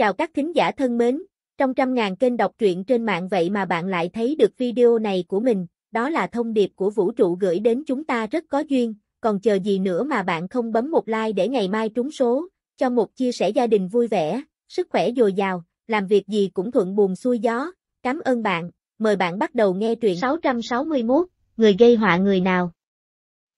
Chào các thính giả thân mến, trong trăm ngàn kênh đọc truyện trên mạng vậy mà bạn lại thấy được video này của mình, đó là thông điệp của vũ trụ gửi đến chúng ta rất có duyên, còn chờ gì nữa mà bạn không bấm một like để ngày mai trúng số, cho một chia sẻ gia đình vui vẻ, sức khỏe dồi dào, làm việc gì cũng thuận buồm xuôi gió, cảm ơn bạn, mời bạn bắt đầu nghe truyện 661, Người gây họa người nào?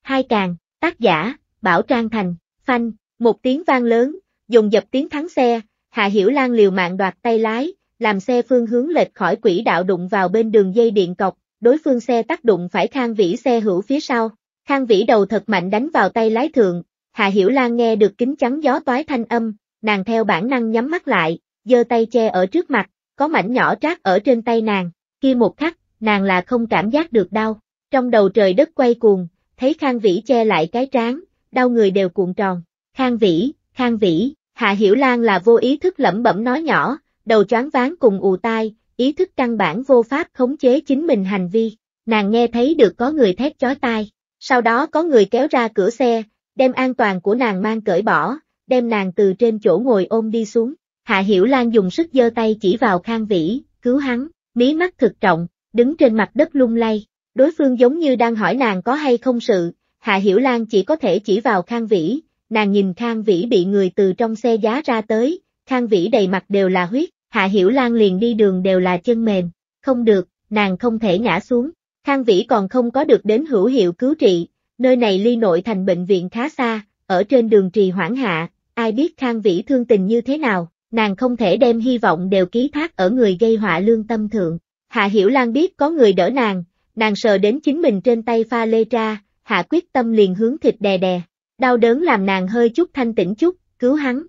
Hai càng, tác giả, Bảo Trang Thành, phanh, một tiếng vang lớn, dùng dập tiếng thắng xe, Hạ Hiểu Lan liều mạng đoạt tay lái, làm xe phương hướng lệch khỏi quỹ đạo đụng vào bên đường dây điện cọc, đối phương xe tác đụng phải Khang Vĩ xe hữu phía sau. Khang Vĩ đầu thật mạnh đánh vào tay lái thượng, Hạ Hiểu Lan nghe được kính trắng gió toái thanh âm, nàng theo bản năng nhắm mắt lại, giơ tay che ở trước mặt, có mảnh nhỏ trát ở trên tay nàng, kia một khắc, nàng là không cảm giác được đau. Trong đầu trời đất quay cuồng, thấy Khang Vĩ che lại cái trán, đau người đều cuộn tròn. Khang Vĩ, Khang Vĩ. Hạ Hiểu Lan là vô ý thức lẩm bẩm nói nhỏ, đầu choáng váng cùng ù tai, ý thức căn bản vô pháp khống chế chính mình hành vi. Nàng nghe thấy được có người thét chói tai, sau đó có người kéo ra cửa xe, đem an toàn của nàng mang cởi bỏ, đem nàng từ trên chỗ ngồi ôm đi xuống. Hạ Hiểu Lan dùng sức giơ tay chỉ vào Khang Vĩ, cứu hắn, mí mắt thực trọng, đứng trên mặt đất lung lay. Đối phương giống như đang hỏi nàng có hay không sự, Hạ Hiểu Lan chỉ có thể chỉ vào Khang Vĩ, nàng nhìn Khang Vĩ bị người từ trong xe giá ra tới, Khang Vĩ đầy mặt đều là huyết, Hạ Hiểu Lan liền đi đường đều là chân mềm, không được, nàng không thể ngã xuống, Khang Vĩ còn không có được đến hữu hiệu cứu trị, nơi này ly nội thành bệnh viện khá xa, ở trên đường trì hoãn hạ, ai biết Khang Vĩ thương tình như thế nào, nàng không thể đem hy vọng đều ký thác ở người gây họa lương tâm thượng. Hạ Hiểu Lan biết có người đỡ nàng, nàng sờ đến chính mình trên tay pha lê ra, hạ quyết tâm liền hướng thịt đè đè đau đớn làm nàng hơi chút thanh tỉnh chút, cứu hắn.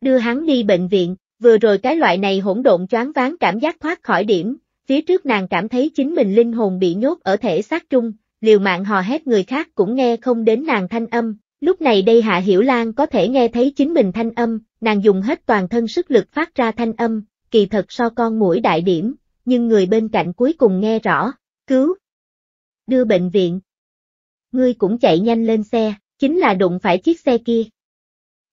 Đưa hắn đi bệnh viện, vừa rồi cái loại này hỗn độn choáng ván cảm giác thoát khỏi điểm, phía trước nàng cảm thấy chính mình linh hồn bị nhốt ở thể xác trung, liều mạng hò hét người khác cũng nghe không đến nàng thanh âm, lúc này đây Hạ Hiểu Lan có thể nghe thấy chính mình thanh âm, nàng dùng hết toàn thân sức lực phát ra thanh âm, kỳ thật so con mũi đại điểm, nhưng người bên cạnh cuối cùng nghe rõ, cứu, đưa bệnh viện. Ngươi cũng chạy nhanh lên xe chính là đụng phải chiếc xe kia.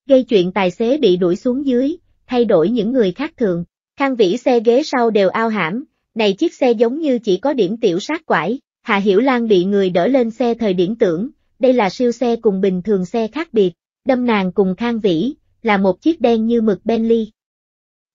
Gây chuyện tài xế bị đuổi xuống dưới, thay đổi những người khác thường, khang vĩ xe ghế sau đều ao hãm, này chiếc xe giống như chỉ có điểm tiểu sát quải, Hạ Hiểu Lan bị người đỡ lên xe thời điểm tưởng, đây là siêu xe cùng bình thường xe khác biệt, đâm nàng cùng khang vĩ, là một chiếc đen như mực Bentley.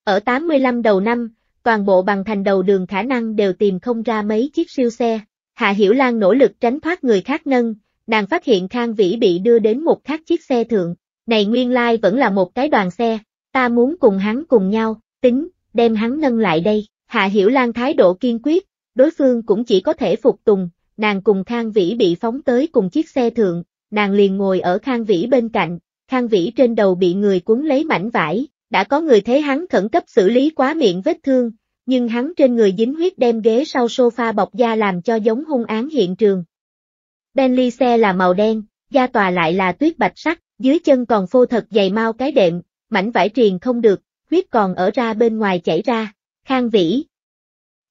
Ở 85 đầu năm, toàn bộ bằng thành đầu đường khả năng đều tìm không ra mấy chiếc siêu xe. Hạ Hiểu Lan nỗ lực tránh thoát người khác nâng, nàng phát hiện Khang Vĩ bị đưa đến một khác chiếc xe thượng, này nguyên lai vẫn là một cái đoàn xe, ta muốn cùng hắn cùng nhau, tính, đem hắn nâng lại đây, Hạ Hiểu Lan thái độ kiên quyết, đối phương cũng chỉ có thể phục tùng, nàng cùng Khang Vĩ bị phóng tới cùng chiếc xe thượng, nàng liền ngồi ở Khang Vĩ bên cạnh, Khang Vĩ trên đầu bị người cuốn lấy mảnh vải, đã có người thấy hắn khẩn cấp xử lý quá miệng vết thương, nhưng hắn trên người dính huyết đem ghế sau sofa bọc da làm cho giống hung án hiện trường, Bentley xe là màu đen, da tòa lại là tuyết bạch sắc, dưới chân còn phô thật dày mau cái đệm, mảnh vải triền không được, huyết còn ở ra bên ngoài chảy ra. Khang Vĩ.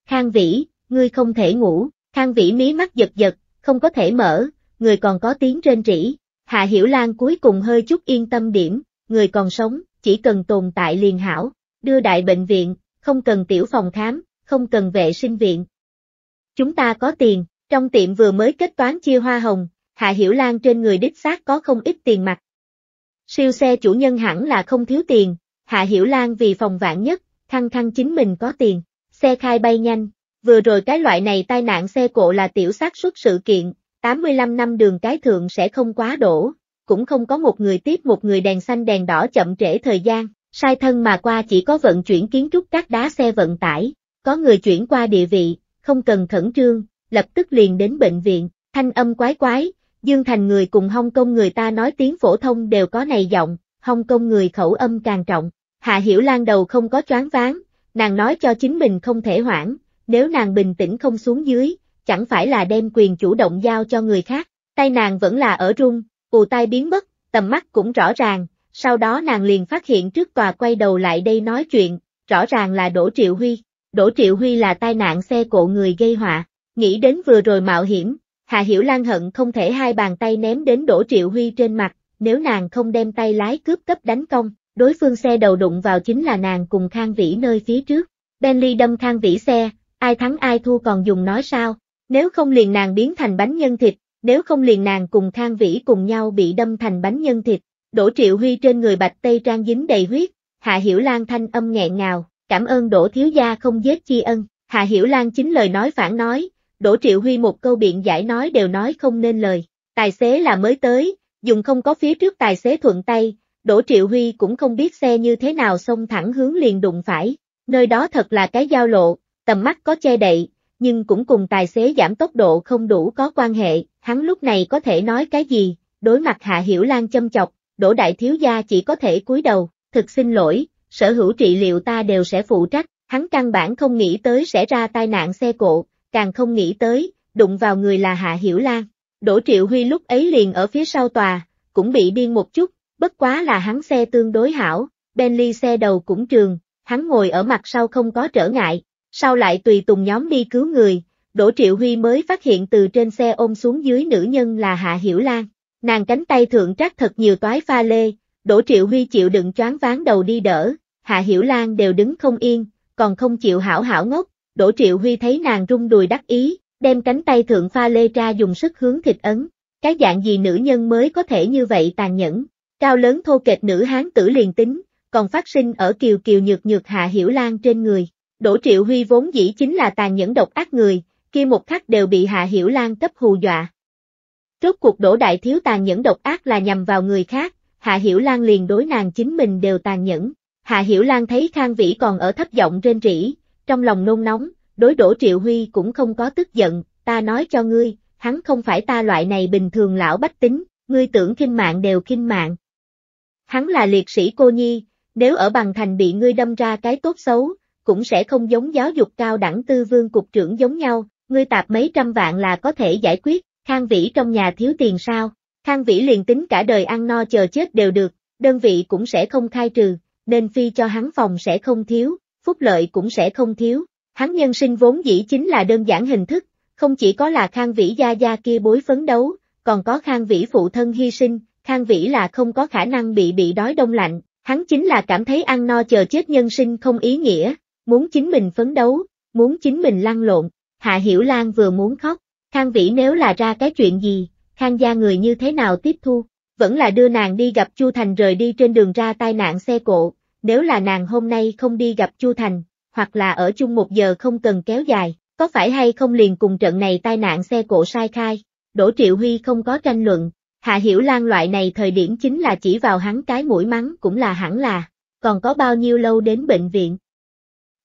Khang Vĩ, ngươi không thể ngủ, Khang Vĩ mí mắt giật giật, không có thể mở, người còn có tiếng trên rỉ. Hạ Hiểu Lan cuối cùng hơi chút yên tâm điểm, người còn sống, chỉ cần tồn tại liền hảo, đưa đại bệnh viện, không cần tiểu phòng khám, không cần vệ sinh viện. Chúng ta có tiền, trong tiệm vừa mới kết toán chia hoa hồng, Hạ Hiểu Lan trên người đích xác có không ít tiền mặt. Siêu xe chủ nhân hẳn là không thiếu tiền, Hạ Hiểu Lan vì phòng vạn nhất, thăng thăng chính mình có tiền, xe khai bay nhanh, vừa rồi cái loại này tai nạn xe cộ là tiểu xác suất sự kiện, 85 năm đường cái thượng sẽ không quá đổ, cũng không có một người tiếp một người đèn xanh đèn đỏ chậm trễ thời gian, sai thân mà qua chỉ có vận chuyển kiến trúc các đá xe vận tải, có người chuyển qua địa vị, không cần khẩn trương, lập tức liền đến bệnh viện, thanh âm quái quái, Dương Thành người cùng Hong Kong người ta nói tiếng phổ thông đều có này giọng, Hong Kong người khẩu âm càng trọng. Hạ Hiểu Lan đầu không có choáng váng, nàng nói cho chính mình không thể hoãn, nếu nàng bình tĩnh không xuống dưới, chẳng phải là đem quyền chủ động giao cho người khác, tay nàng vẫn là ở rung, ù tai biến mất, tầm mắt cũng rõ ràng, sau đó nàng liền phát hiện trước tòa quay đầu lại đây nói chuyện, rõ ràng là Đỗ Triệu Huy, Đỗ Triệu Huy là tai nạn xe cộ người gây họa, Nghĩ đến vừa rồi mạo hiểm, Hạ Hiểu Lan hận không thể hai bàn tay ném đến Đỗ Triệu Huy trên mặt, nếu nàng không đem tay lái cướp cấp đánh công, đối phương xe đầu đụng vào chính là nàng cùng Khang Vĩ nơi phía trước. Bentley đâm Khang Vĩ xe, ai thắng ai thua còn dùng nói sao, nếu không liền nàng biến thành bánh nhân thịt, nếu không liền nàng cùng Khang Vĩ cùng nhau bị đâm thành bánh nhân thịt. Đỗ Triệu Huy trên người bạch tây trang dính đầy huyết, Hạ Hiểu Lan thanh âm nghẹn ngào, cảm ơn Đỗ Thiếu Gia không giết chi ân, Hạ Hiểu Lan chính lời nói phản nói, Đỗ Triệu Huy một câu biện giải nói đều nói không nên lời. Tài xế là mới tới, dùng không có phía trước tài xế thuận tay, Đỗ Triệu Huy cũng không biết xe như thế nào xông thẳng hướng liền đụng phải. Nơi đó thật là cái giao lộ, tầm mắt có che đậy, nhưng cũng cùng tài xế giảm tốc độ không đủ có quan hệ, hắn lúc này có thể nói cái gì, đối mặt Hạ Hiểu Lan châm chọc, Đỗ Đại Thiếu Gia chỉ có thể cúi đầu, thực xin lỗi, sở hữu trị liệu ta đều sẽ phụ trách, hắn căn bản không nghĩ tới sẽ ra tai nạn xe cộ, càng không nghĩ tới, đụng vào người là Hạ Hiểu Lan. Đỗ Triệu Huy lúc ấy liền ở phía sau tòa, cũng bị điên một chút, bất quá là hắn xe tương đối hảo, Bentley xe đầu cũng trường, hắn ngồi ở mặt sau không có trở ngại, sau lại tùy tùng nhóm đi cứu người, Đỗ Triệu Huy mới phát hiện từ trên xe ôm xuống dưới nữ nhân là Hạ Hiểu Lan, nàng cánh tay thượng trác thật nhiều toái pha lê, Đỗ Triệu Huy chịu đựng choáng ván đầu đi đỡ, Hạ Hiểu Lan đều đứng không yên, còn không chịu hảo hảo ngốc, Đỗ Triệu Huy thấy nàng rung đùi đắc ý, đem cánh tay thượng pha lê ra dùng sức hướng thịt ấn. Cái dạng gì nữ nhân mới có thể như vậy tàn nhẫn, cao lớn thô kệch nữ hán tử liền tính, còn phát sinh ở kiều kiều nhược nhược hạ hiểu lan trên người. Đỗ Triệu Huy vốn dĩ chính là tàn nhẫn độc ác người, kia một khắc đều bị hạ hiểu lan cấp hù dọa. Rốt cuộc đổ đại thiếu tàn nhẫn độc ác là nhằm vào người khác, Hạ Hiểu Lan liền đối nàng chính mình đều tàn nhẫn. Hạ Hiểu Lan thấy Khang Vĩ còn ở thấp giọng trên rỉ, trong lòng nôn nóng, đối đổ Triệu Huy cũng không có tức giận, ta nói cho ngươi, hắn không phải ta loại này bình thường lão bách tính, ngươi tưởng kinh mạng đều kinh mạng. Hắn là liệt sĩ cô nhi, nếu ở bằng thành bị ngươi đâm ra cái tốt xấu, cũng sẽ không giống giáo dục cao đẳng tư vương cục trưởng giống nhau, ngươi tạp mấy trăm vạn là có thể giải quyết, Khang Vĩ trong nhà thiếu tiền sao, Khang Vĩ liền tính cả đời ăn no chờ chết đều được, đơn vị cũng sẽ không khai trừ, nên phi cho hắn phòng sẽ không thiếu, phúc lợi cũng sẽ không thiếu. Hắn nhân sinh vốn dĩ chính là đơn giản hình thức, không chỉ có là Khang Vĩ gia gia kia bối phấn đấu, còn có Khang Vĩ phụ thân hy sinh, Khang Vĩ là không có khả năng bị bị đói đông lạnh, hắn chính là cảm thấy ăn no chờ chết nhân sinh không ý nghĩa, muốn chính mình phấn đấu, muốn chính mình lăn lộn, Hạ Hiểu Lan vừa muốn khóc, Khang Vĩ nếu là ra cái chuyện gì, Khang gia người như thế nào tiếp thu, vẫn là đưa nàng đi gặp Chu Thành rời đi trên đường ra tai nạn xe cộ, nếu là nàng hôm nay không đi gặp Chu Thành, hoặc là ở chung một giờ không cần kéo dài, có phải hay không liền cùng trận này tai nạn xe cộ sai khai, Đỗ Triệu Huy không có tranh luận, Hạ Hiểu Lan loại này thời điểm chính là chỉ vào hắn cái mũi mắng cũng là hẳn là, còn có bao nhiêu lâu đến bệnh viện.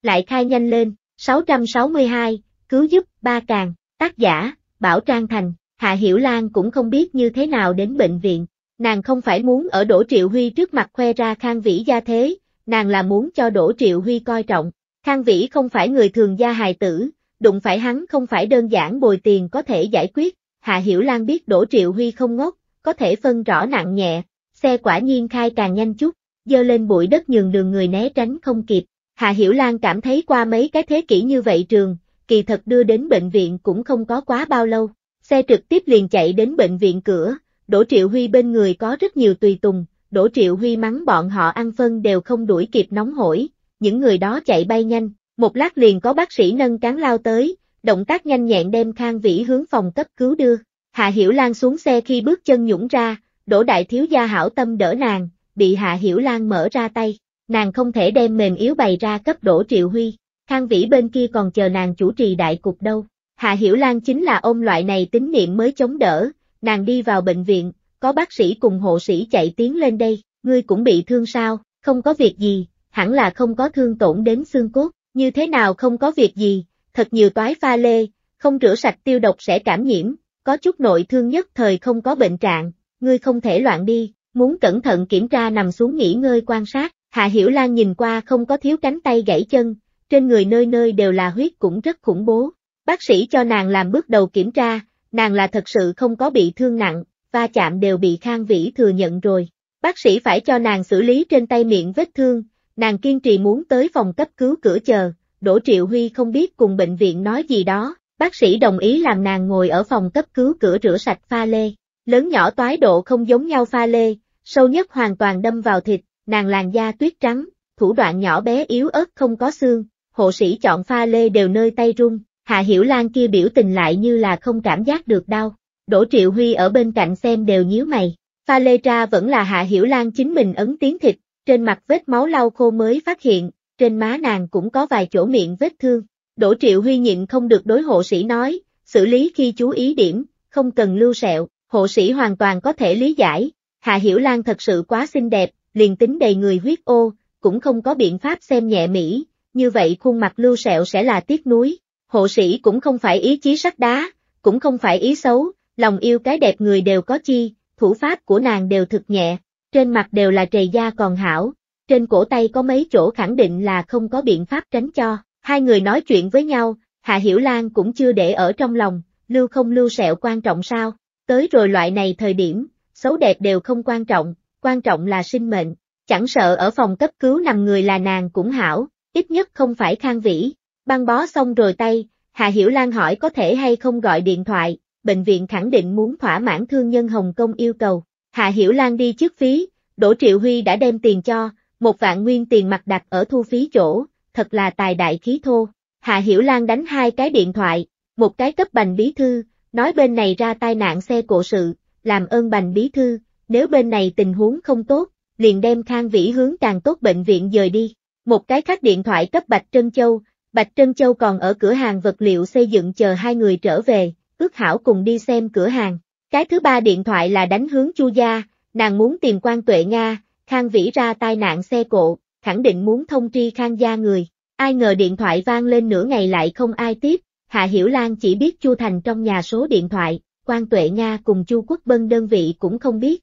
Lại khai nhanh lên, 662, cứu giúp, ba càng, tác giả, Bảo Trang Thành, Hạ Hiểu Lan cũng không biết như thế nào đến bệnh viện, nàng không phải muốn ở Đỗ Triệu Huy trước mặt khoe ra khang vĩ gia thế, nàng là muốn cho Đỗ Triệu Huy coi trọng. Khang Vĩ không phải người thường gia hài tử, đụng phải hắn không phải đơn giản bồi tiền có thể giải quyết, Hạ Hiểu Lan biết Đỗ Triệu Huy không ngốc, có thể phân rõ nặng nhẹ, xe quả nhiên khai càng nhanh chút, dơ lên bụi đất nhường đường người né tránh không kịp. Hạ Hiểu Lan cảm thấy qua mấy cái thế kỷ như vậy trường, kỳ thật đưa đến bệnh viện cũng không có quá bao lâu. Xe trực tiếp liền chạy đến bệnh viện cửa, Đỗ Triệu Huy bên người có rất nhiều tùy tùng, Đỗ Triệu Huy mắng bọn họ ăn phân đều không đuổi kịp nóng hổi, những người đó chạy bay nhanh, một lát liền có bác sĩ nâng cán lao tới, động tác nhanh nhẹn đem Khang Vĩ hướng phòng cấp cứu đưa. Hạ Hiểu Lan xuống xe khi bước chân nhũng ra, Đỗ Đại Thiếu Gia hảo tâm đỡ nàng, bị Hạ Hiểu Lan mở ra tay, nàng không thể đem mềm yếu bày ra cấp Đỗ Triệu Huy, Khang Vĩ bên kia còn chờ nàng chủ trì đại cục đâu. Hạ Hiểu Lan chính là ôm loại này tín niệm mới chống đỡ, nàng đi vào bệnh viện, có bác sĩ cùng hộ sĩ chạy tiến lên đây, ngươi cũng bị thương sao, không có việc gì, hẳn là không có thương tổn đến xương cốt, như thế nào không có việc gì, thật nhiều toái pha lê, không rửa sạch tiêu độc sẽ cảm nhiễm, có chút nội thương nhất thời không có bệnh trạng, ngươi không thể loạn đi, muốn cẩn thận kiểm tra nằm xuống nghỉ ngơi quan sát, Hạ Hiểu Lan nhìn qua không có thiếu cánh tay gãy chân, trên người nơi nơi đều là huyết cũng rất khủng bố, bác sĩ cho nàng làm bước đầu kiểm tra, nàng là thật sự không có bị thương nặng, va chạm đều bị Khang Vĩ thừa nhận rồi. Bác sĩ phải cho nàng xử lý trên tay miệng vết thương, nàng kiên trì muốn tới phòng cấp cứu cửa chờ, Đỗ Triệu Huy không biết cùng bệnh viện nói gì đó, bác sĩ đồng ý làm nàng ngồi ở phòng cấp cứu cửa rửa sạch pha lê, lớn nhỏ toái độ không giống nhau pha lê, sâu nhất hoàn toàn đâm vào thịt, nàng làn da tuyết trắng, thủ đoạn nhỏ bé yếu ớt không có xương, hộ sĩ chọn pha lê đều nơi tay rung, Hạ Hiểu Lan kia biểu tình lại như là không cảm giác được đau, Đỗ Triệu Huy ở bên cạnh xem đều nhíu mày. Pha lê tra vẫn là Hạ Hiểu Lan chính mình ấn tiếng thịt, trên mặt vết máu lau khô mới phát hiện, trên má nàng cũng có vài chỗ miệng vết thương. Đỗ Triệu Huy nhịn không được đối hộ sĩ nói, xử lý khi chú ý điểm, không cần lưu sẹo, hộ sĩ hoàn toàn có thể lý giải. Hạ Hiểu Lan thật sự quá xinh đẹp, liền tính đầy người huyết ô, cũng không có biện pháp xem nhẹ Mỹ, như vậy khuôn mặt lưu sẹo sẽ là tiếc núi. Hộ sĩ cũng không phải ý chí sắt đá, cũng không phải ý xấu, lòng yêu cái đẹp người đều có chi, thủ pháp của nàng đều thực nhẹ, trên mặt đều là trầy da còn hảo, trên cổ tay có mấy chỗ khẳng định là không có biện pháp tránh cho, hai người nói chuyện với nhau, Hạ Hiểu Lan cũng chưa để ở trong lòng, lưu không lưu sẹo quan trọng sao, tới rồi loại này thời điểm, xấu đẹp đều không quan trọng, quan trọng là sinh mệnh, chẳng sợ ở phòng cấp cứu nằm người là nàng cũng hảo, ít nhất không phải khang vĩ, băng bó xong rồi tay, Hạ Hiểu Lan hỏi có thể hay không gọi điện thoại, bệnh viện khẳng định muốn thỏa mãn thương nhân Hồng Kông yêu cầu. Hạ Hiểu Lan đi trước phí, Đỗ Triệu Huy đã đem tiền cho, một vạn nguyên tiền mặt đặt ở thu phí chỗ, thật là tài đại khí thô. Hạ Hiểu Lan đánh hai cái điện thoại, một cái cấp bành bí thư, nói bên này ra tai nạn xe cổ sự, làm ơn bành bí thư, nếu bên này tình huống không tốt, liền đem Khang Vĩ hướng càng tốt bệnh viện dời đi. Một cái khác điện thoại cấp Bạch Trân Châu, Bạch Trân Châu còn ở cửa hàng vật liệu xây dựng chờ hai người trở về, ước hảo cùng đi xem cửa hàng. Cái thứ ba điện thoại là đánh hướng Chu gia, nàng muốn tìm quan tuệ Nga, Khang Vĩ ra tai nạn xe cộ, khẳng định muốn thông tri Khang gia người. Ai ngờ điện thoại vang lên nửa ngày lại không ai tiếp, Hạ Hiểu Lan chỉ biết Chu Thành trong nhà số điện thoại, quan tuệ Nga cùng Chu Quốc Bân đơn vị cũng không biết.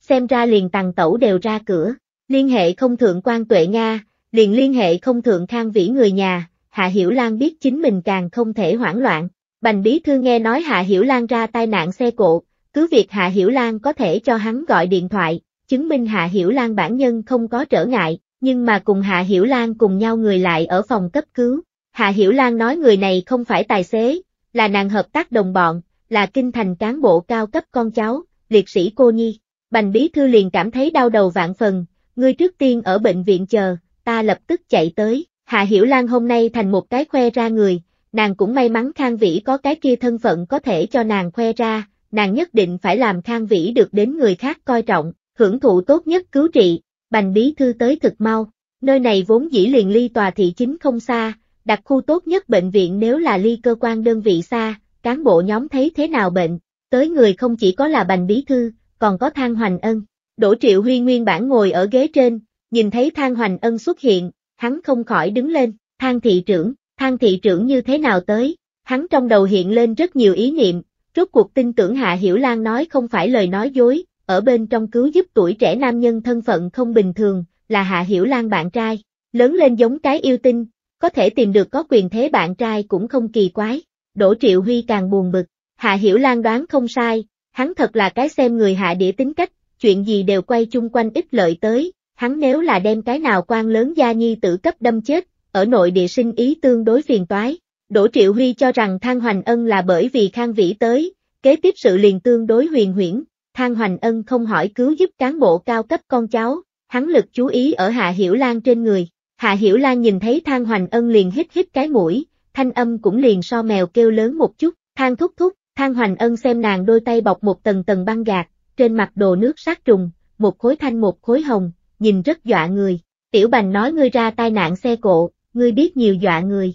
Xem ra liền tàng tẩu đều ra cửa, liên hệ không thượng quan tuệ Nga, liền liên hệ không thượng Khang Vĩ người nhà, Hạ Hiểu Lan biết chính mình càng không thể hoảng loạn, Bành Bí Thư nghe nói Hạ Hiểu Lan ra tai nạn xe cộ, cứ việc Hạ Hiểu Lan có thể cho hắn gọi điện thoại, chứng minh Hạ Hiểu Lan bản nhân không có trở ngại, nhưng mà cùng Hạ Hiểu Lan cùng nhau người lại ở phòng cấp cứu. Hạ Hiểu Lan nói người này không phải tài xế, là nàng hợp tác đồng bọn, là kinh thành cán bộ cao cấp con cháu, liệt sĩ cô nhi. Bành Bí Thư liền cảm thấy đau đầu vạn phần, Người trước tiên ở bệnh viện chờ, ta lập tức chạy tới. Hạ Hiểu Lan hôm nay thành một cái khoe ra người, nàng cũng may mắn Khang Vĩ có cái kia thân phận có thể cho nàng khoe ra, nàng nhất định phải làm Khang Vĩ được đến người khác coi trọng, hưởng thụ tốt nhất cứu trị, bành bí thư tới thực mau, nơi này vốn dĩ liền ly tòa thị chính không xa, đặt khu tốt nhất bệnh viện nếu là ly cơ quan đơn vị xa, cán bộ nhóm thấy thế nào bệnh, tới người không chỉ có là bành bí thư, còn có Thang Hoành Ân. Đỗ Triệu Huy nguyên bản ngồi ở ghế trên, nhìn thấy Thang Hoành Ân xuất hiện, hắn không khỏi đứng lên, Thang thị trưởng, thang thị trưởng như thế nào tới, hắn trong đầu hiện lên rất nhiều ý niệm, rốt cuộc tin tưởng Hạ Hiểu Lan nói không phải lời nói dối, ở bên trong cứu giúp tuổi trẻ nam nhân thân phận không bình thường, là Hạ Hiểu Lan bạn trai, lớn lên giống cái yêu tinh, có thể tìm được có quyền thế bạn trai cũng không kỳ quái, Đỗ Triệu Huy càng buồn bực, Hạ Hiểu Lan đoán không sai, hắn thật là cái xem người hạ địa tính cách, chuyện gì đều quay chung quanh ích lợi tới, hắn nếu là đem cái nào quan lớn gia nhi tử cấp đâm chết, ở nội địa sinh ý tương đối phiền toái. Đỗ Triệu Huy cho rằng Thang Hoành Ân là bởi vì Khang Vĩ tới, kế tiếp sự liền tương đối huyền huyễn, Thang Hoành Ân không hỏi cứu giúp cán bộ cao cấp con cháu, hắn lực chú ý ở Hạ Hiểu Lan trên người. Hạ Hiểu Lan nhìn thấy Thang Hoành Ân liền hít hít cái mũi, thanh âm cũng liền so mèo kêu lớn một chút, Thang thúc thúc, Thang Hoành Ân xem nàng đôi tay bọc một tầng tầng băng gạc, trên mặt đồ nước sát trùng, một khối thanh một khối hồng, nhìn rất dọa người. Tiểu Bành nói ngươi ra tai nạn xe cộ, ngươi biết nhiều dọa người.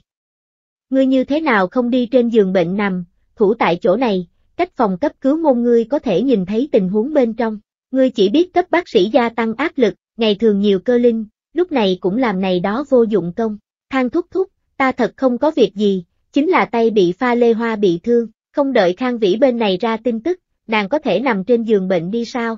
Ngươi như thế nào không đi trên giường bệnh nằm, thủ tại chỗ này, cách phòng cấp cứu môn ngươi có thể nhìn thấy tình huống bên trong, ngươi chỉ biết cấp bác sĩ gia tăng áp lực, ngày thường nhiều cơ linh, lúc này cũng làm này đó vô dụng công, thang thúc thúc, ta thật không có việc gì, chính là tay bị pha lê hoa bị thương, không đợi Khang Vĩ bên này ra tin tức, nàng có thể nằm trên giường bệnh đi sao?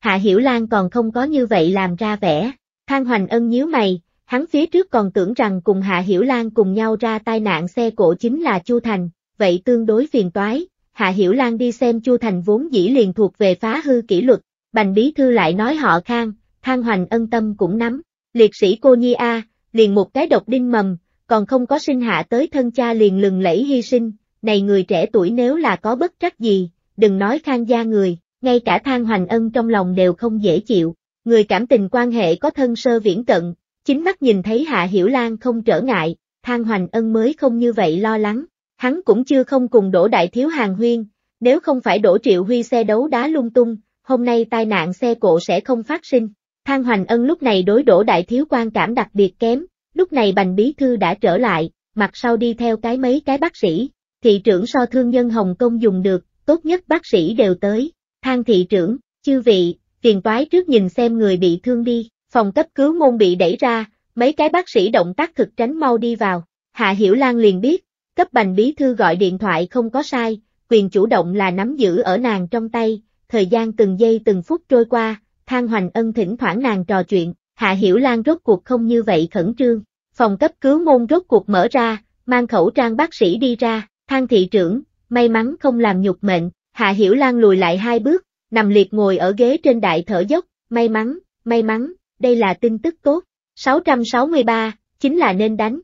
Hạ Hiểu Lan còn không có như vậy làm ra vẻ, Khang Hoành Ân nhíu mày, hắn phía trước còn tưởng rằng cùng Hạ Hiểu Lan cùng nhau ra tai nạn xe cổ chính là Chu Thành, vậy tương đối phiền toái, Hạ Hiểu Lan đi xem Chu Thành vốn dĩ liền thuộc về phá hư kỷ luật, Bành Bí Thư lại nói họ khang, thang hoành ân tâm cũng nắm, liệt sĩ cô Nhi A, liền một cái độc đinh mầm, còn không có sinh hạ tới thân cha liền lừng lẫy hy sinh, này người trẻ tuổi nếu là có bất trắc gì, đừng nói khang gia người, ngay cả thang hoành ân trong lòng đều không dễ chịu, người cảm tình quan hệ có thân sơ viễn cận, Chính mắt nhìn thấy Hạ Hiểu Lan không trở ngại, Thang Hoành Ân mới không như vậy lo lắng. Hắn cũng chưa không cùng đổ đại thiếu hàng huyên, nếu không phải đổ triệu huy xe đấu đá lung tung, hôm nay tai nạn xe cộ sẽ không phát sinh. Thang Hoành Ân lúc này đối đổ đại thiếu quan cảm đặc biệt kém, lúc này bành bí thư đã trở lại, mặt sau đi theo cái mấy cái bác sĩ, thị trưởng so thương nhân Hồng Kông dùng được, tốt nhất bác sĩ đều tới. Thang thị trưởng, chư vị, phiền toái trước nhìn xem người bị thương đi. Phòng cấp cứu môn bị đẩy ra, mấy cái bác sĩ động tác thực tránh mau đi vào. Hạ Hiểu Lan liền biết, cấp bành bí thư gọi điện thoại không có sai, quyền chủ động là nắm giữ ở nàng trong tay, thời gian từng giây từng phút trôi qua, Thang Hoành Ân thỉnh thoảng nàng trò chuyện, Hạ Hiểu Lan rốt cuộc không như vậy khẩn trương. Phòng cấp cứu môn rốt cuộc mở ra, mang khẩu trang bác sĩ đi ra, Thang thị trưởng, may mắn không làm nhục mệnh, Hạ Hiểu Lan lùi lại hai bước, nằm liệt ngồi ở ghế trên đại thở dốc, may mắn, may mắn, đây là tin tức tốt. 663, chính là nên đánh.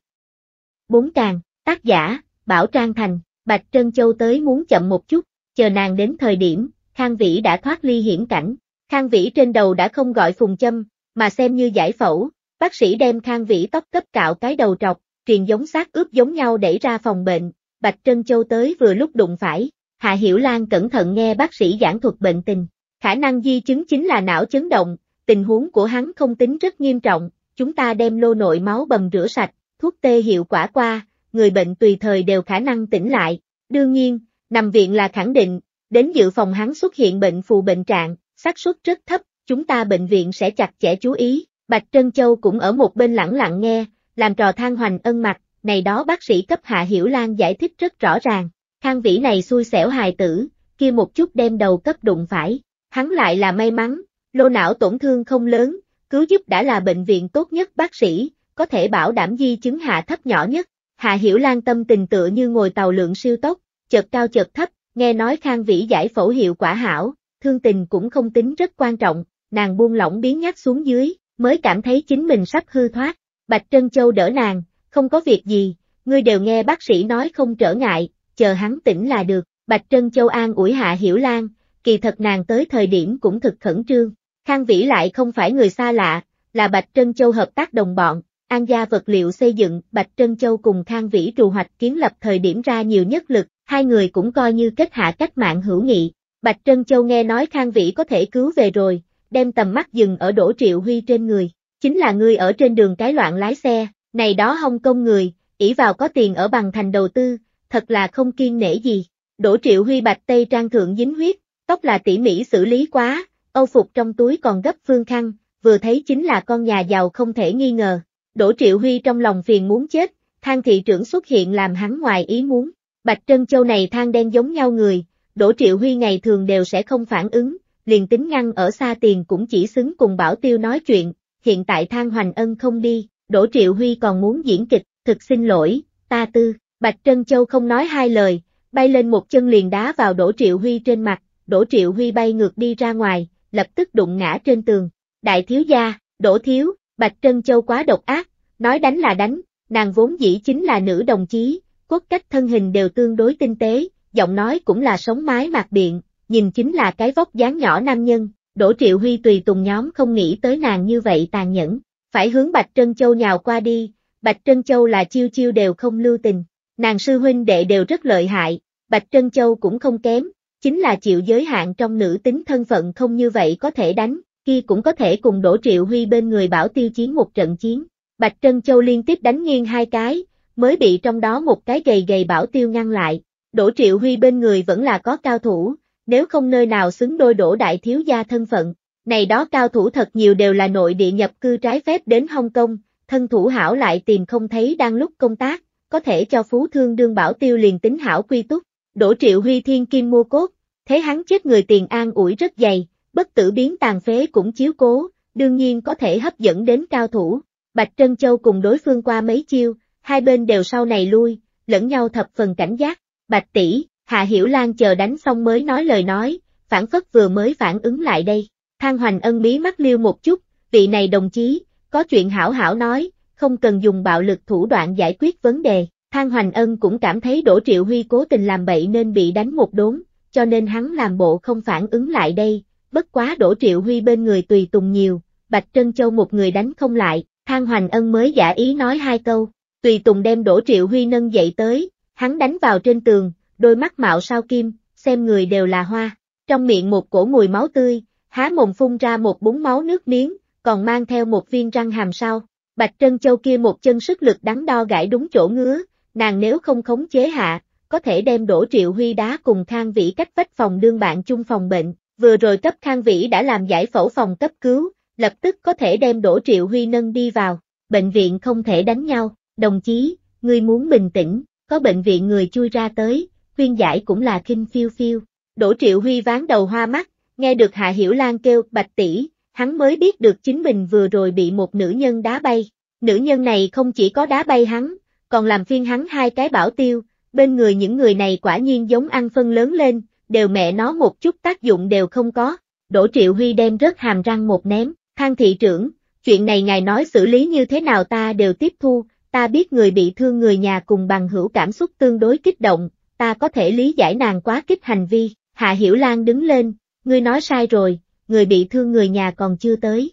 Bốn càng, tác giả, Bảo Trang Thành, Bạch Trân Châu tới muốn chậm một chút, chờ nàng đến thời điểm, Khang Vĩ đã thoát ly hiểm cảnh. Khang Vĩ trên đầu đã không gọi phùng châm, mà xem như giải phẫu, bác sĩ đem Khang Vĩ tóc cấp cạo cái đầu trọc, truyền giống xác ướp giống nhau đẩy ra phòng bệnh, Bạch Trân Châu tới vừa lúc đụng phải, Hạ Hiểu Lan cẩn thận nghe bác sĩ giảng thuật bệnh tình, khả năng di chứng chính là não chấn động, tình huống của hắn không tính rất nghiêm trọng, chúng ta đem lô nội máu bầm rửa sạch, thuốc tê hiệu quả qua, người bệnh tùy thời đều khả năng tỉnh lại. Đương nhiên, nằm viện là khẳng định, đến dự phòng hắn xuất hiện bệnh phù bệnh trạng, xác suất rất thấp, chúng ta bệnh viện sẽ chặt chẽ chú ý. Bạch Trân Châu cũng ở một bên lặng lặng nghe, làm trò than hoành ân mặt, này đó bác sĩ cấp hạ hiểu lan giải thích rất rõ ràng, thang vĩ này xui xẻo hài tử, kia một chút đem đầu cấp đụng phải, hắn lại là may mắn, Lô não tổn thương không lớn, cứu giúp đã là bệnh viện tốt nhất bác sĩ, có thể bảo đảm di chứng hạ thấp nhỏ nhất. Hạ Hiểu Lan tâm tình tựa như ngồi tàu lượng siêu tốc, chợt cao chợt thấp, nghe nói Khang Vĩ giải phẫu hiệu quả hảo, thương tình cũng không tính rất quan trọng, nàng buông lỏng biến nhát xuống dưới, mới cảm thấy chính mình sắp hư thoát. Bạch Trân Châu đỡ nàng, không có việc gì, ngươi đều nghe bác sĩ nói không trở ngại, chờ hắn tỉnh là được. Bạch Trân Châu an ủi Hạ Hiểu Lan, kỳ thật nàng tới thời điểm cũng thực khẩn trương, Khang Vĩ lại không phải người xa lạ, là Bạch Trân Châu hợp tác đồng bọn, An gia vật liệu xây dựng, Bạch Trân Châu cùng Khang Vĩ trù hoạch kiến lập thời điểm ra nhiều nhất lực, hai người cũng coi như kết hạ cách mạng hữu nghị. Bạch Trân Châu nghe nói Khang Vĩ có thể cứu về rồi, đem tầm mắt dừng ở Đỗ Triệu Huy trên người, chính là người ở trên đường cái loạn lái xe, này đó Hong công người, ỷ vào có tiền ở bằng thành đầu tư, thật là không kiên nể gì. Đỗ Triệu Huy bạch tây trang thượng dính huyết, tóc là tỉ mỉ xử lý quá, Âu phục trong túi còn gấp phương khăn, vừa thấy chính là con nhà giàu không thể nghi ngờ. Đỗ Triệu Huy trong lòng phiền muốn chết, thang thị trưởng xuất hiện làm hắn ngoài ý muốn. Bạch Trân Châu này thang đen giống nhau người, Đỗ Triệu Huy ngày thường đều sẽ không phản ứng, liền tính ngăn ở xa tiền cũng chỉ xứng cùng Bảo Tiêu nói chuyện, hiện tại thang Hoành Ân không đi, Đỗ Triệu Huy còn muốn diễn kịch, thực xin lỗi, ta tư, Bạch Trân Châu không nói hai lời, bay lên một chân liền đá vào Đỗ Triệu Huy trên mặt, Đỗ Triệu Huy bay ngược đi ra ngoài, lập tức đụng ngã trên tường. Đại thiếu gia, đổ thiếu, Bạch Trân Châu quá độc ác, nói đánh là đánh, nàng vốn dĩ chính là nữ đồng chí, cốt cách thân hình đều tương đối tinh tế, giọng nói cũng là sống mái mạc điện, nhìn chính là cái vóc dáng nhỏ nam nhân, đổ triệu huy tùy tùng nhóm không nghĩ tới nàng như vậy tàn nhẫn, phải hướng Bạch Trân Châu nhào qua đi, Bạch Trân Châu là chiêu chiêu đều không lưu tình, nàng sư huynh đệ đều rất lợi hại, Bạch Trân Châu cũng không kém, chính là chịu giới hạn trong nữ tính thân phận không như vậy có thể đánh, kia cũng có thể cùng Đỗ Triệu Huy bên người bảo tiêu chiến một trận chiến. Bạch Trân Châu liên tiếp đánh nghiêng hai cái, mới bị trong đó một cái gầy gầy bảo tiêu ngăn lại. Đỗ Triệu Huy bên người vẫn là có cao thủ, nếu không nơi nào xứng đôi đổ đại thiếu gia thân phận. Này đó cao thủ thật nhiều đều là nội địa nhập cư trái phép đến Hong Kong, thân thủ hảo lại tìm không thấy đang lúc công tác, có thể cho phú thương đương bảo tiêu liền tính hảo quy túc. Đỗ Triệu Huy Thiên Kim mua cốt, Thế hắn chết người tiền an ủi rất dày, bất tử biến tàn phế cũng chiếu cố, đương nhiên có thể hấp dẫn đến cao thủ. Bạch Trân Châu cùng đối phương qua mấy chiêu, hai bên đều sau này lui, lẫn nhau thập phần cảnh giác. Bạch tỷ, Hạ Hiểu Lan chờ đánh xong mới nói lời nói, phản phất vừa mới phản ứng lại đây. Thang Hoành Ân bí mắt liêu một chút, vị này đồng chí, có chuyện hảo hảo nói, không cần dùng bạo lực thủ đoạn giải quyết vấn đề. Thang Hoành Ân cũng cảm thấy Đỗ Triệu Huy cố tình làm bậy nên bị đánh một đốn, cho nên hắn làm bộ không phản ứng lại đây, bất quá đổ triệu huy bên người tùy tùng nhiều, Bạch Trân Châu một người đánh không lại, Thang Hoành Ân mới giả ý nói hai câu, tùy tùng đem đổ triệu huy nâng dậy tới, hắn đánh vào trên tường, đôi mắt mạo sao kim, xem người đều là hoa, trong miệng một cổ mùi máu tươi, há mồm phun ra một búng máu nước miếng, còn mang theo một viên răng hàm sau. Bạch Trân Châu kia một chân sức lực đắn đo gãi đúng chỗ ngứa, nàng nếu không khống chế hạ, có thể đem đổ Triệu Huy đá cùng Khang Vĩ cách vách phòng đương bạn chung phòng bệnh, vừa rồi cấp Khang Vĩ đã làm giải phẫu phòng cấp cứu, lập tức có thể đem đổ Triệu Huy nâng đi vào, bệnh viện không thể đánh nhau, đồng chí, ngươi muốn bình tĩnh, có bệnh viện người chui ra tới, khuyên giải cũng là kinh phiêu phiêu. đổ Triệu Huy ván đầu hoa mắt, nghe được Hạ Hiểu Lan kêu bạch tỷ, hắn mới biết được chính mình vừa rồi bị một nữ nhân đá bay. Nữ nhân này không chỉ có đá bay hắn, còn làm phiên hắn hai cái bảo tiêu, bên người những người này quả nhiên giống ăn phân lớn lên, đều mẹ nó một chút tác dụng đều không có. Đỗ Triệu Huy đem rớt hàm răng một ném, thang thị trưởng, chuyện này ngài nói xử lý như thế nào ta đều tiếp thu, ta biết người bị thương người nhà cùng bằng hữu cảm xúc tương đối kích động, ta có thể lý giải nàng quá kích hành vi. Hạ Hiểu Lan đứng lên, ngươi nói sai rồi, người bị thương người nhà còn chưa tới.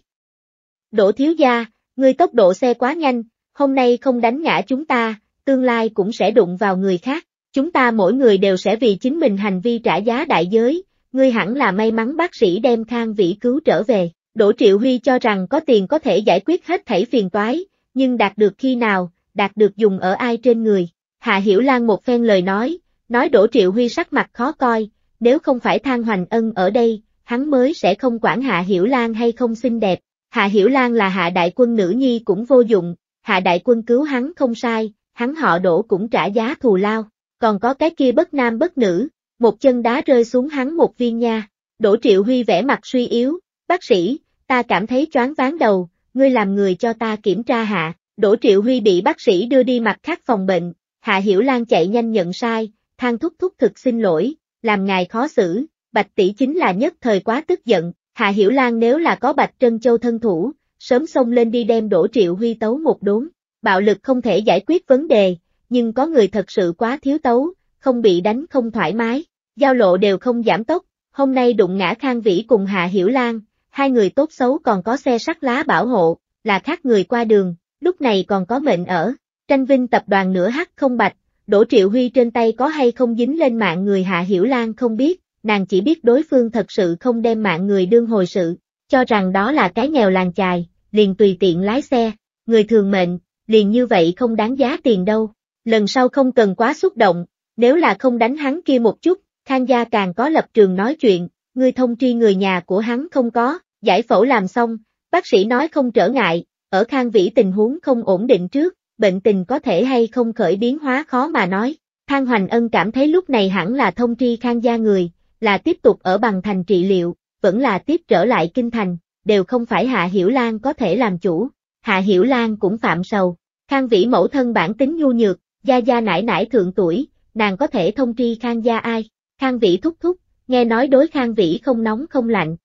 Đỗ thiếu gia, ngươi tốc độ xe quá nhanh, hôm nay không đánh ngã chúng ta, tương lai cũng sẽ đụng vào người khác. Chúng ta mỗi người đều sẽ vì chính mình hành vi trả giá đại giới, ngươi hẳn là may mắn bác sĩ đem Khang Vĩ cứu trở về. Đỗ Triệu Huy cho rằng có tiền có thể giải quyết hết thảy phiền toái, nhưng đạt được khi nào, đạt được dùng ở ai trên người. Hạ Hiểu Lan một phen lời nói, nói Đỗ Triệu Huy sắc mặt khó coi, nếu không phải Thang Hoành Ân ở đây, hắn mới sẽ không quản Hạ Hiểu Lan hay không xinh đẹp. Hạ Hiểu Lan là Hạ Đại Quân nữ nhi cũng vô dụng, Hạ Đại Quân cứu hắn không sai, hắn họ đổ cũng trả giá thù lao, còn có cái kia bất nam bất nữ, một chân đá rơi xuống hắn một viên nha. đổ Triệu Huy vẻ mặt suy yếu, bác sĩ, ta cảm thấy choáng váng đầu, ngươi làm người cho ta kiểm tra hạ. đổ Triệu Huy bị bác sĩ đưa đi mặt khác phòng bệnh, Hạ Hiểu Lan chạy nhanh nhận sai, than thúc thúc thực xin lỗi, làm ngài khó xử, Bạch tỷ chính là nhất thời quá tức giận, Hạ Hiểu Lan nếu là có Bạch Trân Châu thân thủ, sớm xông lên đi đem đổ Triệu Huy tấu một đốn, Bạo lực không thể giải quyết vấn đề, nhưng có người thật sự quá thiếu tấu, không bị đánh không thoải mái, giao lộ đều không giảm tốc, hôm nay đụng ngã Khang Vĩ cùng Hạ Hiểu Lan, hai người tốt xấu còn có xe sắt lá bảo hộ, là khác người qua đường, lúc này còn có mệnh ở, tranh vinh tập đoàn nửa hắc không bạch, Đỗ Triệu Huy trên tay có hay không dính lên mạng người Hạ Hiểu Lan không biết, nàng chỉ biết đối phương thật sự không đem mạng người đương hồi sự, cho rằng đó là cái nghèo làng chài, liền tùy tiện lái xe, người thường mệnh, liền như vậy không đáng giá tiền đâu. Lần sau không cần quá xúc động, nếu là không đánh hắn kia một chút, Khang gia càng có lập trường nói chuyện, Người thông tri người nhà của hắn không có, giải phẫu làm xong, bác sĩ nói không trở ngại, ở Khang Vĩ tình huống không ổn định trước, bệnh tình có thể hay không khởi biến hóa khó mà nói. Khang Hoành Ân cảm thấy lúc này hẳn là thông tri Khang gia người, là tiếp tục ở bằng thành trị liệu, vẫn là tiếp trở lại kinh thành, đều không phải Hạ Hiểu Lan có thể làm chủ. Hạ Hiểu Lan cũng phạm sầu, Khang vĩ mẫu thân bản tính nhu nhược, gia gia nãi nãi thượng tuổi, nàng có thể thông tri khang gia ai, khang vĩ thúc thúc, nghe nói đối khang vĩ không nóng không lạnh.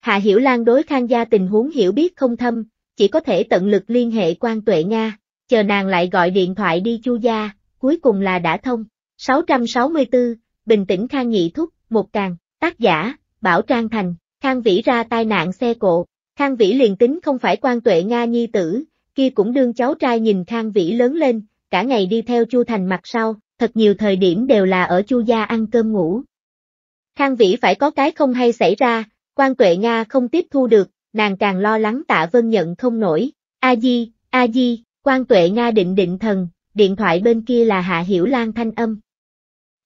Hạ Hiểu Lan đối khang gia tình huống hiểu biết không thâm, chỉ có thể tận lực liên hệ quan tuệ Nga, chờ nàng lại gọi điện thoại đi chu gia, cuối cùng là đã thông. 664, Bình tĩnh Khang Nhị Thúc, một càng, tác giả, Bảo Trang Thành, Khang Vĩ ra tai nạn xe cộ, Khang Vĩ liền tính không phải quan tuệ Nga nhi tử, kia cũng đương cháu trai nhìn Khang Vĩ lớn lên, cả ngày đi theo Chu Thành mặt sau, thật nhiều thời điểm đều là ở Chu gia ăn cơm ngủ. Khang Vĩ phải có cái không hay xảy ra, quan tuệ Nga không tiếp thu được, nàng càng lo lắng tạ vân nhận không nổi, A-di, A-di, quan tuệ Nga định định thần, điện thoại bên kia là Hạ Hiểu Lan thanh âm.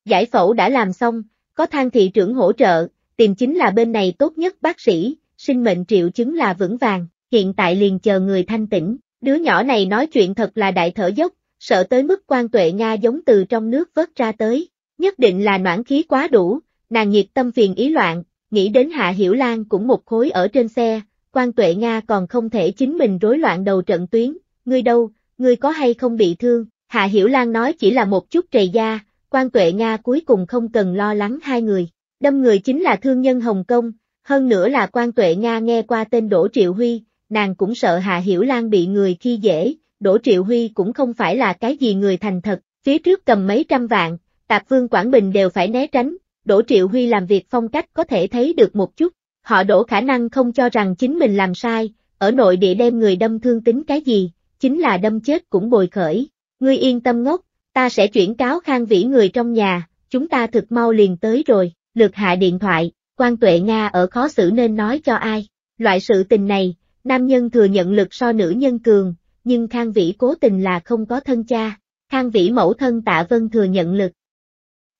Giải phẫu đã làm xong, có thang thị trưởng hỗ trợ, tìm chính là bên này tốt nhất bác sĩ, sinh mệnh triệu chứng là vững vàng, hiện tại liền chờ người thanh tỉnh. Đứa nhỏ này nói chuyện thật là đại thở dốc, sợ tới mức quan tuệ Nga giống từ trong nước vớt ra tới, nhất định là noãn khí quá đủ, nàng nhiệt tâm phiền ý loạn, nghĩ đến Hạ Hiểu Lan cũng một khối ở trên xe, quan tuệ Nga còn không thể chính mình rối loạn đầu trận tuyến, ngươi đâu, ngươi có hay không bị thương, Hạ Hiểu Lan nói chỉ là một chút trầy da, quan tuệ Nga cuối cùng không cần lo lắng hai người, đâm người chính là thương nhân Hồng Kông, hơn nữa là quan tuệ Nga nghe qua tên Đỗ Triệu Huy, nàng cũng sợ Hạ Hiểu Lan bị người khi dễ, Đỗ Triệu Huy cũng không phải là cái gì người thành thật, phía trước cầm mấy trăm vạn, Tạp Vương Quảng Bình đều phải né tránh, Đỗ Triệu Huy làm việc phong cách có thể thấy được một chút, họ đổ khả năng không cho rằng chính mình làm sai, ở nội địa đem người đâm thương tính cái gì, chính là đâm chết cũng bồi khởi. Ngươi yên tâm ngốc, ta sẽ chuyển cáo khang vĩ người trong nhà, chúng ta thực mau liền tới rồi, lược hạ điện thoại, quan tuệ Nga ở khó xử nên nói cho ai. Loại sự tình này, Nam nhân thừa nhận lực so nữ nhân cường, nhưng Khang Vĩ cố tình là không có thân cha, Khang Vĩ mẫu thân Tạ Vân thừa nhận lực.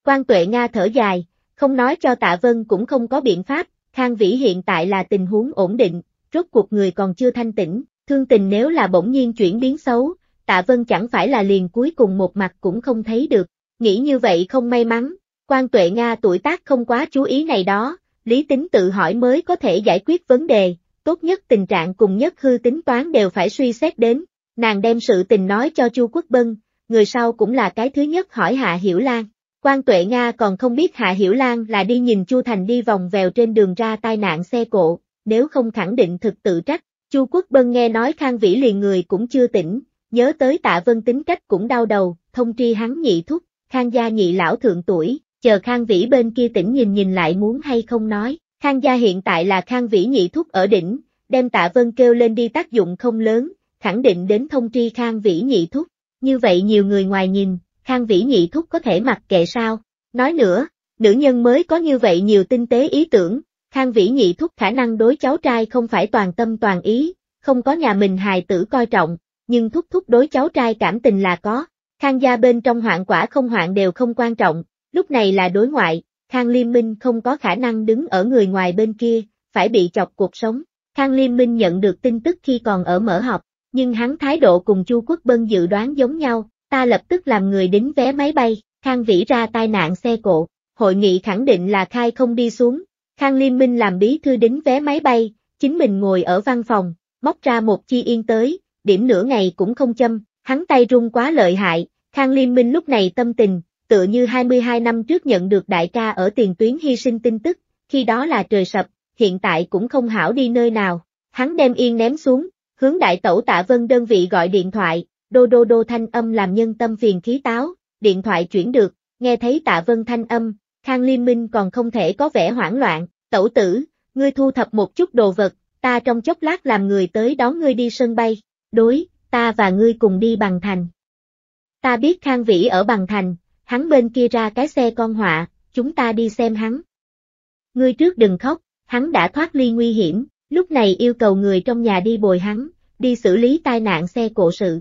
Quan Tuệ Nga thở dài, không nói cho Tạ Vân cũng không có biện pháp, Khang Vĩ hiện tại là tình huống ổn định, rốt cuộc người còn chưa thanh tĩnh, thương tình nếu là bỗng nhiên chuyển biến xấu, Tạ Vân chẳng phải là liền cuối cùng một mặt cũng không thấy được, nghĩ như vậy không may mắn, Quan Tuệ Nga tuổi tác không quá chú ý này đó, lý tính tự hỏi mới có thể giải quyết vấn đề, tốt nhất tình trạng cùng nhất hư tính toán đều phải suy xét đến, nàng đem sự tình nói cho Chu Quốc Bân, người sau cũng là cái thứ nhất hỏi Hạ Hiểu Lan. Quan Tuệ Nga còn không biết Hạ Hiểu Lan là đi nhìn Chu Thành đi vòng vèo trên đường ra tai nạn xe cộ, nếu không khẳng định thực tự trách, Chu Quốc Bân nghe nói Khang Vĩ liền người cũng chưa tỉnh, nhớ tới Tạ Vân tính cách cũng đau đầu, thông tri hắn nhị thúc, Khang gia nhị lão thượng tuổi, chờ Khang Vĩ bên kia tỉnh nhìn nhìn lại muốn hay không nói, Khang gia hiện tại là Khang Vĩ Nhị Thúc ở đỉnh, đem Tạ Vân kêu lên đi tác dụng không lớn, khẳng định đến thông tri Khang Vĩ Nhị Thúc. Như vậy nhiều người ngoài nhìn, Khang Vĩ Nhị Thúc có thể mặc kệ sao? Nói nữa, nữ nhân mới có như vậy nhiều tinh tế ý tưởng, Khang Vĩ Nhị Thúc khả năng đối cháu trai không phải toàn tâm toàn ý, không có nhà mình hài tử coi trọng, nhưng Thúc Thúc đối cháu trai cảm tình là có. Khang gia bên trong hoạn quả không hoạn đều không quan trọng, lúc này là đối ngoại, Khang Liêm Minh không có khả năng đứng ở người ngoài bên kia, phải bị chọc cuộc sống. Khang Liêm Minh nhận được tin tức khi còn ở mở học, nhưng hắn thái độ cùng Chu Quốc Bân dự đoán giống nhau, ta lập tức làm người đính vé máy bay, Khang Vĩ ra tai nạn xe cộ, hội nghị khẳng định là khai không đi xuống, Khang Liêm Minh làm bí thư đính vé máy bay, chính mình ngồi ở văn phòng, móc ra một chi yên tới, điểm nửa ngày cũng không châm, hắn tay run quá lợi hại, Khang Liêm Minh lúc này tâm tình, tựa như 22 năm trước nhận được đại ca ở tiền tuyến hy sinh tin tức, khi đó là trời sập, hiện tại cũng không hảo đi nơi nào. Hắn đem yên ném xuống, hướng đại tẩu tạ vân đơn vị gọi điện thoại, đô đô đô thanh âm làm nhân tâm phiền khí táo, điện thoại chuyển được, nghe thấy tạ vân thanh âm, Khang Liên Minh còn không thể có vẻ hoảng loạn, tẩu tử, ngươi thu thập một chút đồ vật, ta trong chốc lát làm người tới đón ngươi đi sân bay, đối, ta và ngươi cùng đi bằng thành. Ta biết Khang Vĩ ở bằng thành, hắn bên kia ra cái xe con họa, chúng ta đi xem hắn. Ngươi trước đừng khóc, hắn đã thoát ly nguy hiểm, lúc này yêu cầu người trong nhà đi bồi hắn, đi xử lý tai nạn xe cộ sự.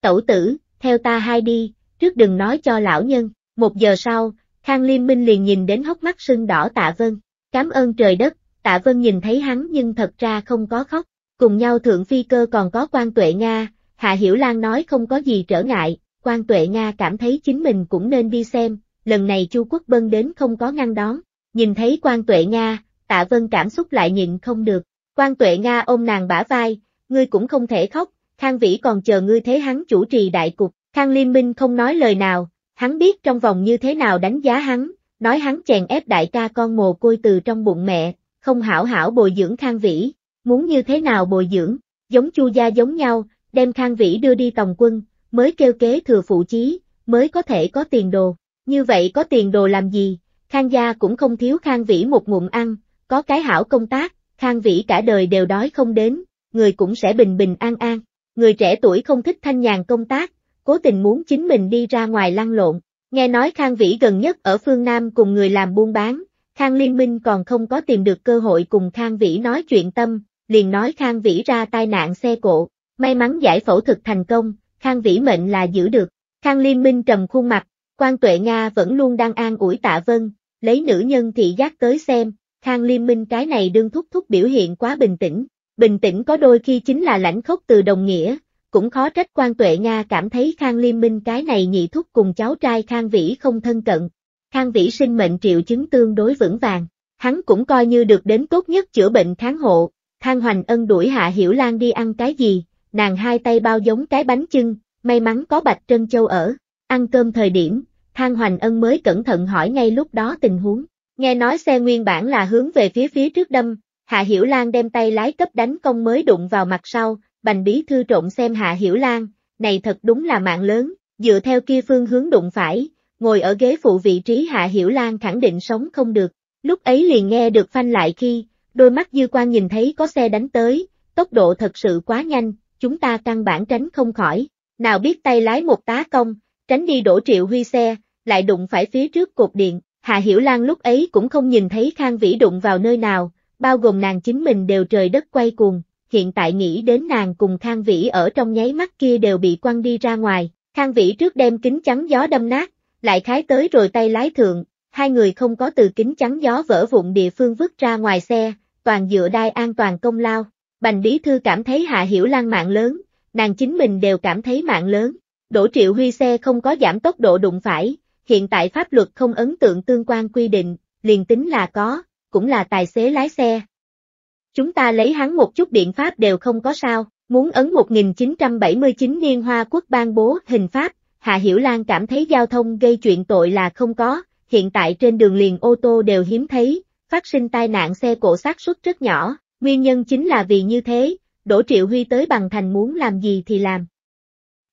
Tẩu tử, theo ta hai đi, trước đừng nói cho lão nhân, một giờ sau, Khang Liêm Minh liền nhìn đến hốc mắt sưng đỏ tạ vân, cảm ơn trời đất, tạ vân nhìn thấy hắn nhưng thật ra không có khóc, cùng nhau thượng phi cơ còn có quan tuệ Nga, Hạ Hiểu Lan nói không có gì trở ngại, quan tuệ Nga cảm thấy chính mình cũng nên đi xem, lần này Chu Quốc Bân đến không có ngăn đón, nhìn thấy quan tuệ Nga, tạ vân cảm xúc lại nhịn không được, quan tuệ Nga ôm nàng bả vai, ngươi cũng không thể khóc, Khang Vĩ còn chờ ngươi thế hắn chủ trì đại cục, Khang Liên Minh không nói lời nào, hắn biết trong vòng như thế nào đánh giá hắn, nói hắn chèn ép đại ca con mồ côi từ trong bụng mẹ, không hảo hảo bồi dưỡng Khang Vĩ, muốn như thế nào bồi dưỡng, giống Chu gia giống nhau, đem Khang Vĩ đưa đi tòng quân, mới kêu kế thừa phụ chí, mới có thể có tiền đồ. Như vậy có tiền đồ làm gì, Khang gia cũng không thiếu Khang Vĩ một ngụm ăn, có cái hảo công tác, Khang Vĩ cả đời đều đói không đến, người cũng sẽ bình bình an an. Người trẻ tuổi không thích thanh nhàn công tác, cố tình muốn chính mình đi ra ngoài lăn lộn. Nghe nói Khang Vĩ gần nhất ở phương Nam cùng người làm buôn bán, Khang Liên Minh còn không có tìm được cơ hội cùng Khang Vĩ nói chuyện tâm, liền nói Khang Vĩ ra tai nạn xe cộ, may mắn giải phẫu thực thành công, Khang vĩ mệnh là giữ được. Khang Liên Minh trầm khuôn mặt, quan tuệ Nga vẫn luôn đang an ủi tạ vân, lấy nữ nhân thị giác tới xem, Khang Liên Minh cái này đương thúc thúc biểu hiện quá bình tĩnh, bình tĩnh có đôi khi chính là lãnh khốc từ đồng nghĩa, cũng khó trách quan tuệ Nga cảm thấy Khang Liên Minh cái này nhị thúc cùng cháu trai Khang Vĩ không thân cận. Khang Vĩ sinh mệnh triệu chứng tương đối vững vàng, hắn cũng coi như được đến tốt nhất chữa bệnh kháng hộ, Khang Hoành Ân đuổi Hạ Hiểu Lan đi ăn cái gì, nàng hai tay bao giống cái bánh chưng, may mắn có Bạch Trân Châu ở, ăn cơm thời điểm, Thang Hoành Ân mới cẩn thận hỏi ngay lúc đó tình huống. Nghe nói xe nguyên bản là hướng về phía phía trước đâm, Hạ Hiểu Lan đem tay lái cấp đánh công mới đụng vào mặt sau, Bành Bí Thư trộn xem Hạ Hiểu Lan, này thật đúng là mạng lớn, dựa theo kia phương hướng đụng phải, ngồi ở ghế phụ vị trí Hạ Hiểu Lan khẳng định sống không được, lúc ấy liền nghe được phanh lại khi, đôi mắt dư quan nhìn thấy có xe đánh tới, tốc độ thật sự quá nhanh, chúng ta căn bản tránh không khỏi, nào biết tay lái một tá công, tránh đi đổ triệu huy xe, lại đụng phải phía trước cột điện, Hà Hiểu Lan lúc ấy cũng không nhìn thấy Khang Vĩ đụng vào nơi nào, bao gồm nàng chính mình đều trời đất quay cuồng, hiện tại nghĩ đến nàng cùng Khang Vĩ ở trong nháy mắt kia đều bị quăng đi ra ngoài, Khang Vĩ trước đem kính chắn gió đâm nát, lại khái tới rồi tay lái thượng, hai người không có từ kính chắn gió vỡ vụn địa phương vứt ra ngoài xe, toàn dựa đai an toàn công lao, Bành Bí Thư cảm thấy Hạ Hiểu Lan mạng lớn, nàng chính mình đều cảm thấy mạng lớn. Đỗ Triệu Huy xe không có giảm tốc độ đụng phải, hiện tại pháp luật không ấn tượng tương quan quy định, liền tính là có, cũng là tài xế lái xe. Chúng ta lấy hắn một chút biện pháp đều không có sao, muốn ấn 1979 Niên Hoa Quốc ban bố hình pháp, Hạ Hiểu Lan cảm thấy giao thông gây chuyện tội là không có, hiện tại trên đường liền ô tô đều hiếm thấy, phát sinh tai nạn xe cổ xác suất rất nhỏ, Nguyên nhân chính là vì như thế, Đỗ Triệu Huy tới bằng thành muốn làm gì thì làm.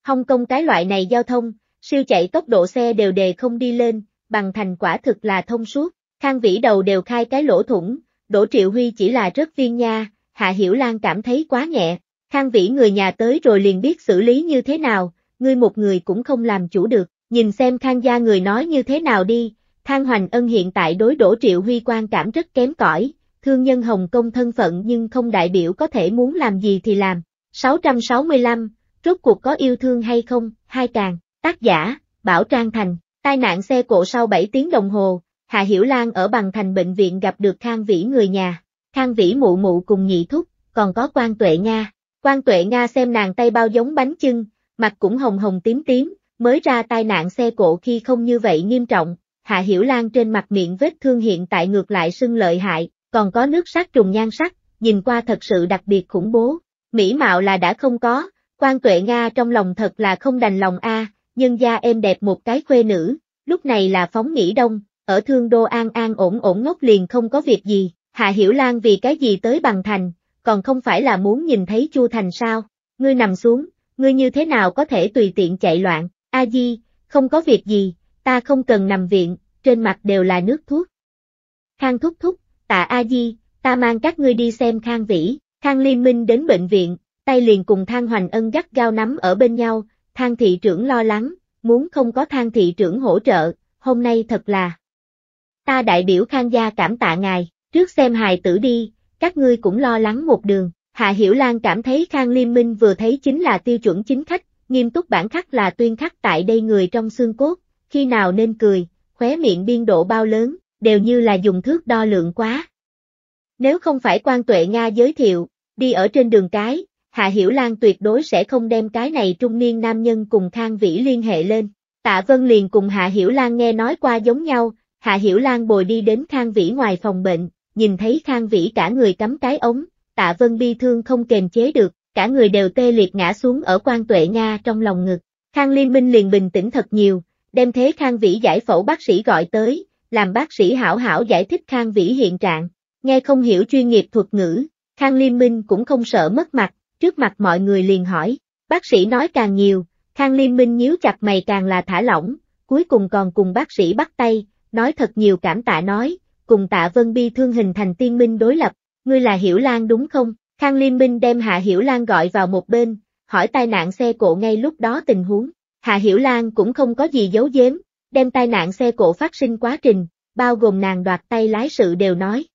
Hong Kong cái loại này giao thông, siêu chạy tốc độ xe đều đề không đi lên, bằng thành quả thực là thông suốt, Khang Vĩ đầu đều khai cái lỗ thủng, Đỗ Triệu Huy chỉ là rất viên nha, Hạ Hiểu Lan cảm thấy quá nhẹ, Khang Vĩ người nhà tới rồi liền biết xử lý như thế nào, ngươi một người cũng không làm chủ được, nhìn xem Khang gia người nói như thế nào đi, Thang Hoành Ân hiện tại đối Đỗ Triệu Huy quan cảm rất kém cỏi, thương nhân Hồng Kông thân phận nhưng không đại biểu có thể muốn làm gì thì làm. 665, rốt cuộc có yêu thương hay không, hai càng, tác giả, Bảo Trang Thành, tai nạn xe cộ sau 7 tiếng đồng hồ, Hạ Hiểu Lan ở bằng thành bệnh viện gặp được Khang Vĩ người nhà, Khang Vĩ mụ mụ cùng nhị thúc, còn có quan tuệ Nga, quan tuệ Nga xem nàng tay bao giống bánh chưng, mặt cũng hồng hồng tím tím, mới ra tai nạn xe cộ khi không như vậy nghiêm trọng, Hạ Hiểu Lan trên mặt miệng vết thương hiện tại ngược lại sưng lợi hại, còn có nước sát trùng nhan sắc, nhìn qua thật sự đặc biệt khủng bố. Mỹ mạo là đã không có, quan tuệ Nga trong lòng thật là không đành lòng a à, nhân gia em đẹp một cái khuê nữ, lúc này là phóng nghỉ đông, ở thương đô an an ổn ổn ngốc liền không có việc gì, Hạ Hiểu Lan vì cái gì tới bằng thành, còn không phải là muốn nhìn thấy Chu Thành sao, ngươi nằm xuống, ngươi như thế nào có thể tùy tiện chạy loạn, a di, không có việc gì, ta không cần nằm viện, trên mặt đều là nước thuốc. Khang thúc thúc, tạ A-di, ta mang các ngươi đi xem Khang Vĩ, Khang Liên Minh đến bệnh viện, tay liền cùng Thang Hoành Ân gắt gao nắm ở bên nhau, Thang thị trưởng lo lắng, muốn không có Thang thị trưởng hỗ trợ, hôm nay thật là. Ta đại biểu Khang gia cảm tạ ngài, trước xem hài tử đi, các ngươi cũng lo lắng một đường, Hạ Hiểu Lan cảm thấy Khang Liên Minh vừa thấy chính là tiêu chuẩn chính khách, nghiêm túc bản khắc là tuyên khắc tại đây người trong xương cốt, khi nào nên cười, khóe miệng biên độ bao lớn, đều như là dùng thước đo lượng quá. Nếu không phải quan tuệ Nga giới thiệu, đi ở trên đường cái, Hạ Hiểu Lan tuyệt đối sẽ không đem cái này trung niên nam nhân cùng Khang Vĩ liên hệ lên. Tạ Vân liền cùng Hạ Hiểu Lan nghe nói qua giống nhau, Hạ Hiểu Lan bồi đi đến Khang Vĩ ngoài phòng bệnh, nhìn thấy Khang Vĩ cả người cắm cái ống, Tạ Vân bi thương không kềm chế được, cả người đều tê liệt ngã xuống ở quan tuệ Nga trong lòng ngực. Khang Liên Minh liền bình tĩnh thật nhiều, đem thế Khang Vĩ giải phẫu bác sĩ gọi tới, làm bác sĩ hảo hảo giải thích Khang Vĩ hiện trạng, nghe không hiểu chuyên nghiệp thuật ngữ, Khang Liên Minh cũng không sợ mất mặt, trước mặt mọi người liền hỏi, bác sĩ nói càng nhiều, Khang Liên Minh nhíu chặt mày càng là thả lỏng, cuối cùng còn cùng bác sĩ bắt tay, nói thật nhiều cảm tạ nói, cùng tạ Vân Bi thương hình thành tiên minh đối lập, ngươi là Hiểu Lan đúng không? Khang Liên Minh đem Hạ Hiểu Lan gọi vào một bên, hỏi tai nạn xe cộ ngay lúc đó tình huống, Hạ Hiểu Lan cũng không có gì giấu giếm, đem tai nạn xe cổ phát sinh quá trình, bao gồm nàng đoạt tay lái sự đều nói.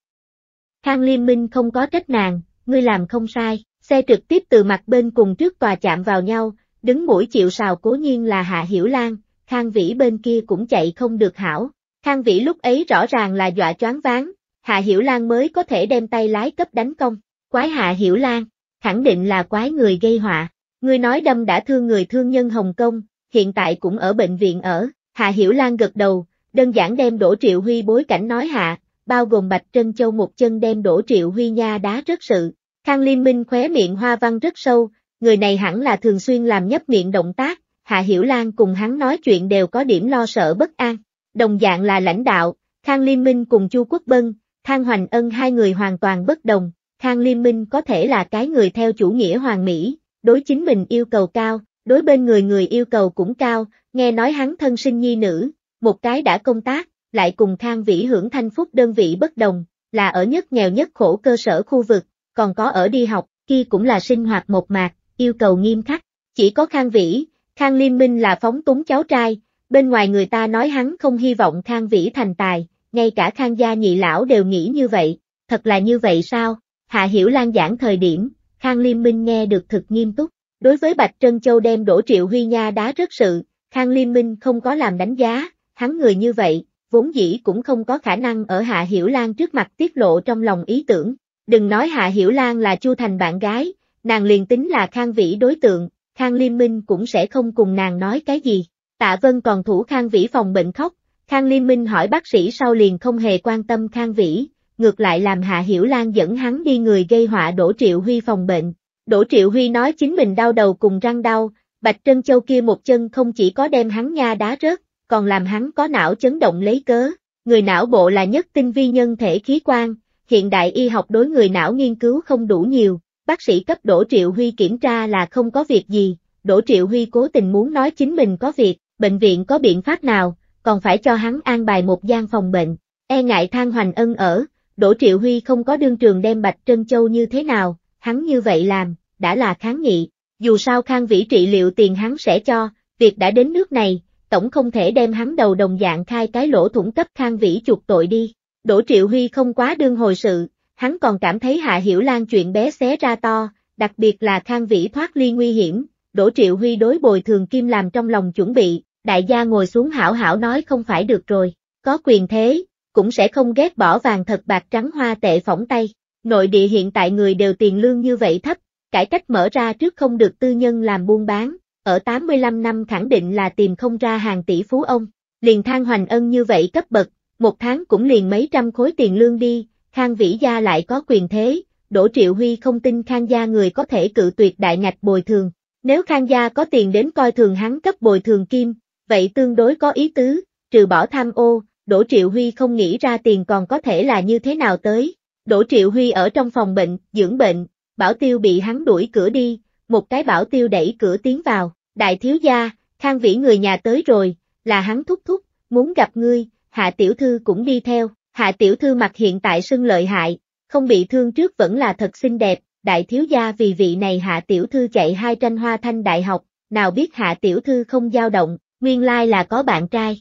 Khang Liên Minh không có trách nàng, ngươi làm không sai, xe trực tiếp từ mặt bên cùng trước tòa chạm vào nhau, đứng mũi chịu sào cố nhiên là Hạ Hiểu Lan, Khang Vĩ bên kia cũng chạy không được hảo. Khang Vĩ lúc ấy rõ ràng là dọa choáng váng, Hạ Hiểu Lan mới có thể đem tay lái cấp đánh công. Quái Hạ Hiểu Lan, khẳng định là quái người gây họa. Ngươi nói đâm đã thương người thương nhân Hồng Kông, hiện tại cũng ở bệnh viện ở. Hạ Hiểu Lan gật đầu, đơn giản đem Đỗ Triệu Huy bối cảnh nói hạ, bao gồm Bạch Trân Châu một chân đem Đỗ Triệu Huy nha đá rất sự. Khang Liên Minh khóe miệng hoa văn rất sâu, người này hẳn là thường xuyên làm nhấp miệng động tác, Hạ Hiểu Lan cùng hắn nói chuyện đều có điểm lo sợ bất an. Đồng dạng là lãnh đạo, Khang Liên Minh cùng Chu Quốc Bân, Khang Hoành Ân hai người hoàn toàn bất đồng, Khang Liên Minh có thể là cái người theo chủ nghĩa hoàng mỹ, đối chính mình yêu cầu cao, đối bên người người yêu cầu cũng cao, nghe nói hắn thân sinh nhi nữ, một cái đã công tác, lại cùng Khang Vĩ hưởng thanh phúc đơn vị bất đồng, là ở nhất nghèo nhất khổ cơ sở khu vực, còn có ở đi học, kia cũng là sinh hoạt một mạc, yêu cầu nghiêm khắc, chỉ có Khang Vĩ, Khang Liên Minh là phóng túng cháu trai, bên ngoài người ta nói hắn không hy vọng Khang Vĩ thành tài, ngay cả Khang gia nhị lão đều nghĩ như vậy, thật là như vậy sao? Hạ Hiểu Lan giảng thời điểm, Khang Liên Minh nghe được thực nghiêm túc, Đối với Bạch Trân Châu đem đổ triệu huy nha đá rất sự, Khang Liên Minh không có làm đánh giá, hắn người như vậy, vốn dĩ cũng không có khả năng ở Hạ Hiểu Lan trước mặt tiết lộ trong lòng ý tưởng. Đừng nói Hạ Hiểu Lan là Chu Thành bạn gái, nàng liền tính là Khang Vĩ đối tượng, Khang Liên Minh cũng sẽ không cùng nàng nói cái gì. Tạ Vân còn thủ Khang Vĩ phòng bệnh khóc, Khang Liên Minh hỏi bác sĩ sau liền không hề quan tâm Khang Vĩ, ngược lại làm Hạ Hiểu Lan dẫn hắn đi người gây họa đổ triệu huy phòng bệnh, Đỗ Triệu Huy nói chính mình đau đầu cùng răng đau, Bạch Trân Châu kia một chân không chỉ có đem hắn nha đá rớt, còn làm hắn có não chấn động lấy cớ. Người não bộ là nhất tinh vi nhân thể khí quan, hiện đại y học đối người não nghiên cứu không đủ nhiều, bác sĩ cấp Đỗ Triệu Huy kiểm tra là không có việc gì, Đỗ Triệu Huy cố tình muốn nói chính mình có việc, bệnh viện có biện pháp nào, còn phải cho hắn an bài một gian phòng bệnh, e ngại than hoành ân ở, Đỗ Triệu Huy không có đương trường đem Bạch Trân Châu như thế nào, hắn như vậy làm, đã là kháng nghị. Dù sao Khang Vĩ trị liệu tiền hắn sẽ cho, việc đã đến nước này, tổng không thể đem hắn đầu đồng dạng khai cái lỗ thủng cấp Khang Vĩ chuộc tội đi. Đỗ Triệu Huy không quá đương hồi sự, hắn còn cảm thấy Hạ Hiểu Lan chuyện bé xé ra to, đặc biệt là Khang Vĩ thoát ly nguy hiểm, Đỗ Triệu Huy đối bồi thường kim làm trong lòng chuẩn bị, đại gia ngồi xuống hảo hảo nói không phải được rồi, có quyền thế, cũng sẽ không ghét bỏ vàng thật bạc trắng hoa tệ phỏng tay. Nội địa hiện tại người đều tiền lương như vậy thấp, Cải cách mở ra trước không được tư nhân làm buôn bán, ở 85 năm khẳng định là tìm không ra hàng tỷ phú ông. Liền thang hoành ân như vậy cấp bậc, một tháng cũng liền mấy trăm khối tiền lương đi, Khang Vĩ Gia lại có quyền thế, Đỗ Triệu Huy không tin Khang Gia người có thể cự tuyệt đại ngạch bồi thường. Nếu Khang Gia có tiền đến coi thường hắn cấp bồi thường kim, vậy tương đối có ý tứ, trừ bỏ tham ô, Đỗ Triệu Huy không nghĩ ra tiền còn có thể là như thế nào tới. Đỗ Triệu Huy ở trong phòng bệnh, dưỡng bệnh, bảo tiêu bị hắn đuổi cửa đi, một cái bảo tiêu đẩy cửa tiến vào, đại thiếu gia, khang vĩ người nhà tới rồi, là hắn thúc thúc, muốn gặp ngươi, hạ tiểu thư cũng đi theo, hạ tiểu thư mặt hiện tại sưng lợi hại, không bị thương trước vẫn là thật xinh đẹp, đại thiếu gia vì vị này hạ tiểu thư chạy hai tranh hoa thanh đại học, nào biết hạ tiểu thư không dao động, nguyên lai là có bạn trai.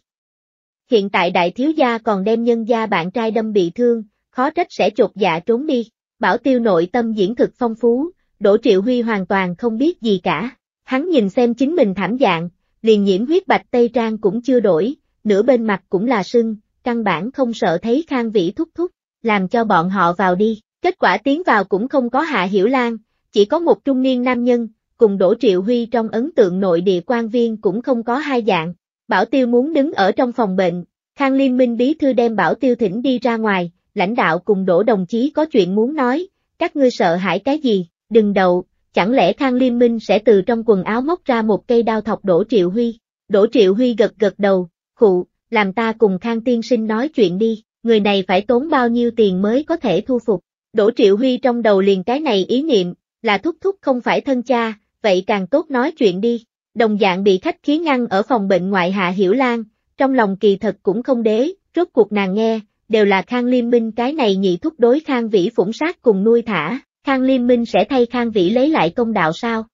Hiện tại đại thiếu gia còn đem nhân gia bạn trai đâm bị thương, khó trách sẽ chột dạ trốn đi. Bảo tiêu nội tâm diễn thực phong phú, Đỗ Triệu Huy hoàn toàn không biết gì cả. Hắn nhìn xem chính mình thảm dạng, liền nhiễm huyết bạch tây trang cũng chưa đổi, nửa bên mặt cũng là sưng, căn bản không sợ thấy Khang Vĩ thúc thúc, làm cho bọn họ vào đi. Kết quả tiến vào cũng không có Hạ Hiểu Lan, chỉ có một trung niên nam nhân, cùng Đỗ Triệu Huy trong ấn tượng nội địa quan viên cũng không có hai dạng. Bảo Tiêu muốn đứng ở trong phòng bệnh, Khang Liên Minh bí thư đem Bảo Tiêu thỉnh đi ra ngoài, lãnh đạo cùng đổ đồng chí có chuyện muốn nói, các ngươi sợ hãi cái gì, đừng đậu, chẳng lẽ Khang Liên Minh sẽ từ trong quần áo móc ra một cây đao thọc Đỗ Triệu Huy. Đỗ Triệu Huy gật gật đầu, khụ, làm ta cùng Khang Tiên Sinh nói chuyện đi, người này phải tốn bao nhiêu tiền mới có thể thu phục. Đỗ Triệu Huy trong đầu liền cái này ý niệm, là thúc thúc không phải thân cha, vậy càng tốt nói chuyện đi. Đồng dạng bị khách khí ngăn ở phòng bệnh ngoại hạ Hiểu Lan, trong lòng kỳ thật cũng không đế, rốt cuộc nàng nghe, đều là Khang Liêm Minh cái này nhị thúc đối Khang Vĩ phủng sát cùng nuôi thả, Khang Liêm Minh sẽ thay Khang Vĩ lấy lại công đạo sao?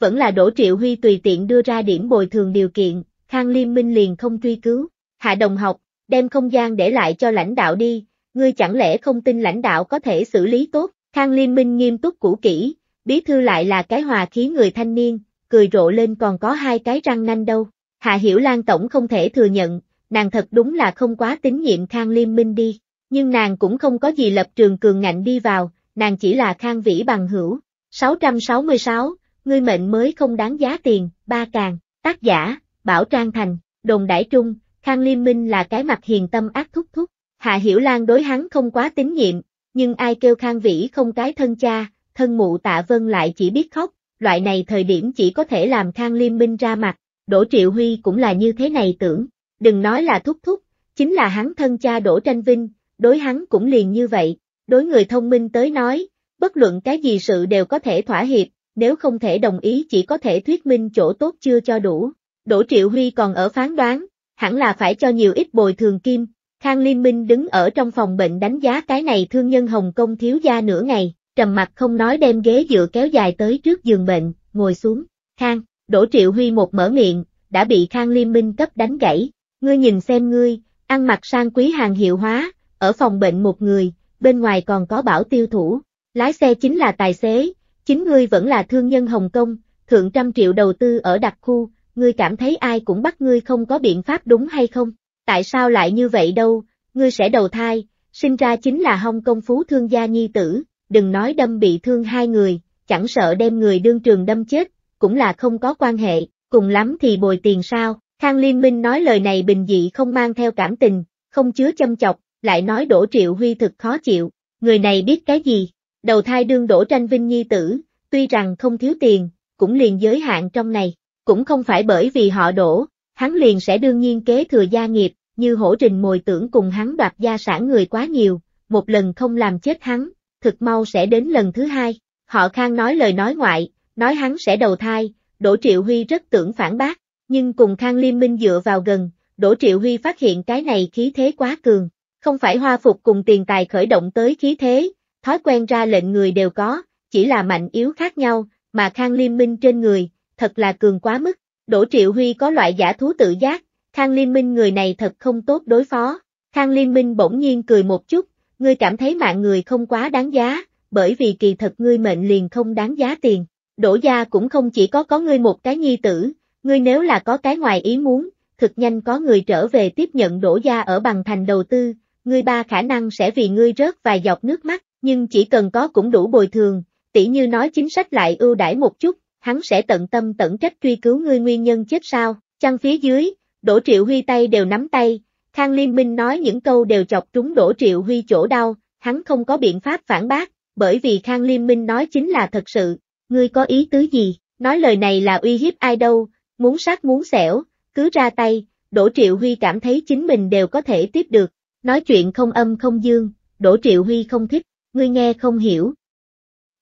Vẫn là Đỗ Triệu Huy tùy tiện đưa ra điểm bồi thường điều kiện, Khang Liêm Minh liền không truy cứu. Hạ đồng học, đem không gian để lại cho lãnh đạo đi, ngươi chẳng lẽ không tin lãnh đạo có thể xử lý tốt? Khang Liêm Minh nghiêm túc cũ kỹ, bí thư lại là cái hòa khí người thanh niên, cười rộ lên còn có hai cái răng nanh đâu. Hạ Hiểu Lan Tổng không thể thừa nhận, nàng thật đúng là không quá tín nhiệm Khang Liêm Minh đi, nhưng nàng cũng không có gì lập trường cường ngạnh đi vào, nàng chỉ là Khang Vĩ bằng hữu. 666, ngươi mệnh mới không đáng giá tiền, ba càng, tác giả, Bảo Trang Thành, đồn đại trung, Khang Liêm Minh là cái mặt hiền tâm ác thúc thúc, Hạ Hiểu Lan đối hắn không quá tín nhiệm, nhưng ai kêu Khang Vĩ không cái thân cha, thân mụ tạ vân lại chỉ biết khóc, loại này thời điểm chỉ có thể làm Khang Liêm Minh ra mặt, Đỗ Triệu Huy cũng là như thế này tưởng. Đừng nói là thúc thúc, chính là hắn thân cha Đỗ Tranh Vinh, đối hắn cũng liền như vậy, đối người thông minh tới nói, bất luận cái gì sự đều có thể thỏa hiệp, nếu không thể đồng ý chỉ có thể thuyết minh chỗ tốt chưa cho đủ. Đỗ Triệu Huy còn ở phán đoán, hẳn là phải cho nhiều ít bồi thường kim. Khang Liên Minh đứng ở trong phòng bệnh đánh giá cái này thương nhân Hồng Kông thiếu gia nửa ngày, trầm mặt không nói đem ghế dựa kéo dài tới trước giường bệnh, ngồi xuống. Khang, Đỗ Triệu Huy một mở miệng, đã bị Khang Liên Minh cấp đánh gãy, ngươi nhìn xem ngươi, ăn mặc sang quý hàng hiệu hóa, ở phòng bệnh một người, bên ngoài còn có bảo tiêu thủ, lái xe chính là tài xế, chính ngươi vẫn là thương nhân Hồng Kông, thượng trăm triệu đầu tư ở đặc khu, ngươi cảm thấy ai cũng bắt ngươi không có biện pháp đúng hay không? Tại sao lại như vậy đâu, ngươi sẽ đầu thai, sinh ra chính là Hồng Kông phú thương gia nhi tử, đừng nói đâm bị thương hai người, chẳng sợ đem người đương trường đâm chết, cũng là không có quan hệ, cùng lắm thì bồi tiền sao, Khang Liên Minh nói lời này bình dị không mang theo cảm tình, không chứa châm chọc, lại nói Đỗ Triệu Huy thực khó chịu, người này biết cái gì, đầu thai đương Đỗ Tranh Vinh Nhi tử, tuy rằng không thiếu tiền, cũng liền giới hạn trong này, cũng không phải bởi vì họ đổ, hắn liền sẽ đương nhiên kế thừa gia nghiệp, như hổ trình mồi tưởng cùng hắn đoạt gia sản người quá nhiều, một lần không làm chết hắn, thực mau sẽ đến lần thứ hai, họ khang nói lời nói ngoại, nói hắn sẽ đầu thai, Đỗ Triệu Huy rất tưởng phản bác, nhưng cùng Khang Liêm Minh dựa vào gần, Đỗ Triệu Huy phát hiện cái này khí thế quá cường. Không phải hoa phục cùng tiền tài khởi động tới khí thế, thói quen ra lệnh người đều có, chỉ là mạnh yếu khác nhau, mà Khang Liêm Minh trên người, thật là cường quá mức. Đỗ Triệu Huy có loại giả thú tự giác, Khang liêm Minh người này thật không tốt đối phó. Khang liêm Minh bỗng nhiên cười một chút, ngươi cảm thấy mạng người không quá đáng giá, bởi vì kỳ thật ngươi mệnh liền không đáng giá tiền. Đỗ gia cũng không chỉ có có ngươi một cái nhi tử, Ngươi nếu là có cái ngoài ý muốn, thực nhanh có người trở về tiếp nhận đổ gia ở bằng thành đầu tư, ngươi ba khả năng sẽ vì ngươi rớt vài giọt nước mắt, nhưng chỉ cần có cũng đủ bồi thường, tỉ như nói chính sách lại ưu đãi một chút, hắn sẽ tận tâm tận trách truy cứu ngươi nguyên nhân chết sao, chăng phía dưới, đổ triệu huy tay đều nắm tay, Khang Liên Minh nói những câu đều chọc trúng đổ triệu huy chỗ đau, hắn không có biện pháp phản bác, bởi vì Khang Liên Minh nói chính là thật sự, ngươi có ý tứ gì, nói lời này là uy hiếp ai đâu, muốn sát muốn xẻo, cứ ra tay, Đỗ Triệu Huy cảm thấy chính mình đều có thể tiếp được, nói chuyện không âm không dương, Đỗ Triệu Huy không thích, ngươi nghe không hiểu.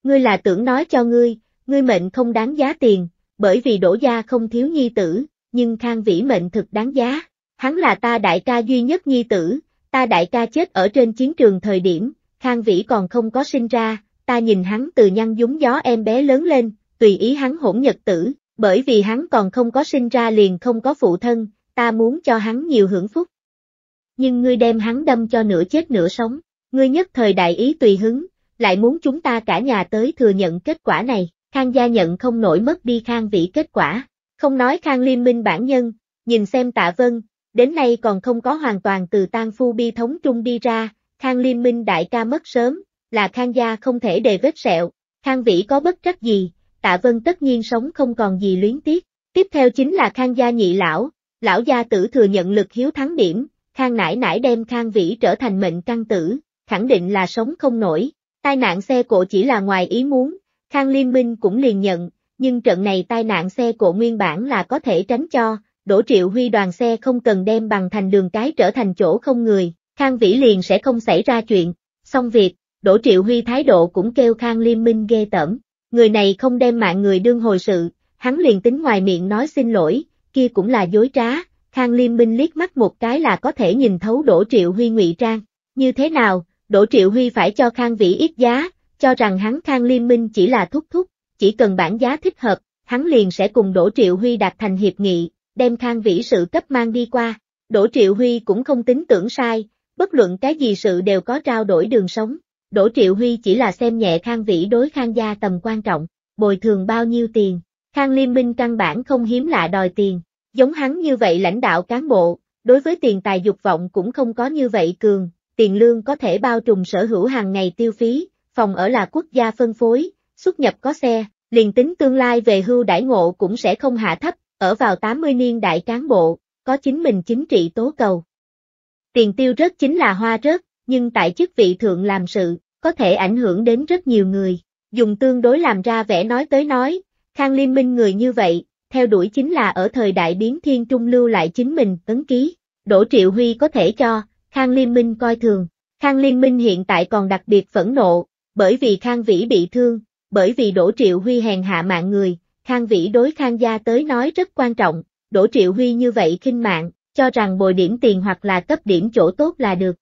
Ngươi là tưởng nói cho ngươi, ngươi mệnh không đáng giá tiền, bởi vì Đỗ gia không thiếu nhi tử, nhưng Khang Vĩ mệnh thực đáng giá, hắn là ta đại ca duy nhất nhi tử, ta đại ca chết ở trên chiến trường thời điểm, Khang Vĩ còn không có sinh ra, ta nhìn hắn từ nhăn dúng gió em bé lớn lên, tùy ý hắn hỗn nhật tử, bởi vì hắn còn không có sinh ra liền không có phụ thân, ta muốn cho hắn nhiều hưởng phúc. Nhưng ngươi đem hắn đâm cho nửa chết nửa sống, ngươi nhất thời đại ý tùy hứng, lại muốn chúng ta cả nhà tới thừa nhận kết quả này, Khang gia nhận không nổi mất đi Khang vĩ kết quả, không nói Khang liên minh bản nhân, nhìn xem tạ vân, đến nay còn không có hoàn toàn từ tan phu bi thống trung đi ra, Khang liên minh đại ca mất sớm, là Khang gia không thể đề vết sẹo, Khang vĩ có bất trách gì, tạ vân tất nhiên sống không còn gì luyến tiếc. Tiếp theo chính là Khang gia nhị lão, lão gia tử thừa nhận lực hiếu thắng điểm, Khang nải nải đem Khang vĩ trở thành mệnh căn tử, khẳng định là sống không nổi. Tai nạn xe cộ chỉ là ngoài ý muốn, Khang Liên Minh cũng liền nhận, nhưng trận này tai nạn xe cộ nguyên bản là có thể tránh cho, Đỗ Triệu Huy đoàn xe không cần đem bằng thành đường cái trở thành chỗ không người, Khang Vĩ liền sẽ không xảy ra chuyện. Xong việc, Đỗ Triệu Huy thái độ cũng kêu Khang Liên Minh ghê tởm người này không đem mạng người đương hồi sự, hắn liền tính ngoài miệng nói xin lỗi, kia cũng là dối trá, Khang Liêm Minh liếc mắt một cái là có thể nhìn thấu Đỗ Triệu Huy ngụy trang, như thế nào, Đỗ Triệu Huy phải cho Khang Vĩ ít giá, cho rằng hắn Khang Liêm Minh chỉ là thúc thúc, chỉ cần bản giá thích hợp, hắn liền sẽ cùng Đỗ Triệu Huy đạt thành hiệp nghị, đem Khang Vĩ sự cấp mang đi qua, Đỗ Triệu Huy cũng không tính tưởng sai, bất luận cái gì sự đều có trao đổi đường sống. Đỗ Triệu Huy chỉ là xem nhẹ Khang Vĩ đối Khang gia tầm quan trọng, bồi thường bao nhiêu tiền, Khang liêm Minh căn bản không hiếm lạ đòi tiền, giống hắn như vậy lãnh đạo cán bộ, đối với tiền tài dục vọng cũng không có như vậy cường, tiền lương có thể bao trùm sở hữu hàng ngày tiêu phí, phòng ở là quốc gia phân phối, xuất nhập có xe, liền tính tương lai về hưu đãi ngộ cũng sẽ không hạ thấp, ở vào 80 niên đại cán bộ, có chính mình chính trị tố cầu. Tiền tiêu rất chính là hoa rớt, nhưng tại chức vị thượng làm sự, có thể ảnh hưởng đến rất nhiều người. Dùng tương đối làm ra vẻ nói tới nói, Khang Liên Minh người như vậy, theo đuổi chính là ở thời đại biến thiên trung lưu lại chính mình, ấn ký. Đỗ Triệu Huy có thể cho, Khang Liên Minh coi thường. Khang Liên Minh hiện tại còn đặc biệt phẫn nộ, bởi vì Khang Vĩ bị thương, bởi vì Đỗ Triệu Huy hèn hạ mạng người, Khang Vĩ đối Khang gia tới nói rất quan trọng, Đỗ Triệu Huy như vậy khinh mạng, cho rằng bồi điểm tiền hoặc là cấp điểm chỗ tốt là được,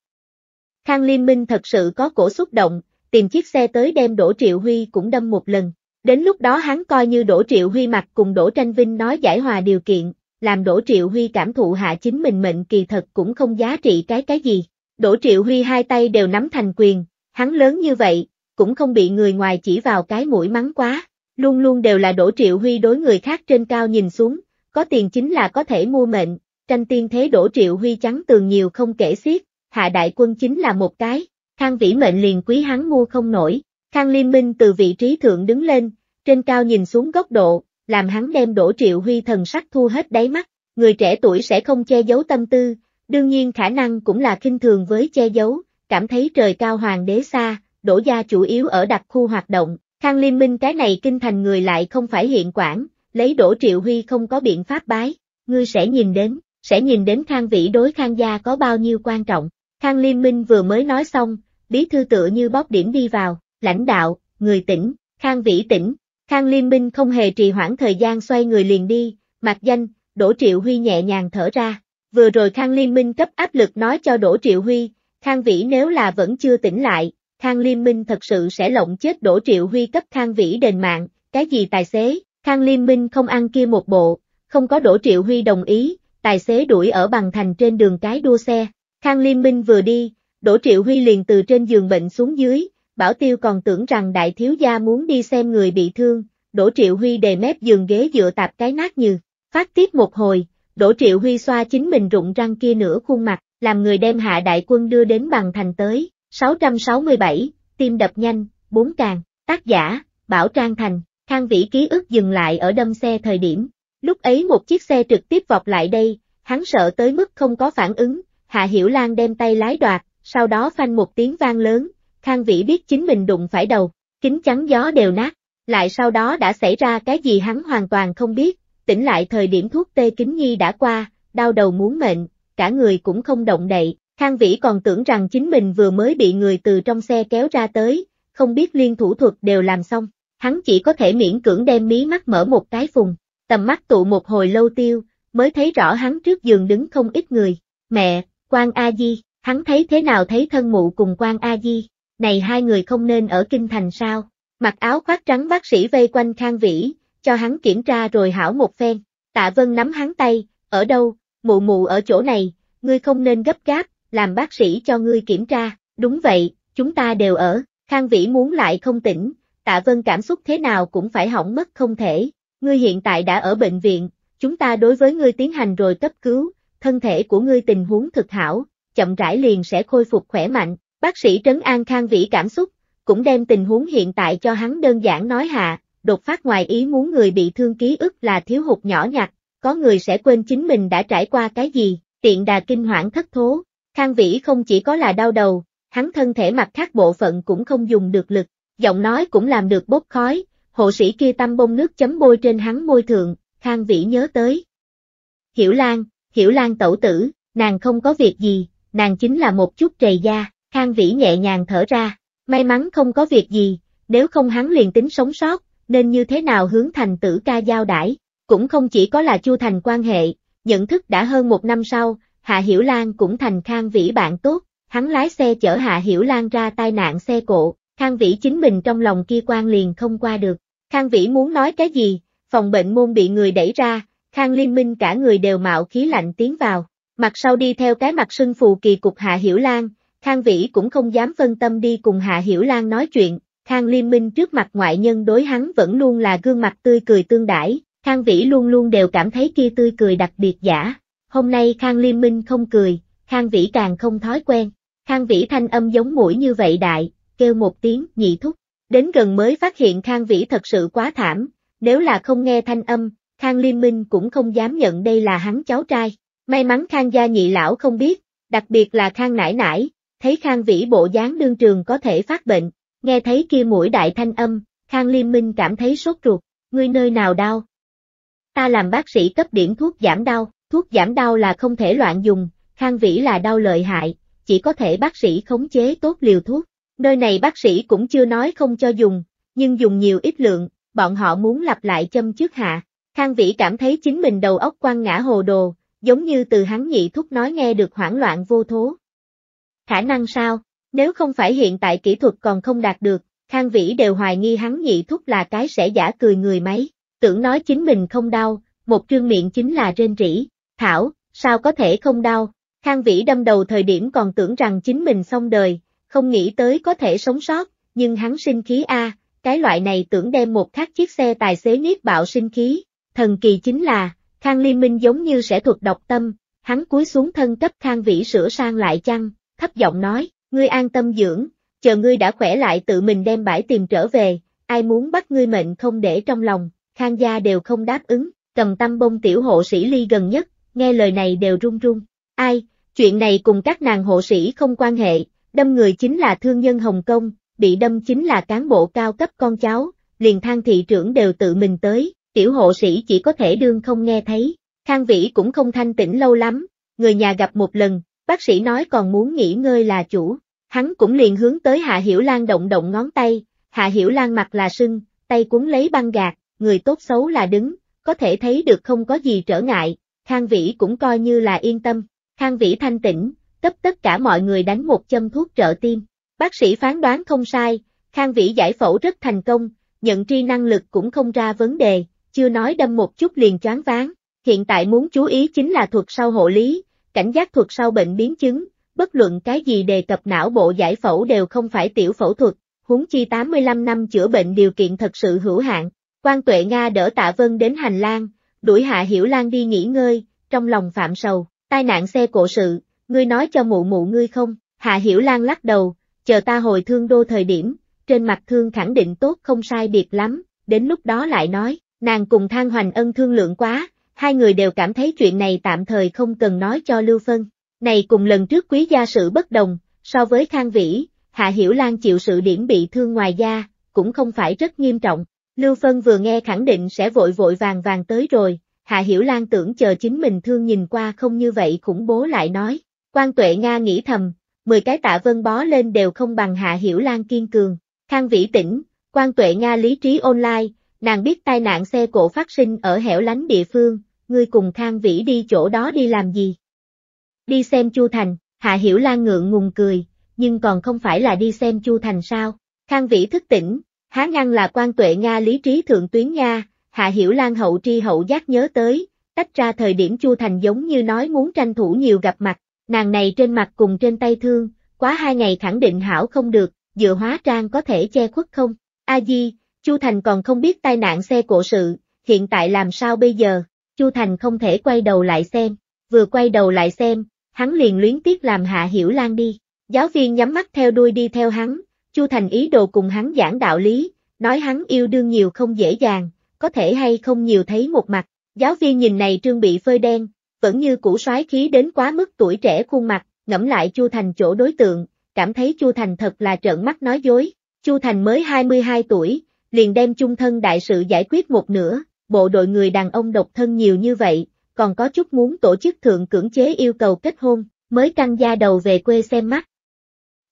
Khang Liên Minh thật sự có cổ xúc động, tìm chiếc xe tới đem Đỗ Triệu Huy cũng đâm một lần. Đến lúc đó hắn coi như Đỗ Triệu Huy mặt cùng Đỗ Tranh Vinh nói giải hòa điều kiện, làm Đỗ Triệu Huy cảm thụ hạ chính mình mệnh kỳ thật cũng không giá trị cái cái gì. Đỗ Triệu Huy hai tay đều nắm thành quyền, hắn lớn như vậy, cũng không bị người ngoài chỉ vào cái mũi mắng quá, luôn luôn đều là Đỗ Triệu Huy đối người khác trên cao nhìn xuống, có tiền chính là có thể mua mệnh, tranh tiên thế Đỗ Triệu Huy trắng tường nhiều không kể xiết, Hạ Đại Quân chính là một cái, Khang Vĩ mệnh liền quý hắn mua không nổi, Khang Liên Minh từ vị trí thượng đứng lên, trên cao nhìn xuống góc độ, làm hắn đem đổ triệu huy thần sắc thu hết đáy mắt, người trẻ tuổi sẽ không che giấu tâm tư, đương nhiên khả năng cũng là kinh thường với che giấu, cảm thấy trời cao hoàng đế xa, đổ gia chủ yếu ở đặc khu hoạt động, Khang Liên Minh cái này kinh thành người lại không phải hiện quản, lấy đổ triệu huy không có biện pháp bái, ngươi sẽ nhìn đến, sẽ nhìn đến Khang Vĩ đối Khang gia có bao nhiêu quan trọng. Khang Liên Minh vừa mới nói xong, bí thư tựa như bóp điểm đi vào, lãnh đạo, người tỉnh, Khang Vĩ tỉnh, Khang Liên Minh không hề trì hoãn thời gian xoay người liền đi, mặc danh, Đỗ Triệu Huy nhẹ nhàng thở ra. Vừa rồi Khang Liên Minh cấp áp lực nói cho Đỗ Triệu Huy, Khang Vĩ nếu là vẫn chưa tỉnh lại, Khang Liên Minh thật sự sẽ lộng chết Đỗ Triệu Huy cấp Khang Vĩ đền mạng, cái gì tài xế, Khang Liên Minh không ăn kia một bộ, không có Đỗ Triệu Huy đồng ý, tài xế đuổi ở bằng thành trên đường cái đua xe, Khang Liên Minh vừa đi, Đỗ Triệu Huy liền từ trên giường bệnh xuống dưới, Bảo Tiêu còn tưởng rằng đại thiếu gia muốn đi xem người bị thương, Đỗ Triệu Huy đề mép giường ghế dựa tạp cái nát như, phát tiếp một hồi, Đỗ Triệu Huy xoa chính mình rụng răng kia nửa khuôn mặt, làm người đem hạ đại quân đưa đến bằng thành tới, 667, tim đập nhanh, bốn càng, tác giả, Bảo Trang Thành, Khang Vĩ ký ức dừng lại ở đâm xe thời điểm, lúc ấy một chiếc xe trực tiếp vọc lại đây, hắn sợ tới mức không có phản ứng, Hạ Hiểu Lan đem tay lái đoạt, sau đó phanh một tiếng vang lớn, Khang Vĩ biết chính mình đụng phải đầu, kính chắn gió đều nát, lại sau đó đã xảy ra cái gì hắn hoàn toàn không biết, tỉnh lại thời điểm thuốc tê kính nhi đã qua, đau đầu muốn mệnh, cả người cũng không động đậy, Khang Vĩ còn tưởng rằng chính mình vừa mới bị người từ trong xe kéo ra tới, không biết liên thủ thuật đều làm xong, hắn chỉ có thể miễn cưỡng đem mí mắt mở một cái phùng, tầm mắt tụ một hồi lâu tiêu, mới thấy rõ hắn trước giường đứng không ít người, mẹ, Quan A Di, hắn thấy thế nào thấy thân mụ cùng quan A Di, này hai người không nên ở kinh thành sao? Mặc áo khoác trắng bác sĩ vây quanh Khang Vĩ, cho hắn kiểm tra rồi hảo một phen. Tạ Vân nắm hắn tay, ở đâu, mụ mụ ở chỗ này, ngươi không nên gấp gáp, làm bác sĩ cho ngươi kiểm tra, đúng vậy, chúng ta đều ở, Khang Vĩ muốn lại không tỉnh, Tạ Vân cảm xúc thế nào cũng phải hỏng mất không thể, ngươi hiện tại đã ở bệnh viện, chúng ta đối với ngươi tiến hành rồi cấp cứu, thân thể của ngươi tình huống thực hảo, chậm rãi liền sẽ khôi phục khỏe mạnh. Bác sĩ trấn an Khang Vĩ cảm xúc, cũng đem tình huống hiện tại cho hắn đơn giản nói hạ, đột phát ngoài ý muốn người bị thương ký ức là thiếu hụt nhỏ nhặt, có người sẽ quên chính mình đã trải qua cái gì, tiện đà kinh hoảng thất thố. Khang Vĩ không chỉ có là đau đầu, hắn thân thể mặt khác bộ phận cũng không dùng được lực, giọng nói cũng làm được bốc khói, hộ sĩ kia tăm bông nước chấm bôi trên hắn môi thượng, Khang Vĩ nhớ tới. Hiểu Lan, hiểu lan tẩu tử, nàng không có việc gì, nàng chính là một chút trầy da, khang vĩ nhẹ nhàng thở ra, may mắn không có việc gì, nếu không hắn liền tính sống sót, nên như thế nào hướng thành tử ca giao đãi cũng không chỉ có là chu thành quan hệ, nhận thức đã hơn một năm sau, Hạ Hiểu Lan cũng thành khang vĩ bạn tốt, hắn lái xe chở Hạ Hiểu Lan ra tai nạn xe cộ, khang vĩ chính mình trong lòng kia quan liền không qua được, khang vĩ muốn nói cái gì, phòng bệnh môn bị người đẩy ra, Khang Liên Minh cả người đều mạo khí lạnh tiến vào, mặt sau đi theo cái mặt sưng phù kỳ cục Hạ Hiểu Lan, Khang Vĩ cũng không dám phân tâm đi cùng Hạ Hiểu Lan nói chuyện, Khang Liên Minh trước mặt ngoại nhân đối hắn vẫn luôn là gương mặt tươi cười tương đãi, Khang Vĩ luôn luôn đều cảm thấy kia tươi cười đặc biệt giả. Hôm nay Khang Liên Minh không cười, Khang Vĩ càng không thói quen. Khang Vĩ thanh âm giống mũi như vậy đại, kêu một tiếng nhị thúc. Đến gần mới phát hiện Khang Vĩ thật sự quá thảm, nếu là không nghe thanh âm, Khang Liên Minh cũng không dám nhận đây là hắn cháu trai. May mắn Khang gia nhị lão không biết, đặc biệt là Khang nải nải, thấy Khang vĩ bộ dáng đương trường có thể phát bệnh, nghe thấy kia mũi đại thanh âm, Khang Liên Minh cảm thấy sốt ruột, ngươi nơi nào đau? Ta làm bác sĩ cấp điểm thuốc giảm đau, thuốc giảm đau là không thể loạn dùng, Khang vĩ là đau lợi hại, chỉ có thể bác sĩ khống chế tốt liều thuốc. Nơi này bác sĩ cũng chưa nói không cho dùng, nhưng dùng nhiều ít lượng, bọn họ muốn lặp lại châm trước hạ, Khang Vĩ cảm thấy chính mình đầu óc quăng ngã hồ đồ, giống như từ hắn nhị thúc nói nghe được hoảng loạn vô thố. Khả năng sao, nếu không phải hiện tại kỹ thuật còn không đạt được, Khang Vĩ đều hoài nghi hắn nhị thúc là cái sẽ giả cười người máy, tưởng nói chính mình không đau, một trương miệng chính là rên rỉ, thảo, sao có thể không đau, Khang Vĩ đâm đầu thời điểm còn tưởng rằng chính mình xong đời, không nghĩ tới có thể sống sót, nhưng hắn sinh khí A, cái loại này tưởng đem một khắc chiếc xe tài xế niết bạo sinh khí, Thần kỳ chính là, Khang Liên Minh giống như sẽ thuật độc tâm, hắn cúi xuống thân cấp Khang Vĩ sửa sang lại chăng, thấp giọng nói, ngươi an tâm dưỡng, chờ ngươi đã khỏe lại tự mình đem bãi tìm trở về, ai muốn bắt ngươi mệnh không để trong lòng, Khang gia đều không đáp ứng, cầm tâm bông tiểu hộ sĩ ly gần nhất, nghe lời này đều run run. Ai, chuyện này cùng các nàng hộ sĩ không quan hệ, đâm người chính là thương nhân Hồng Kông, bị đâm chính là cán bộ cao cấp con cháu, liền thang thị trưởng đều tự mình tới, tiểu hộ sĩ chỉ có thể đương không nghe thấy, Khang Vĩ cũng không thanh tĩnh lâu lắm, người nhà gặp một lần, bác sĩ nói còn muốn nghỉ ngơi là chủ, hắn cũng liền hướng tới Hạ Hiểu Lan động động ngón tay, Hạ Hiểu Lan mặt là sưng, tay cuốn lấy băng gạc, người tốt xấu là đứng, có thể thấy được không có gì trở ngại, Khang Vĩ cũng coi như là yên tâm, Khang Vĩ thanh tĩnh, cấp tất cả mọi người đánh một châm thuốc trợ tim, bác sĩ phán đoán không sai, Khang Vĩ giải phẫu rất thành công, nhận tri năng lực cũng không ra vấn đề, chưa nói đâm một chút liền choáng váng, hiện tại muốn chú ý chính là thuật sau hộ lý, cảnh giác thuật sau bệnh biến chứng, bất luận cái gì đề cập não bộ giải phẫu đều không phải tiểu phẫu thuật, huống chi 85 năm chữa bệnh điều kiện thật sự hữu hạn. Quan Tuệ Nga đỡ Tạ Vân đến hành lang, đuổi Hạ Hiểu Lan đi nghỉ ngơi, trong lòng phạm sầu, tai nạn xe cổ sự, ngươi nói cho mụ mụ ngươi không? Hạ Hiểu Lan lắc đầu, chờ ta hồi thương đô thời điểm, trên mặt thương khẳng định tốt không sai biệt lắm, đến lúc đó lại nói, Nàng cùng Thang Hoành Ân thương lượng quá, hai người đều cảm thấy chuyện này tạm thời không cần nói cho Lưu Phân. Này cùng lần trước quý gia sự bất đồng, so với Khang Vĩ, Hạ Hiểu Lan chịu sự điểm bị thương ngoài da, cũng không phải rất nghiêm trọng. Lưu Phân vừa nghe khẳng định sẽ vội vội vàng vàng tới rồi, Hạ Hiểu Lan tưởng chờ chính mình thương nhìn qua không như vậy khủng bố lại nói. Quan Tuệ Nga nghĩ thầm, 10 cái tạ vân bó lên đều không bằng Hạ Hiểu Lan kiên cường. Khang Vĩ tỉnh, Quan Tuệ Nga lý trí online, Nàng biết tai nạn xe cộ phát sinh ở hẻo lánh địa phương, ngươi cùng Khang Vĩ đi chỗ đó đi làm gì? Đi xem Chu Thành, Hạ Hiểu Lan ngượng ngùng cười, nhưng còn không phải là đi xem Chu Thành sao? Khang Vĩ thức tỉnh, há ngăn là quan tuệ Nga lý trí thượng tuyến Nga, Hạ Hiểu Lan hậu tri hậu giác nhớ tới, tách ra thời điểm Chu Thành giống như nói muốn tranh thủ nhiều gặp mặt, nàng này trên mặt cùng trên tay thương, quá hai ngày khẳng định hảo không được, dựa hóa trang có thể che khuất không? A Di, Chu Thành còn không biết tai nạn xe cổ sự, hiện tại làm sao bây giờ, Chu Thành không thể quay đầu lại xem, vừa quay đầu lại xem, hắn liền luyến tiếc làm Hạ Hiểu Lan đi. Giáo viên nhắm mắt theo đuôi đi theo hắn, Chu Thành ý đồ cùng hắn giảng đạo lý, nói hắn yêu đương nhiều không dễ dàng, có thể hay không nhiều thấy một mặt. Giáo viên nhìn này trương bị phơi đen, vẫn như củ soái khí đến quá mức tuổi trẻ khuôn mặt, ngẫm lại Chu Thành chỗ đối tượng, cảm thấy Chu Thành thật là trợn mắt nói dối. Chu Thành mới 22 tuổi, liền đem chung thân đại sự giải quyết một nửa, bộ đội người đàn ông độc thân nhiều như vậy, còn có chút muốn tổ chức thượng cưỡng chế yêu cầu kết hôn, mới căng da đầu về quê xem mắt.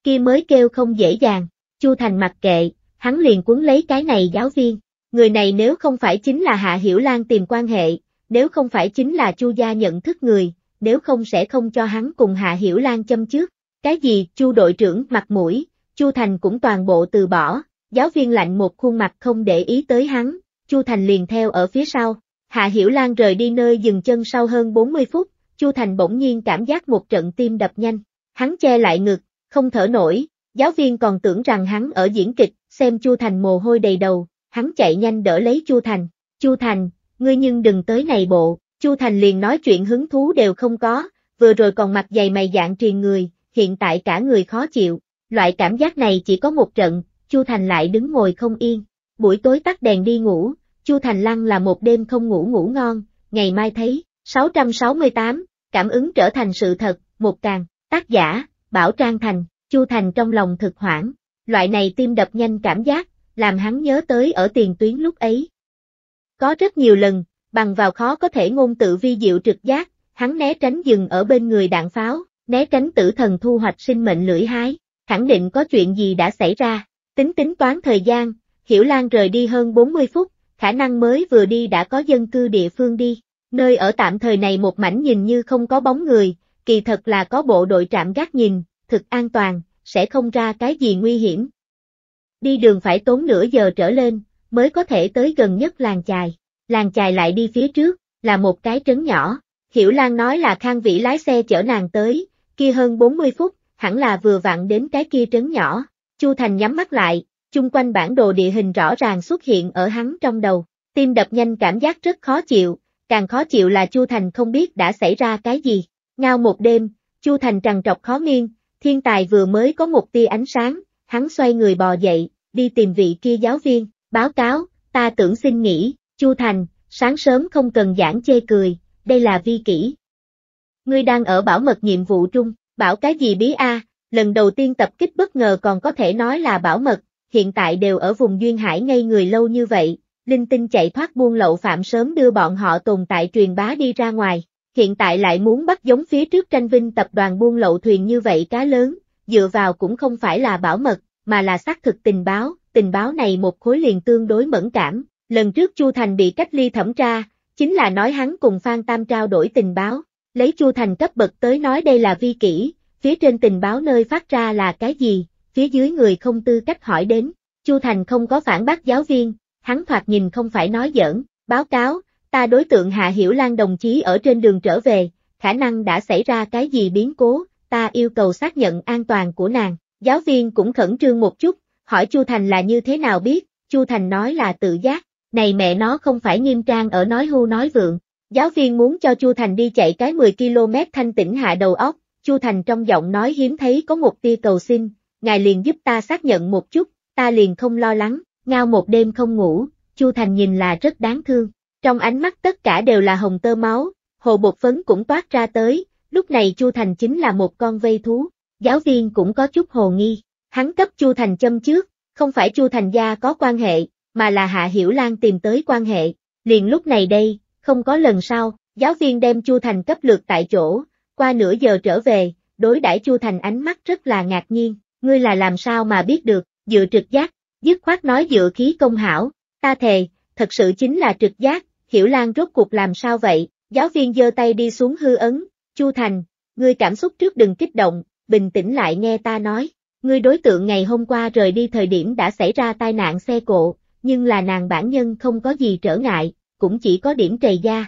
Kia mới kêu không dễ dàng, Chu Thành mặc kệ, hắn liền cuốn lấy cái này giáo viên, người này nếu không phải chính là Hạ Hiểu Lan tìm quan hệ, nếu không phải chính là Chu gia nhận thức người, nếu không sẽ không cho hắn cùng Hạ Hiểu Lan châm trước, cái gì Chu đội trưởng mặt mũi, Chu Thành cũng toàn bộ từ bỏ, Giáo viên lạnh một khuôn mặt không để ý tới hắn, Chu Thành liền theo ở phía sau. Hạ Hiểu Lan rời đi nơi dừng chân sau hơn 40 phút, Chu Thành bỗng nhiên cảm giác một trận tim đập nhanh. Hắn che lại ngực, không thở nổi, giáo viên còn tưởng rằng hắn ở diễn kịch, xem Chu Thành mồ hôi đầy đầu, hắn chạy nhanh đỡ lấy Chu Thành. Chu Thành, ngươi nhưng đừng tới này bộ, Chu Thành liền nói chuyện hứng thú đều không có, vừa rồi còn mặt dày mày dạng truyền người, hiện tại cả người khó chịu. Loại cảm giác này chỉ có một trận, Chu Thành lại đứng ngồi không yên. Buổi tối tắt đèn đi ngủ, Chu Thành lăn là một đêm không ngủ ngủ ngon, ngày mai thấy, 668, cảm ứng trở thành sự thật, một càng, tác giả, Bảo Trang Thành, Chu Thành trong lòng thực hoảng, loại này tim đập nhanh cảm giác, làm hắn nhớ tới ở tiền tuyến lúc ấy. Có rất nhiều lần, bằng vào khó có thể ngôn tự vi diệu trực giác, hắn né tránh dừng ở bên người đạn pháo, né tránh tử thần thu hoạch sinh mệnh lưỡi hái, khẳng định có chuyện gì đã xảy ra. Tính tính toán thời gian, Hiểu Lan rời đi hơn 40 phút, khả năng mới vừa đi đã có dân cư địa phương đi. Nơi ở tạm thời này một mảnh nhìn như không có bóng người, kỳ thật là có bộ đội trạm gác nhìn, thực an toàn, sẽ không ra cái gì nguy hiểm. Đi đường phải tốn nửa giờ trở lên, mới có thể tới gần nhất làng chài. Làng chài lại đi phía trước, là một cái trấn nhỏ. Hiểu Lan nói là Khang Vĩ lái xe chở nàng tới, kia hơn 40 phút, hẳn là vừa vặn đến cái kia trấn nhỏ. Chu Thành nhắm mắt lại, chung quanh bản đồ địa hình rõ ràng xuất hiện ở hắn trong đầu. Tim đập nhanh cảm giác rất khó chịu, càng khó chịu là Chu Thành không biết đã xảy ra cái gì. Ngao một đêm, Chu Thành trằn trọc khó miên, thiên tài vừa mới có một tia ánh sáng, hắn xoay người bò dậy, đi tìm vị kia giáo viên, báo cáo, ta tưởng xin nghỉ, Chu Thành, sáng sớm không cần giảng chê cười, đây là vi kỷ. Ngươi đang ở bảo mật nhiệm vụ trung, bảo cái gì bí a, lần đầu tiên tập kích bất ngờ còn có thể nói là bảo mật, hiện tại đều ở vùng Duyên Hải ngây người lâu như vậy, linh tinh chạy thoát buôn lậu phạm sớm đưa bọn họ tồn tại truyền bá đi ra ngoài, hiện tại lại muốn bắt giống phía trước tranh vinh tập đoàn buôn lậu thuyền như vậy cá lớn, dựa vào cũng không phải là bảo mật, mà là xác thực tình báo, tình báo này một khối liền tương đối mẫn cảm, lần trước Chu Thành bị cách ly thẩm tra, chính là nói hắn cùng Phan Tam trao đổi tình báo, lấy Chu Thành cấp bậc tới nói đây là vi kỷ, phía trên tình báo nơi phát ra là cái gì, phía dưới người không tư cách hỏi đến. Chu Thành không có phản bác giáo viên, hắn thoạt nhìn không phải nói giỡn, báo cáo, ta đối tượng Hạ Hiểu Lan đồng chí ở trên đường trở về, khả năng đã xảy ra cái gì biến cố, ta yêu cầu xác nhận an toàn của nàng. Giáo viên cũng khẩn trương một chút, hỏi Chu Thành là như thế nào biết, Chu Thành nói là tự giác, này mẹ nó không phải nghiêm trang ở nói hưu nói vượng. Giáo viên muốn cho Chu Thành đi chạy cái 10 km thanh tỉnh hạ đầu óc, Chu Thành trong giọng nói hiếm thấy có một tia cầu xin, ngài liền giúp ta xác nhận một chút, ta liền không lo lắng, ngao một đêm không ngủ, Chu Thành nhìn là rất đáng thương. Trong ánh mắt tất cả đều là hồng tơ máu, hồ bột phấn cũng toát ra tới, lúc này Chu Thành chính là một con vây thú, giáo viên cũng có chút hồ nghi, hắn cấp Chu Thành châm trước, không phải Chu Thành gia có quan hệ, mà là Hạ Hiểu Lan tìm tới quan hệ, liền lúc này đây, không có lần sau, giáo viên đem Chu Thành cấp lượt tại chỗ, qua nửa giờ trở về, đối đãi Chu Thành ánh mắt rất là ngạc nhiên, ngươi là làm sao mà biết được, dựa trực giác, dứt khoát nói dựa khí công hảo, ta thề, thật sự chính là trực giác, hiểu lan rốt cuộc làm sao vậy, giáo viên giơ tay đi xuống hư ấn, Chu Thành, ngươi cảm xúc trước đừng kích động, bình tĩnh lại nghe ta nói, ngươi đối tượng ngày hôm qua rời đi thời điểm đã xảy ra tai nạn xe cộ, nhưng là nàng bản nhân không có gì trở ngại, cũng chỉ có điểm trầy da.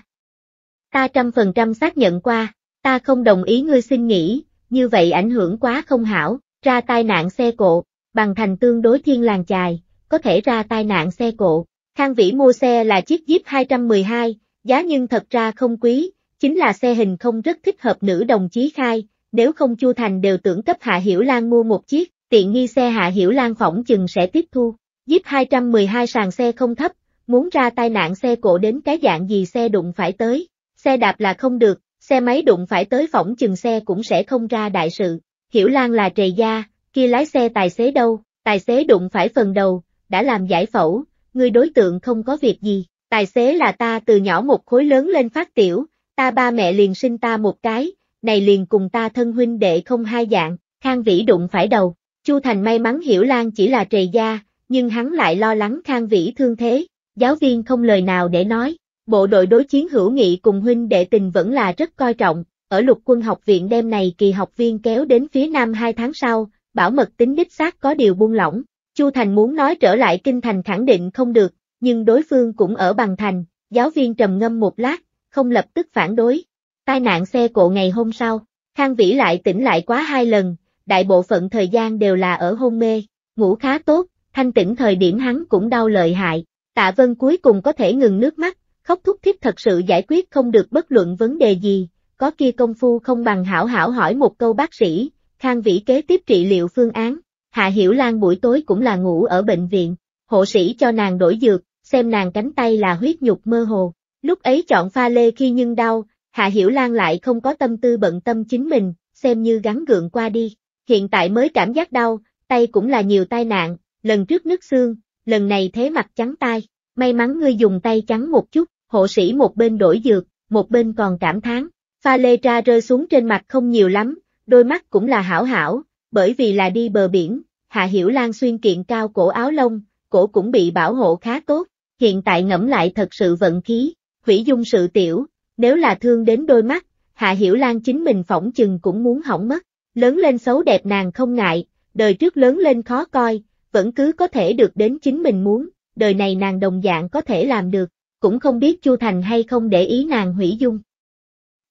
Ta trăm phần trăm xác nhận qua, Ta không đồng ý ngươi xin nghỉ như vậy ảnh hưởng quá không hảo, ra tai nạn xe cộ, bằng thành tương đối thiên làng chài, có thể ra tai nạn xe cộ. Khang Vĩ mua xe là chiếc Jeep 212, giá nhưng thật ra không quý, chính là xe hình không rất thích hợp nữ đồng chí khai, nếu không Chu Thành đều tưởng cấp Hạ Hiểu Lan mua một chiếc, tiện nghi xe Hạ Hiểu Lan phỏng chừng sẽ tiếp thu. Jeep 212 sàn xe không thấp, muốn ra tai nạn xe cộ đến cái dạng gì xe đụng phải tới, xe đạp là không được, xe máy đụng phải tới phỏng chừng xe cũng sẽ không ra đại sự. Hiểu Lan là trề gia, kia lái xe tài xế đâu, tài xế đụng phải phần đầu, đã làm giải phẫu, người đối tượng không có việc gì, tài xế là ta từ nhỏ một khối lớn lên phát tiểu, ta ba mẹ liền sinh ta một cái, này liền cùng ta thân huynh đệ không hai dạng, Khang Vĩ đụng phải đầu. Chu Thành may mắn Hiểu Lan chỉ là trề gia, nhưng hắn lại lo lắng Khang Vĩ thương thế, giáo viên không lời nào để nói, bộ đội đối chiến hữu nghị cùng huynh đệ tình vẫn là rất coi trọng, ở lục quân học viện đêm này kỳ học viên kéo đến phía nam 2 tháng sau, bảo mật tính đích xác có điều buông lỏng, Chu Thành muốn nói trở lại kinh thành khẳng định không được, nhưng đối phương cũng ở bằng thành, giáo viên trầm ngâm một lát, không lập tức phản đối. Tai nạn xe cộ ngày hôm sau, Khang Vĩ lại tỉnh lại quá hai lần, đại bộ phận thời gian đều là ở hôn mê, ngủ khá tốt, thanh tỉnh thời điểm hắn cũng đau lợi hại, tạ vân cuối cùng có thể ngừng nước mắt, khóc thúc thiết thật sự giải quyết không được bất luận vấn đề gì, có kia công phu không bằng hảo hảo hỏi một câu bác sĩ, khang vĩ kế tiếp trị liệu phương án, Hạ Hiểu Lan buổi tối cũng là ngủ ở bệnh viện, hộ sĩ cho nàng đổi dược, xem nàng cánh tay là huyết nhục mơ hồ, lúc ấy chọn pha lê khi nhưng đau, Hạ Hiểu Lan lại không có tâm tư bận tâm chính mình, xem như gắn gượng qua đi, hiện tại mới cảm giác đau, tay cũng là nhiều tai nạn, lần trước nứt xương, lần này thế mặt trắng tay, may mắn ngươi dùng tay trắng một chút, hộ sĩ một bên đổi dược, một bên còn cảm thán. Pha lê ra rơi xuống trên mặt không nhiều lắm, đôi mắt cũng là hảo hảo, bởi vì là đi bờ biển, Hạ Hiểu Lan xuyên kiện cao cổ áo lông, cổ cũng bị bảo hộ khá tốt, hiện tại ngẫm lại thật sự vận khí, hủy dung sự tiểu, nếu là thương đến đôi mắt, Hạ Hiểu Lan chính mình phỏng chừng cũng muốn hỏng mất, lớn lên xấu đẹp nàng không ngại, đời trước lớn lên khó coi, vẫn cứ có thể được đến chính mình muốn, đời này nàng đồng dạng có thể làm được, cũng không biết Chu Thành hay không để ý nàng hủy dung.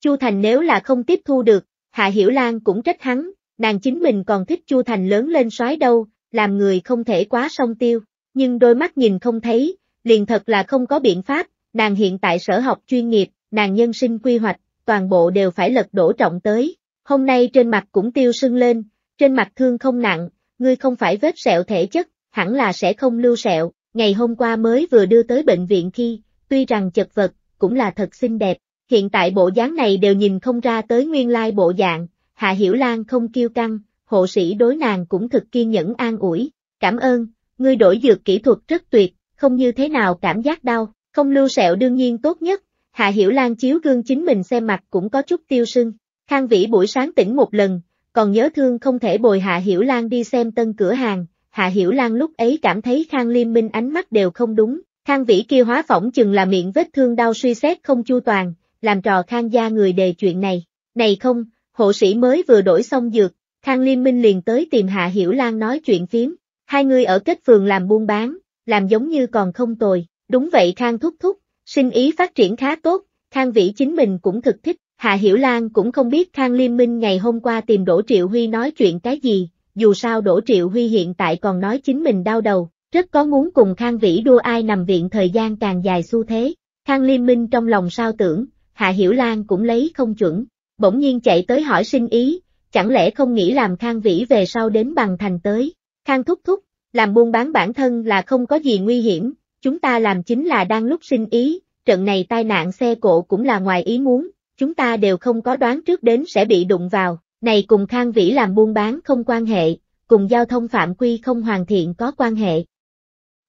Chu Thành nếu là không tiếp thu được, Hạ Hiểu Lan cũng trách hắn, nàng chính mình còn thích Chu Thành lớn lên soái đâu, làm người không thể quá song tiêu, nhưng đôi mắt nhìn không thấy, liền thật là không có biện pháp, nàng hiện tại sở học chuyên nghiệp, nàng nhân sinh quy hoạch, toàn bộ đều phải lật đổ trọng tới, hôm nay trên mặt cũng tiêu sưng lên, trên mặt thương không nặng, ngươi không phải vết sẹo thể chất, hẳn là sẽ không lưu sẹo, ngày hôm qua mới vừa đưa tới bệnh viện khi, tuy rằng chật vật, cũng là thật xinh đẹp. Hiện tại bộ dáng này đều nhìn không ra tới nguyên lai bộ dạng, Hạ Hiểu Lan không kiêu căng, hộ sĩ đối nàng cũng thực kiên nhẫn an ủi, cảm ơn, ngươi đổi dược kỹ thuật rất tuyệt, không như thế nào cảm giác đau, không lưu sẹo đương nhiên tốt nhất, Hạ Hiểu Lan chiếu gương chính mình xem mặt cũng có chút tiêu sưng, Khang Vĩ buổi sáng tỉnh một lần, còn nhớ thương không thể bồi Hạ Hiểu Lan đi xem tân cửa hàng, Hạ Hiểu Lan lúc ấy cảm thấy Khang Liêm Minh ánh mắt đều không đúng, Khang vĩ kia hóa phỏng chừng là miệng vết thương đau suy xét không chu toàn, làm trò khang gia người đề chuyện này. Này không, hộ sĩ mới vừa đổi xong dược, khang liên minh liền tới tìm Hạ Hiểu Lan nói chuyện phiếm. Hai người ở kết phường làm buôn bán, làm giống như còn không tồi. Đúng vậy khang thúc thúc, sinh ý phát triển khá tốt, khang vĩ chính mình cũng thực thích. Hạ Hiểu Lan cũng không biết Khang Liên Minh ngày hôm qua tìm Đỗ Triệu Huy nói chuyện cái gì, dù sao Đỗ Triệu Huy hiện tại còn nói chính mình đau đầu, rất có muốn cùng Khang Vĩ đua ai nằm viện thời gian càng dài xu thế. Khang Liên Minh trong lòng sao tưởng, Hạ Hiểu Lan cũng lấy không chuẩn, bỗng nhiên chạy tới hỏi xin ý, chẳng lẽ không nghĩ làm Khang Vĩ về sau đến bằng thành tới. Khang thúc thúc, làm buôn bán bản thân là không có gì nguy hiểm, chúng ta làm chính là đang lúc xin ý, trận này tai nạn xe cộ cũng là ngoài ý muốn, chúng ta đều không có đoán trước đến sẽ bị đụng vào, này cùng Khang Vĩ làm buôn bán không quan hệ, cùng giao thông phạm quy không hoàn thiện có quan hệ.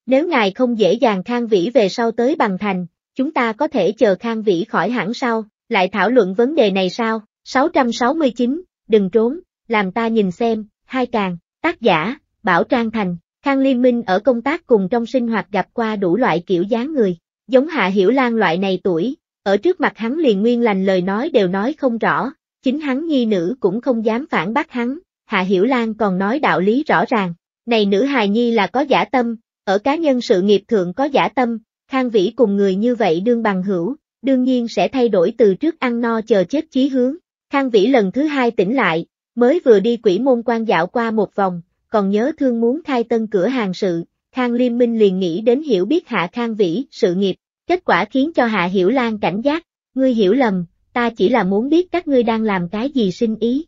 Nếu ngài không dễ dàng Khang Vĩ về sau tới bằng thành, chúng ta có thể chờ Khang Vĩ khỏi hẳn sau, lại thảo luận vấn đề này sao? 669, đừng trốn, làm ta nhìn xem, hai càng, tác giả, Bảo Trang Thành, Khang Liên Minh ở công tác cùng trong sinh hoạt gặp qua đủ loại kiểu dáng người, giống Hạ Hiểu Lan loại này tuổi, ở trước mặt hắn liền nguyên lành lời nói đều nói không rõ, chính hắn nhi nữ cũng không dám phản bác hắn, Hạ Hiểu Lan còn nói đạo lý rõ ràng, này nữ hài nhi là có giả tâm, ở cá nhân sự nghiệp thượng có giả tâm, Khang Vĩ cùng người như vậy đương bằng hữu, đương nhiên sẽ thay đổi từ trước ăn no chờ chết chí hướng. Khang Vĩ lần thứ hai tỉnh lại, mới vừa đi quỷ môn quan dạo qua một vòng, còn nhớ thương muốn khai tân cửa hàng sự, Khang Liêm Minh liền nghĩ đến hiểu biết Hạ Khang Vĩ, sự nghiệp, kết quả khiến cho Hạ Hiểu Lan cảnh giác, ngươi hiểu lầm, ta chỉ là muốn biết các ngươi đang làm cái gì sinh ý.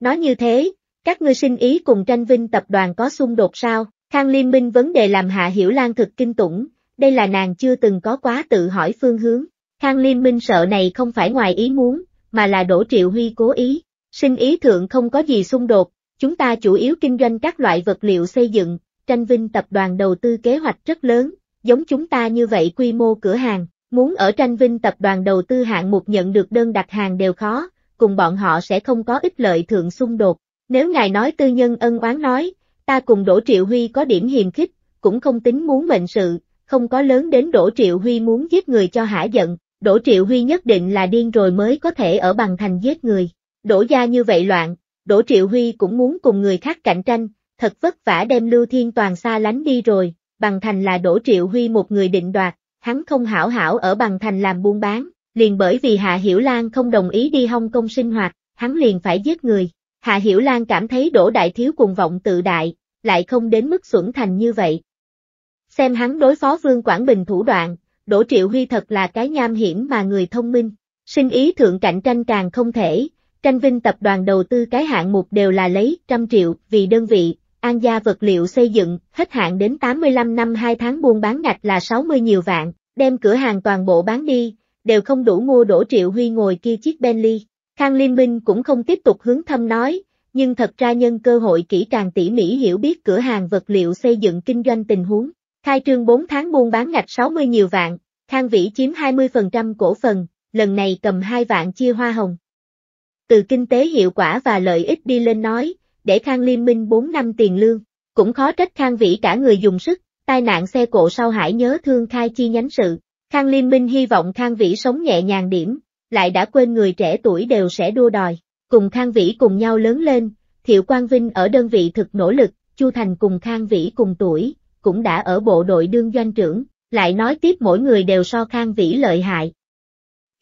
Nói như thế, các ngươi sinh ý cùng tranh vinh tập đoàn có xung đột sao? Khang Liên Minh vấn đề làm Hạ Hiểu Lan thực kinh tủng, đây là nàng chưa từng có quá tự hỏi phương hướng. Khang Liên Minh sợ này không phải ngoài ý muốn, mà là Đỗ Triệu Huy cố ý. Sinh ý thượng không có gì xung đột, chúng ta chủ yếu kinh doanh các loại vật liệu xây dựng, tranh vinh tập đoàn đầu tư kế hoạch rất lớn, giống chúng ta như vậy quy mô cửa hàng, muốn ở tranh vinh tập đoàn đầu tư hạng mục nhận được đơn đặt hàng đều khó, cùng bọn họ sẽ không có ích lợi thượng xung đột. Nếu ngài nói tư nhân ân oán nói, ta cùng Đỗ Triệu Huy có điểm hiềm khích, cũng không tính muốn mệnh sự, không có lớn đến Đỗ Triệu Huy muốn giết người cho hả giận, Đỗ Triệu Huy nhất định là điên rồi mới có thể ở bằng thành giết người. Đỗ gia như vậy loạn, Đỗ Triệu Huy cũng muốn cùng người khác cạnh tranh, thật vất vả đem Lưu Thiên Toàn xa lánh đi rồi, bằng thành là Đỗ Triệu Huy một người định đoạt, hắn không hảo hảo ở bằng thành làm buôn bán, liền bởi vì Hạ Hiểu Lan không đồng ý đi Hong Kong sinh hoạt, hắn liền phải giết người. Hạ Hiểu Lan cảm thấy Đỗ Đại Thiếu cùng vọng tự đại, lại không đến mức xuẩn thành như vậy. Xem hắn đối phó Vương Quảng Bình thủ đoạn, Đỗ Triệu Huy thật là cái nham hiểm mà người thông minh, sinh ý thượng cạnh tranh càng không thể, tranh vinh tập đoàn đầu tư cái hạng mục đều là lấy trăm triệu vì đơn vị, an gia vật liệu xây dựng, hết hạn đến 85 năm 2 tháng buôn bán ngạch là 60 nhiều vạn, đem cửa hàng toàn bộ bán đi, đều không đủ mua Đỗ Triệu Huy ngồi kia chiếc Bentley. Khang Liên Minh cũng không tiếp tục hướng thâm nói, nhưng thật ra nhân cơ hội kỹ càng tỉ mỉ hiểu biết cửa hàng vật liệu xây dựng kinh doanh tình huống. Khai trương 4 tháng buôn bán ngạch 60 nhiều vạn, Khang Vĩ chiếm 20% cổ phần, lần này cầm 2 vạn chia hoa hồng. Từ kinh tế hiệu quả và lợi ích đi lên nói, để Khang Liên Minh 4 năm tiền lương, cũng khó trách Khang Vĩ cả người dùng sức, tai nạn xe cộ sau hải nhớ thương khai chi nhánh sự. Khang Liên Minh hy vọng Khang Vĩ sống nhẹ nhàng điểm, lại đã quên người trẻ tuổi đều sẽ đua đòi. Cùng Khang Vĩ cùng nhau lớn lên, Thiệu Quang Vinh ở đơn vị thực nỗ lực, Chu Thành cùng Khang Vĩ cùng tuổi, cũng đã ở bộ đội đương doanh trưởng, lại nói tiếp mỗi người đều so Khang Vĩ lợi hại.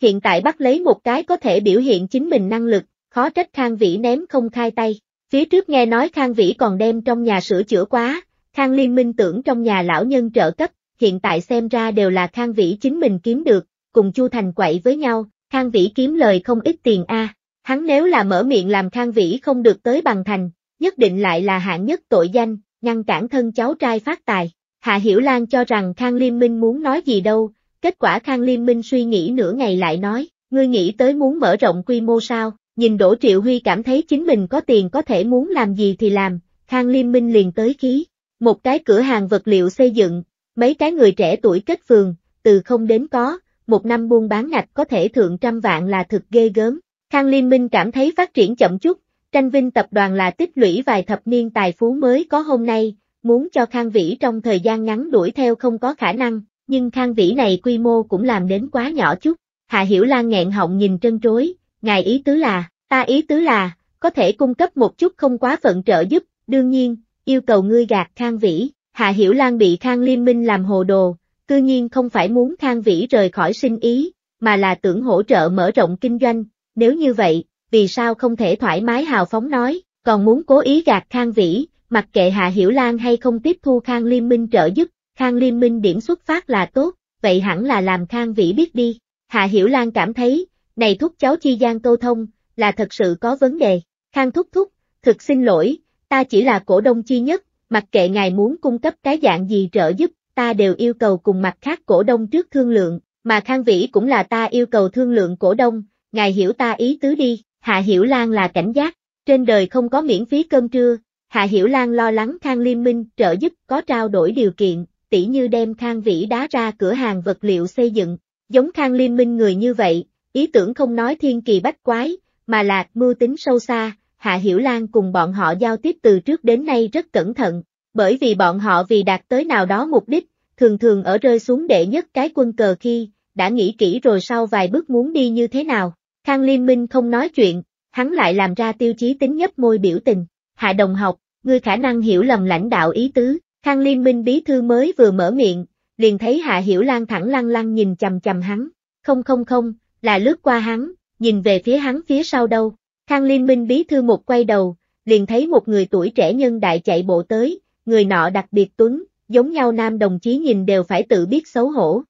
Hiện tại bắt lấy một cái có thể biểu hiện chính mình năng lực, khó trách Khang Vĩ ném không khai tay. Phía trước nghe nói Khang Vĩ còn đem trong nhà sửa chữa quá, Khang Liên Minh tưởng trong nhà lão nhân trợ cấp, hiện tại xem ra đều là Khang Vĩ chính mình kiếm được, cùng Chu Thành quậy với nhau, Khang Vĩ kiếm lời không ít tiền a. À. Hắn nếu là mở miệng làm khang vĩ không được tới bằng thành, nhất định lại là hạng nhất tội danh, ngăn cản thân cháu trai phát tài. Hạ Hiểu Lan cho rằng Khang Liên Minh muốn nói gì đâu, kết quả Khang Liên Minh suy nghĩ nửa ngày lại nói, ngươi nghĩ tới muốn mở rộng quy mô sao, nhìn Đỗ Triệu Huy cảm thấy chính mình có tiền có thể muốn làm gì thì làm, Khang Liên Minh liền tới khí. Một cái cửa hàng vật liệu xây dựng, mấy cái người trẻ tuổi kết phường, từ không đến có, một năm buôn bán ngạch có thể thượng trăm vạn là thực ghê gớm. Khang Liên Minh cảm thấy phát triển chậm chút, tranh vinh tập đoàn là tích lũy vài thập niên tài phú mới có hôm nay, muốn cho Khang Vĩ trong thời gian ngắn đuổi theo không có khả năng, nhưng Khang Vĩ này quy mô cũng làm đến quá nhỏ chút. Hạ Hiểu Lan nghẹn họng nhìn trân trối, ngài ý tứ là, ta ý tứ là, có thể cung cấp một chút không quá phận trợ giúp, đương nhiên, yêu cầu ngươi gạt Khang Vĩ. Hạ Hiểu Lan bị Khang Liên Minh làm hồ đồ, cư nhiên không phải muốn Khang Vĩ rời khỏi sinh ý, mà là tưởng hỗ trợ mở rộng kinh doanh, nếu như vậy, vì sao không thể thoải mái hào phóng nói, còn muốn cố ý gạt Khang Vĩ, mặc kệ Hạ Hiểu Lan hay không tiếp thu Khang Liên Minh trợ giúp, Khang Liên Minh điểm xuất phát là tốt, vậy hẳn là làm Khang Vĩ biết đi. Hạ Hiểu Lan cảm thấy, này thúc cháu Chi Giang câu thông, là thật sự có vấn đề. Khang thúc thúc, thực xin lỗi, ta chỉ là cổ đông chi nhất, mặc kệ ngài muốn cung cấp cái dạng gì trợ giúp, ta đều yêu cầu cùng mặt khác cổ đông trước thương lượng, mà Khang Vĩ cũng là ta yêu cầu thương lượng cổ đông, ngài hiểu ta ý tứ đi, Hạ Hiểu Lan là cảnh giác, trên đời không có miễn phí cơm trưa, Hạ Hiểu Lan lo lắng Khang Liên Minh trợ giúp có trao đổi điều kiện, tỉ như đem Khang Vĩ đá ra cửa hàng vật liệu xây dựng, giống Khang Liên Minh người như vậy, ý tưởng không nói thiên kỳ bách quái, mà là mưu tính sâu xa, Hạ Hiểu Lan cùng bọn họ giao tiếp từ trước đến nay rất cẩn thận, bởi vì bọn họ vì đạt tới nào đó mục đích, thường thường ở rơi xuống đệ nhất cái quân cờ khi, đã nghĩ kỹ rồi sau vài bước muốn đi như thế nào. Khang Liên Minh không nói chuyện, hắn lại làm ra tiêu chí tính nhấp môi biểu tình. Hạ đồng học, ngươi khả năng hiểu lầm lãnh đạo ý tứ, Khang Liên Minh bí thư mới vừa mở miệng, liền thấy Hạ Hiểu Lan thẳng lăng lăng nhìn chầm chầm hắn, không không không, là lướt qua hắn, nhìn về phía hắn phía sau đâu. Khang Liên Minh bí thư một quay đầu, liền thấy một người tuổi trẻ nhân đại chạy bộ tới, người nọ đặc biệt tuấn, giống nhau nam đồng chí nhìn đều phải tự biết xấu hổ.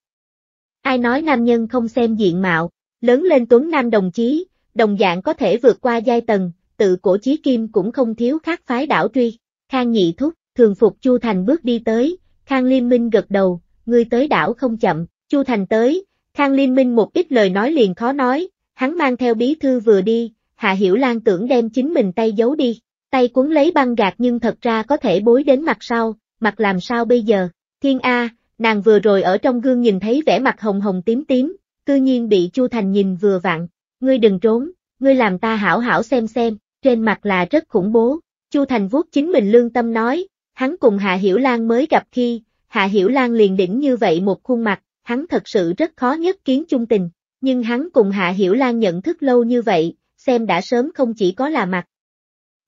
Ai nói nam nhân không xem diện mạo, Lớn lên Tuấn Nam đồng chí, đồng dạng có thể vượt qua giai tầng, tự cổ chí kim cũng không thiếu khác phái đảo truy. Khang nhị thúc, thường phục Chu Thành bước đi tới, Khang Liên Minh gật đầu, ngươi tới đảo không chậm, Chu Thành tới, Khang Liên Minh một ít lời nói liền khó nói, hắn mang theo bí thư vừa đi, Hạ Hiểu Lan tưởng đem chính mình tay giấu đi, tay cuốn lấy băng gạt nhưng thật ra có thể bối đến mặt sau, mặt làm sao bây giờ, thiên A, nàng vừa rồi ở trong gương nhìn thấy vẻ mặt hồng hồng tím tím, cư nhiên bị Chu Thành nhìn vừa vặn, ngươi đừng trốn, ngươi làm ta hảo hảo xem xem, trên mặt là rất khủng bố. Chu Thành vuốt chính mình lương tâm nói, hắn cùng Hạ Hiểu Lan mới gặp khi, Hạ Hiểu Lan liền đỉnh như vậy một khuôn mặt, hắn thật sự rất khó nhất kiến chung tình, nhưng hắn cùng Hạ Hiểu Lan nhận thức lâu như vậy, xem đã sớm không chỉ có là mặt.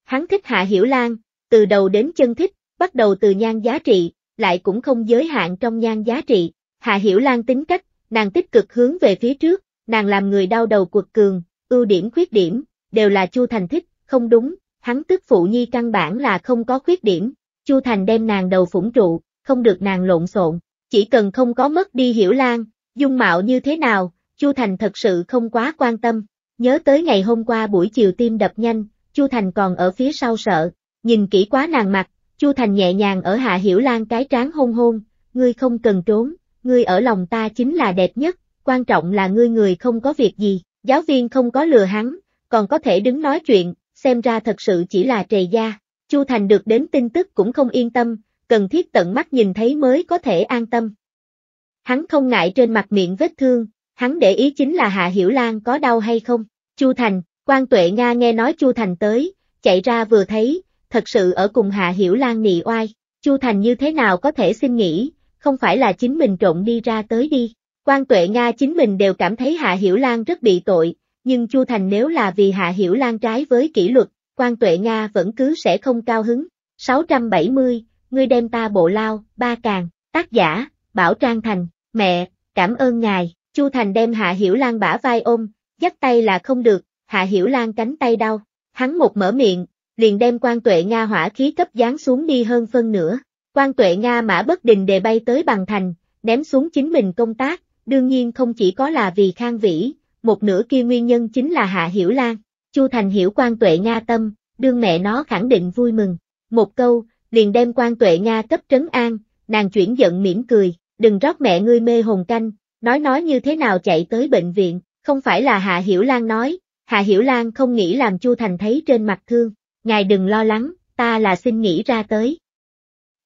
Hắn thích Hạ Hiểu Lan, từ đầu đến chân thích, bắt đầu từ nhan giá trị, lại cũng không giới hạn trong nhan giá trị. Hạ Hiểu Lan tính cách Nàng tích cực hướng về phía trước, nàng làm người đau đầu quật cường, ưu điểm khuyết điểm, đều là Chu Thành thích, không đúng, hắn tức phụ nhi căn bản là không có khuyết điểm. Chu Thành đem nàng đầu phủng trụ, không được nàng lộn xộn, chỉ cần không có mất đi hiểu lan, dung mạo như thế nào, Chu Thành thật sự không quá quan tâm. Nhớ tới ngày hôm qua buổi chiều tim đập nhanh, Chu Thành còn ở phía sau sợ, nhìn kỹ quá nàng mặt, Chu Thành nhẹ nhàng ở Hạ Hiểu Lan cái trán hôn hôn, ngươi không cần trốn, ngươi ở lòng ta chính là đẹp nhất, quan trọng là ngươi người không có việc gì, giáo viên không có lừa hắn, còn có thể đứng nói chuyện, xem ra thật sự chỉ là trề gia. Chu Thành được đến tin tức cũng không yên tâm, cần thiết tận mắt nhìn thấy mới có thể an tâm. Hắn không ngại trên mặt miệng vết thương, hắn để ý chính là Hạ Hiểu Lan có đau hay không. Chu Thành, quan tuệ Nga nghe nói Chu Thành tới, chạy ra vừa thấy, thật sự ở cùng Hạ Hiểu Lan nị oai. Chu Thành như thế nào có thể xin nghỉ? không phải là chính mình trộn đi ra tới đi. Quan tuệ Nga chính mình đều cảm thấy Hạ Hiểu Lan rất bị tội, nhưng Chu Thành nếu là vì Hạ Hiểu Lan trái với kỷ luật, quan tuệ Nga vẫn cứ sẽ không cao hứng. 670, ngươi đem ta bộ lao, ba càng, tác giả, Bảo Trang Thành, mẹ, cảm ơn ngài, Chu Thành đem Hạ Hiểu Lan bả vai ôm, dắt tay là không được, Hạ Hiểu Lan cánh tay đau, hắn một mở miệng, liền đem quan tuệ Nga hỏa khí cấp dán xuống đi hơn phân nửa. Quan tuệ Nga mã bất đình đề bay tới bằng thành, ném xuống chính mình công tác, đương nhiên không chỉ có là vì khang vĩ, một nửa kia nguyên nhân chính là Hạ Hiểu Lan. Chu Thành hiểu quan tuệ Nga tâm, đương mẹ nó khẳng định vui mừng. Một câu, liền đem quan tuệ Nga cấp trấn an, nàng chuyển giận mỉm cười, đừng rót mẹ ngươi mê hồn canh, nói nói như thế nào chạy tới bệnh viện, không phải là Hạ Hiểu Lan nói, Hạ Hiểu Lan không nghĩ làm Chu Thành thấy trên mặt thương, ngài đừng lo lắng, ta là xin nghĩ ra tới.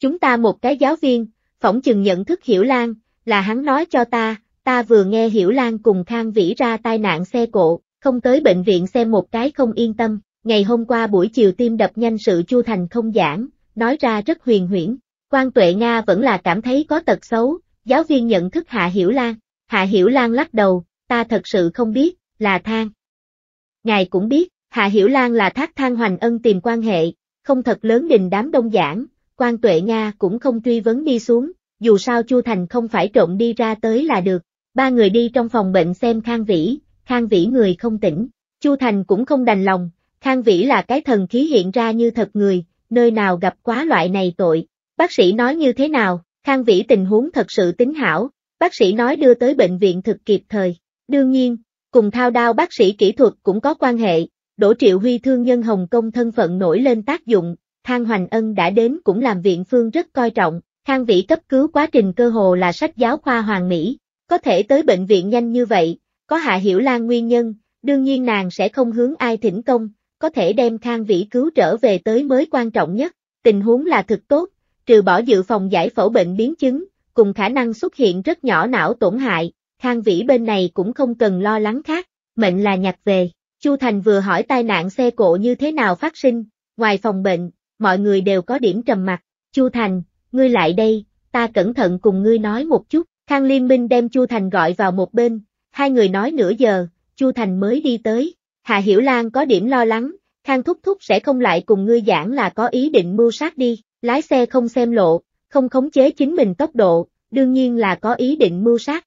Chúng ta một cái giáo viên, phỏng chừng nhận thức Hiểu Lan, là hắn nói cho ta, ta vừa nghe Hiểu Lan cùng Khang Vĩ ra tai nạn xe cộ, không tới bệnh viện xem một cái không yên tâm, ngày hôm qua buổi chiều tim đập nhanh sự Chu Thành không giảng, nói ra rất huyền huyễn. Quan Tuệ Nga vẫn là cảm thấy có tật xấu, giáo viên nhận thức Hạ Hiểu Lan, Hạ Hiểu Lan lắc đầu, ta thật sự không biết, là than. Ngài cũng biết, Hạ Hiểu Lan là thác than hoành ân tìm quan hệ, không thật lớn đình đám đông giảng, quan tuệ Nga cũng không truy vấn đi xuống, dù sao Chu Thành không phải trộm đi ra tới là được. Ba người đi trong phòng bệnh xem Khang Vĩ, Khang Vĩ người không tỉnh, Chu Thành cũng không đành lòng, Khang Vĩ là cái thần khí hiện ra như thật người, nơi nào gặp quá loại này tội. Bác sĩ nói như thế nào, Khang Vĩ tình huống thật sự tính hảo, bác sĩ nói đưa tới bệnh viện thực kịp thời. Đương nhiên, cùng thao đao bác sĩ kỹ thuật cũng có quan hệ, Đỗ Triệu Huy thương nhân Hồng Kông thân phận nổi lên tác dụng, Thang Hoành Ân đã đến cũng làm viện phương rất coi trọng, Khang Vĩ cấp cứu quá trình cơ hồ là sách giáo khoa hoàng mỹ, có thể tới bệnh viện nhanh như vậy, có Hạ Hiểu Lan nguyên nhân, đương nhiên nàng sẽ không hướng ai thỉnh công, có thể đem Khang Vĩ cứu trở về tới mới quan trọng nhất, tình huống là thực tốt, trừ bỏ dự phòng giải phẫu bệnh biến chứng, cùng khả năng xuất hiện rất nhỏ não tổn hại, Khang Vĩ bên này cũng không cần lo lắng khác, mệnh là nhặt về. Chu Thành vừa hỏi tai nạn xe cộ như thế nào phát sinh, ngoài phòng bệnh, mọi người đều có điểm trầm mặt. Chu Thành, ngươi lại đây, ta cẩn thận cùng ngươi nói một chút. Khang Liên Minh đem Chu Thành gọi vào một bên, hai người nói nửa giờ, Chu Thành mới đi tới. Hạ Hiểu Lan có điểm lo lắng, Khang Thúc Thúc sẽ không lại cùng ngươi giảng là có ý định mưu sát đi, lái xe không xem lộ, không khống chế chính mình tốc độ, đương nhiên là có ý định mưu sát.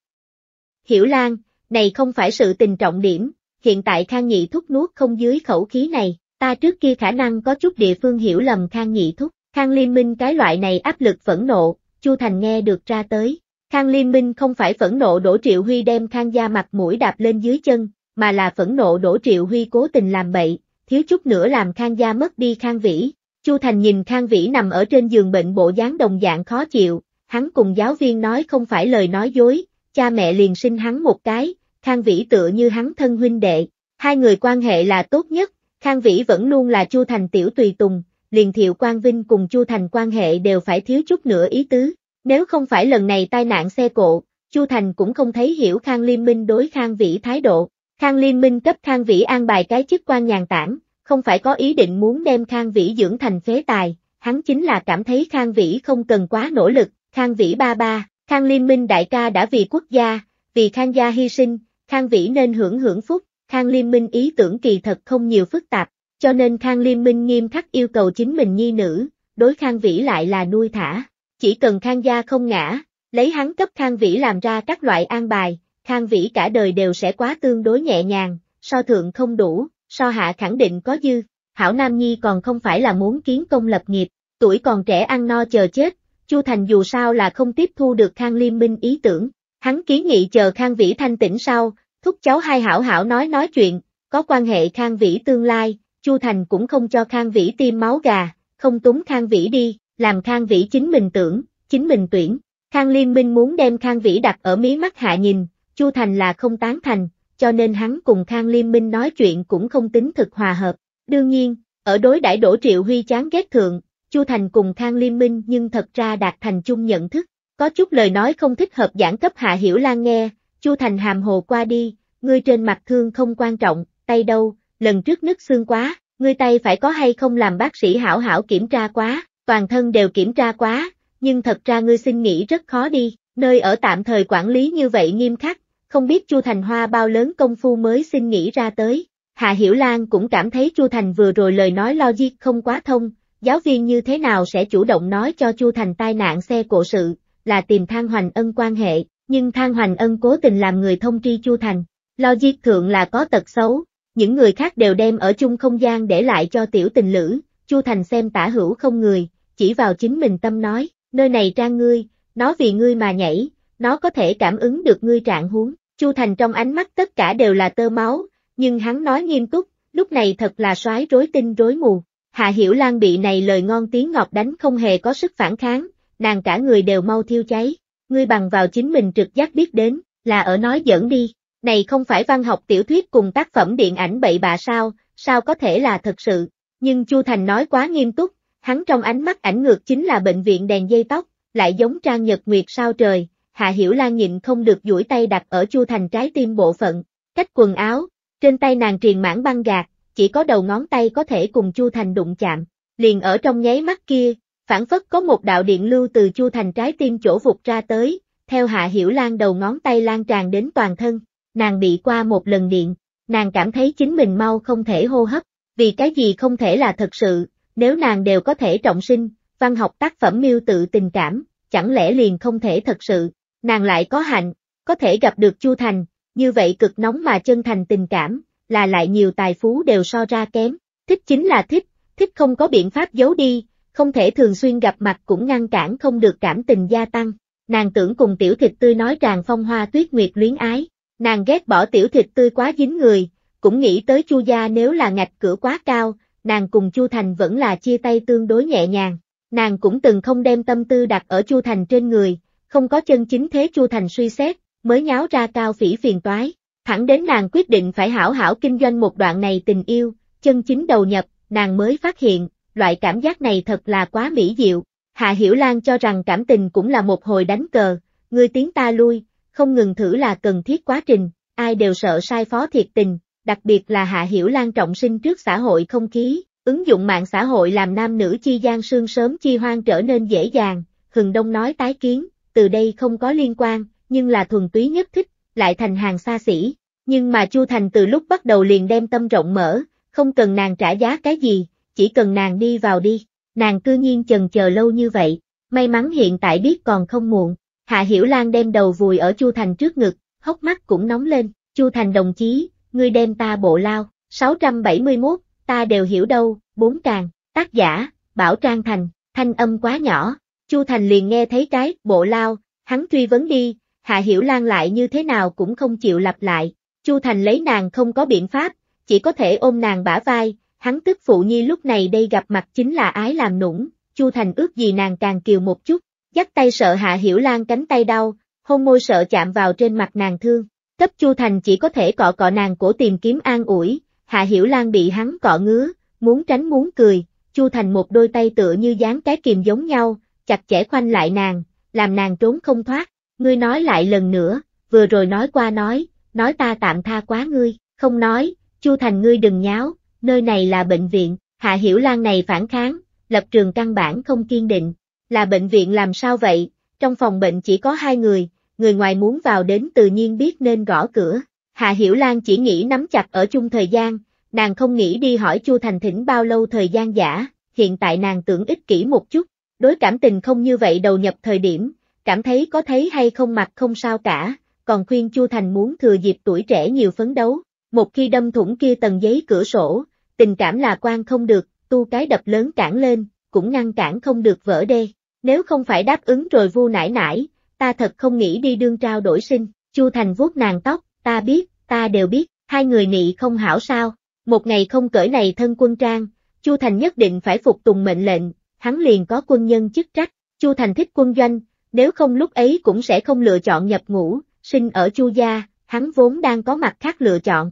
Hiểu Lan, này không phải sự tình trọng điểm, hiện tại Khang Nhị Thúc nuốt không dưới khẩu khí này, Ta trước kia khả năng có chút địa phương hiểu lầm Khang Nhị Thúc, Khang Liên Minh cái loại này áp lực phẫn nộ, Chu Thành nghe được ra tới. Khang Liên Minh không phải phẫn nộ Đỗ Triệu Huy đem Khang gia mặt mũi đạp lên dưới chân, mà là phẫn nộ Đỗ Triệu Huy cố tình làm bậy, thiếu chút nữa làm Khang gia mất đi Khang Vĩ. Chu Thành nhìn Khang Vĩ nằm ở trên giường bệnh bộ dáng đồng dạng khó chịu, hắn cùng giáo viên nói không phải lời nói dối, cha mẹ liền sinh hắn một cái, Khang Vĩ tựa như hắn thân huynh đệ, hai người quan hệ là tốt nhất, Khang Vĩ vẫn luôn là Chu Thành tiểu tùy tùng, liền Thiệu Quang Vinh cùng Chu Thành quan hệ đều phải thiếu chút nữa ý tứ. Nếu không phải lần này tai nạn xe cộ, Chu Thành cũng không thấy hiểu Khang Liên Minh đối Khang Vĩ thái độ. Khang Liên Minh cấp Khang Vĩ an bài cái chức quan nhàn tản, không phải có ý định muốn đem Khang Vĩ dưỡng thành phế tài, hắn chính là cảm thấy Khang Vĩ không cần quá nỗ lực, Khang Vĩ ba ba, Khang Liên Minh đại ca đã vì quốc gia, vì Khang gia hy sinh, Khang Vĩ nên hưởng hưởng phúc, Khang Liên Minh ý tưởng kỳ thật không nhiều phức tạp, cho nên Khang Liên Minh nghiêm khắc yêu cầu chính mình nhi nữ, đối Khang Vĩ lại là nuôi thả. Chỉ cần Khang gia không ngã, lấy hắn cấp Khang Vĩ làm ra các loại an bài, Khang Vĩ cả đời đều sẽ quá tương đối nhẹ nhàng, so thượng không đủ, so hạ khẳng định có dư. Hảo Nam Nhi còn không phải là muốn kiến công lập nghiệp, tuổi còn trẻ ăn no chờ chết, Chu Thành dù sao là không tiếp thu được Khang Liên Minh ý tưởng. Hắn kiến nghị chờ Khang Vĩ thanh tỉnh sau, thúc cháu hai hảo hảo nói nói chuyện, có quan hệ Khang Vĩ tương lai, Chu Thành cũng không cho Khang Vĩ tiêm máu gà, không túng Khang Vĩ đi, làm Khang Vĩ chính mình tưởng, chính mình tuyển. Khang Liên Minh muốn đem Khang Vĩ đặt ở mí mắt hạ nhìn, Chu Thành là không tán thành, cho nên hắn cùng Khang Liên Minh nói chuyện cũng không tính thực hòa hợp. Đương nhiên, ở đối đãi Đỗ Triệu Huy chán ghét thượng, Chu Thành cùng Khang Liên Minh nhưng thật ra đạt thành chung nhận thức. Có chút lời nói không thích hợp giảng cấp Hạ Hiểu Lan nghe, Chu Thành hàm hồ qua đi, ngươi trên mặt thương không quan trọng, tay đâu, lần trước nứt xương quá, ngươi tay phải có hay không làm bác sĩ hảo hảo kiểm tra quá, toàn thân đều kiểm tra quá, nhưng thật ra ngươi xin nghĩ rất khó đi, nơi ở tạm thời quản lý như vậy nghiêm khắc, không biết Chu Thành Hoa bao lớn công phu mới xin nghĩ ra tới. Hạ Hiểu Lan cũng cảm thấy Chu Thành vừa rồi lời nói logic không quá thông, giáo viên như thế nào sẽ chủ động nói cho Chu Thành tai nạn xe cổ sự, là tìm Thang Hoành Ân quan hệ, nhưng Thang Hoành Ân cố tình làm người thông tri Chu Thành. Logic thượng là có tật xấu, những người khác đều đem ở chung không gian để lại cho tiểu tình lữ, Chu Thành xem tả hữu không người, chỉ vào chính mình tâm nói, nơi này trang ngươi, nó vì ngươi mà nhảy, nó có thể cảm ứng được ngươi trạng huống. Chu Thành trong ánh mắt tất cả đều là tơ máu, nhưng hắn nói nghiêm túc, lúc này thật là soái rối tinh rối mù. Hạ Hiểu Lan bị này lời ngon tiếng ngọt đánh không hề có sức phản kháng, nàng cả người đều mau thiêu cháy ngươi bằng vào chính mình trực giác biết đến, là ở nói giỡn đi, này không phải văn học tiểu thuyết cùng tác phẩm điện ảnh bậy bạ sao, sao có thể là thật sự, nhưng Chu Thành nói quá nghiêm túc, hắn trong ánh mắt ảnh ngược chính là bệnh viện đèn dây tóc, lại giống trang nhật nguyệt sao trời, Hạ Hiểu Lan nhịn không được duỗi tay đặt ở Chu Thành trái tim bộ phận, cách quần áo, trên tay nàng triền mãn băng gạc, chỉ có đầu ngón tay có thể cùng Chu Thành đụng chạm, liền ở trong nháy mắt kia, Phản phất có một đạo điện lưu từ Chu Thành trái tim chỗ vụt ra tới, theo Hạ Hiểu Lan đầu ngón tay lan tràn đến toàn thân, nàng bị qua một lần điện, nàng cảm thấy chính mình mau không thể hô hấp, vì cái gì không thể là thật sự, nếu nàng đều có thể trọng sinh, văn học tác phẩm miêu tự tình cảm, chẳng lẽ liền không thể thật sự, nàng lại có hạnh, có thể gặp được Chu Thành, như vậy cực nóng mà chân thành tình cảm, là lại nhiều tài phú đều so ra kém, thích chính là thích, thích không có biện pháp giấu đi, không thể thường xuyên gặp mặt cũng ngăn cản không được cảm tình gia tăng. Nàng tưởng cùng tiểu thịt tươi nói rằng phong hoa tuyết nguyệt luyến ái, nàng ghét bỏ tiểu thịt tươi quá dính người, cũng nghĩ tới chu gia nếu là ngạch cửa quá cao, nàng cùng chu thành vẫn là chia tay tương đối nhẹ nhàng. Nàng cũng từng không đem tâm tư đặt ở chu thành trên người, không có chân chính thế chu thành suy xét, mới nháo ra cao phỉ phiền toái. Thẳng đến nàng quyết định phải hảo hảo kinh doanh một đoạn này tình yêu, chân chính đầu nhập, nàng mới phát hiện, loại cảm giác này thật là quá mỹ diệu. Hạ Hiểu Lan cho rằng cảm tình cũng là một hồi đánh cờ, ngươi tiến ta lui, không ngừng thử là cần thiết quá trình, ai đều sợ sai phó thiệt tình, đặc biệt là Hạ Hiểu Lan trọng sinh trước xã hội không khí, ứng dụng mạng xã hội làm nam nữ chi gian sương sớm chi hoang trở nên dễ dàng, Hừng Đông nói tái kiến, từ đây không có liên quan, nhưng là thuần túy nhất thích, lại thành hàng xa xỉ, nhưng mà Chu Thành từ lúc bắt đầu liền đem tâm rộng mở, không cần nàng trả giá cái gì, chỉ cần nàng đi vào đi, nàng cư nhiên chần chờ lâu như vậy, may mắn hiện tại biết còn không muộn. Hạ Hiểu Lan đem đầu vùi ở Chu Thành trước ngực, hốc mắt cũng nóng lên, Chu Thành đồng chí, ngươi đem ta bộ lao, 671, ta đều hiểu đâu, bốn càng, tác giả, Bảo Trang Thành, thanh âm quá nhỏ, Chu Thành liền nghe thấy cái, bộ lao, hắn truy vấn đi, Hạ Hiểu Lan lại như thế nào cũng không chịu lặp lại, Chu Thành lấy nàng không có biện pháp, chỉ có thể ôm nàng bả vai, hắn tức phụ nhi lúc này đây gặp mặt chính là ái làm nũng, Chu Thành ước gì nàng càng kiều một chút, dắt tay sợ Hạ Hiểu Lan cánh tay đau, hôn môi sợ chạm vào trên mặt nàng thương, cấp Chu Thành chỉ có thể cọ cọ nàng cổ tìm kiếm an ủi, Hạ Hiểu Lan bị hắn cọ ngứa, muốn tránh muốn cười, Chu Thành một đôi tay tựa như dán cái kìm giống nhau, chặt chẽ khoanh lại nàng, làm nàng trốn không thoát, ngươi nói lại lần nữa, vừa rồi nói qua nói, nói ta tạm tha quá ngươi, không nói, Chu Thành ngươi đừng nháo, nơi này là bệnh viện, Hạ Hiểu Lan này phản kháng, lập trường căn bản không kiên định, là bệnh viện làm sao vậy, trong phòng bệnh chỉ có hai người, người ngoài muốn vào đến tự nhiên biết nên gõ cửa, Hạ Hiểu Lan chỉ nghĩ nắm chặt ở chung thời gian, nàng không nghĩ đi hỏi Chu Thành Thỉnh bao lâu thời gian giả, hiện tại nàng tưởng ích kỷ một chút, đối cảm tình không như vậy đầu nhập thời điểm, cảm thấy có thấy hay không mặc không sao cả, còn khuyên Chu Thành muốn thừa dịp tuổi trẻ nhiều phấn đấu, một khi đâm thủng kia tầng giấy cửa sổ, tình cảm là quan không được, tu cái đập lớn cản lên, cũng ngăn cản không được vỡ đê. Nếu không phải đáp ứng rồi vu nải nải, ta thật không nghĩ đi đương trao đổi sinh, Chu Thành vuốt nàng tóc, ta biết, ta đều biết, hai người nị không hảo sao, một ngày không cởi này thân quân trang, Chu Thành nhất định phải phục tùng mệnh lệnh, hắn liền có quân nhân chức trách, Chu Thành thích quân doanh, nếu không lúc ấy cũng sẽ không lựa chọn nhập ngũ, sinh ở Chu gia, hắn vốn đang có mặt khác lựa chọn,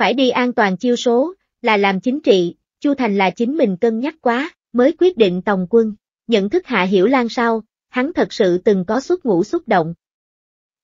phải đi an toàn chiêu số, là làm chính trị, Chu Thành là chính mình cân nhắc quá, mới quyết định tòng quân. Nhận thức Hạ Hiểu Lan sau, hắn thật sự từng có xuất ngũ xúc động.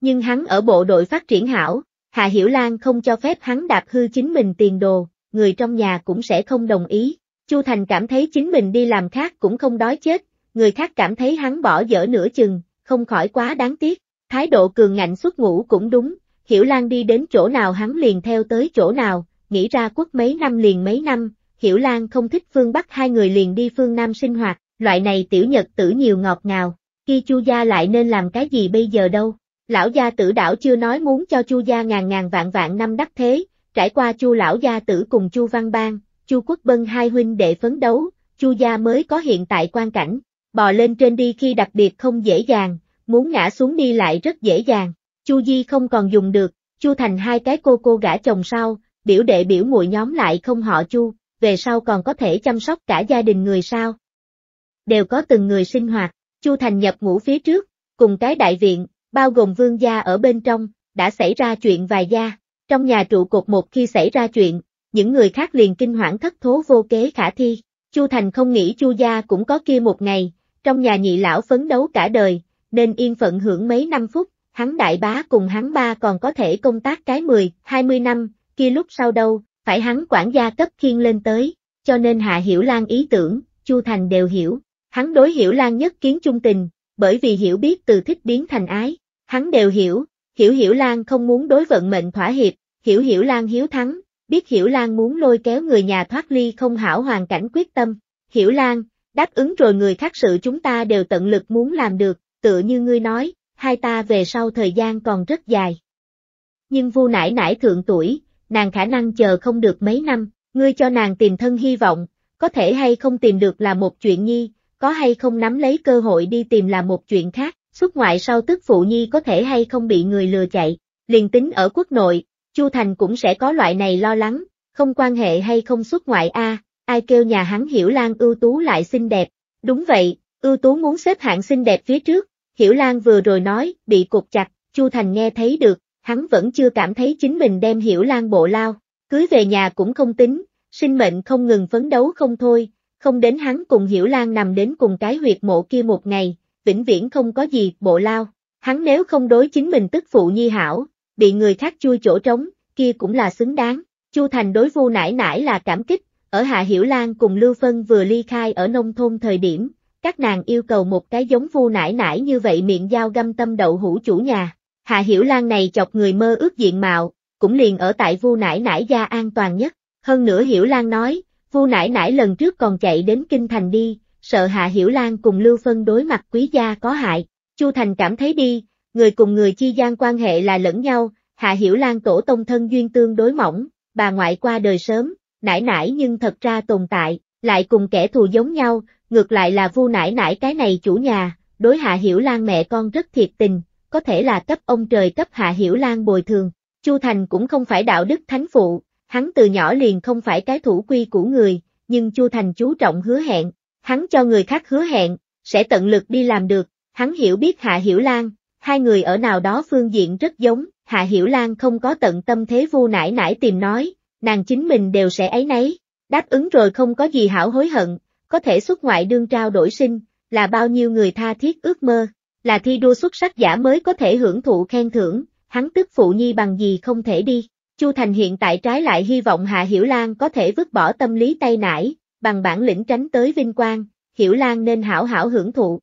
Nhưng hắn ở bộ đội phát triển hảo, Hạ Hiểu Lan không cho phép hắn đạp hư chính mình tiền đồ, người trong nhà cũng sẽ không đồng ý. Chu Thành cảm thấy chính mình đi làm khác cũng không đói chết, người khác cảm thấy hắn bỏ dở nửa chừng, không khỏi quá đáng tiếc. Thái độ cường ngạnh xuất ngũ cũng đúng, Hiểu Lan đi đến chỗ nào hắn liền theo tới chỗ nào, nghĩ ra quốc mấy năm liền mấy năm, Hiểu Lan không thích phương Bắc hai người liền đi phương Nam sinh hoạt, loại này tiểu nhật tử nhiều ngọt ngào, Khi chu gia lại nên làm cái gì bây giờ đâu. Lão gia tử đảo chưa nói muốn cho chu gia ngàn ngàn vạn vạn năm đắc thế, trải qua chu lão gia tử cùng chu văn bang, chu quốc bân hai huynh đệ phấn đấu, chu gia mới có hiện tại quan cảnh, bò lên trên đi khi đặc biệt không dễ dàng, muốn ngã xuống đi lại rất dễ dàng, Chu Di không còn dùng được, Chu Thành hai cái cô cô gả chồng sao, biểu đệ biểu muội nhóm lại không họ Chu, về sau còn có thể chăm sóc cả gia đình người sao. Đều có từng người sinh hoạt, Chu Thành nhập ngũ phía trước, cùng cái đại viện, bao gồm vương gia ở bên trong, đã xảy ra chuyện vài gia, trong nhà trụ cột một khi xảy ra chuyện, những người khác liền kinh hoảng thất thố vô kế khả thi. Chu Thành không nghĩ Chu gia cũng có kia một ngày, trong nhà nhị lão phấn đấu cả đời, nên yên phận hưởng mấy năm phút, hắn đại bá cùng hắn ba còn có thể công tác cái 10, 20 năm, kia lúc sau đâu, phải hắn quản gia cấp khiên lên tới, cho nên Hạ Hiểu Lan ý tưởng, Chu Thành đều hiểu, hắn đối Hiểu Lan nhất kiến trung tình, bởi vì hiểu biết từ thích biến thành ái, hắn đều hiểu, Hiểu Hiểu Lan không muốn đối vận mệnh thỏa hiệp, Hiểu Hiểu Lan hiếu thắng, biết Hiểu Lan muốn lôi kéo người nhà thoát ly không hảo hoàn cảnh quyết tâm, Hiểu Lan, đáp ứng rồi người khác sự chúng ta đều tận lực muốn làm được, tựa như ngươi nói, hai ta về sau thời gian còn rất dài. Nhưng vu Nãi Nãi thượng tuổi, nàng khả năng chờ không được mấy năm, ngươi cho nàng tìm thân hy vọng, có thể hay không tìm được là một chuyện nhi, có hay không nắm lấy cơ hội đi tìm là một chuyện khác, xuất ngoại sau tức phụ nhi có thể hay không bị người lừa chạy, liền tính ở quốc nội, Chu Thành cũng sẽ có loại này lo lắng, không quan hệ hay không xuất ngoại a, ai kêu nhà hắn hiểu Lan ưu tú lại xinh đẹp, đúng vậy, ưu tú muốn xếp hạng xinh đẹp phía trước, Hiểu Lan vừa rồi nói, bị cục chặt, Chu Thành nghe thấy được, hắn vẫn chưa cảm thấy chính mình đem Hiểu Lan bộ lao, cưới về nhà cũng không tính, sinh mệnh không ngừng phấn đấu không thôi, không đến hắn cùng Hiểu Lan nằm đến cùng cái huyệt mộ kia một ngày, vĩnh viễn không có gì bộ lao, hắn nếu không đối chính mình tức phụ nhi hảo, bị người khác chui chỗ trống, kia cũng là xứng đáng, Chu Thành đối vu nải nải là cảm kích, ở Hạ Hiểu Lan cùng Lưu Phân vừa ly khai ở nông thôn thời điểm, các nàng yêu cầu một cái giống vu nải nải như vậy miệng dao găm tâm đậu hũ chủ nhà. Hạ Hiểu Lan này chọc người mơ ước diện mạo, cũng liền ở tại vu nải nải gia an toàn nhất. Hơn nữa Hiểu Lan nói, vu nải nải lần trước còn chạy đến Kinh Thành đi, sợ Hạ Hiểu Lan cùng Lưu Phân đối mặt quý gia có hại. Chu Thành cảm thấy đi, người cùng người chi gian quan hệ là lẫn nhau, Hạ Hiểu Lan tổ tông thân duyên tương đối mỏng, bà ngoại qua đời sớm, nải nải nhưng thật ra tồn tại, lại cùng kẻ thù giống nhau, ngược lại là vu nải nải cái này chủ nhà, đối Hạ Hiểu Lan mẹ con rất thiệt tình, có thể là cấp ông trời cấp Hạ Hiểu Lan bồi thường. Chu Thành cũng không phải đạo đức thánh phụ, hắn từ nhỏ liền không phải cái thủ quy của người, nhưng Chu Thành chú trọng hứa hẹn, hắn cho người khác hứa hẹn, sẽ tận lực đi làm được, hắn hiểu biết Hạ Hiểu Lan, hai người ở nào đó phương diện rất giống, Hạ Hiểu Lan không có tận tâm thế vu nải nải tìm nói, nàng chính mình đều sẽ ấy nấy, Đáp ứng rồi không có gì hảo hối hận, có thể xuất ngoại đương trao đổi sinh, là bao nhiêu người tha thiết ước mơ, là thi đua xuất sắc giả mới có thể hưởng thụ khen thưởng, hắn tức phụ nhi bằng gì không thể đi. Chu Thành hiện tại trái lại hy vọng Hạ Hiểu Lan có thể vứt bỏ tâm lý tay nải, bằng bản lĩnh tránh tới vinh quang, Hiểu Lan nên hảo hảo hưởng thụ.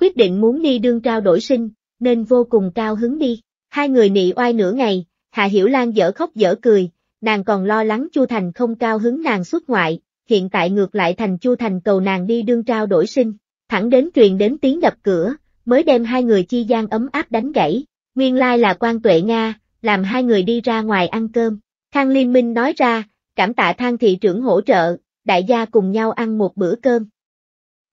Quyết định muốn đi đương trao đổi sinh, nên vô cùng cao hứng đi. Hai người nị oai nửa ngày, Hạ Hiểu Lan dở khóc dở cười, nàng còn lo lắng Chu Thành không cao hứng nàng xuất ngoại, hiện tại ngược lại thành Chu Thành cầu nàng đi đương trao đổi sinh, thẳng đến truyền đến tiếng đập cửa, mới đem hai người chi gian ấm áp đánh gãy, nguyên lai là quan tuệ Nga, làm hai người đi ra ngoài ăn cơm, Khang Liên Minh nói ra, cảm tạ thang thị trưởng hỗ trợ, đại gia cùng nhau ăn một bữa cơm.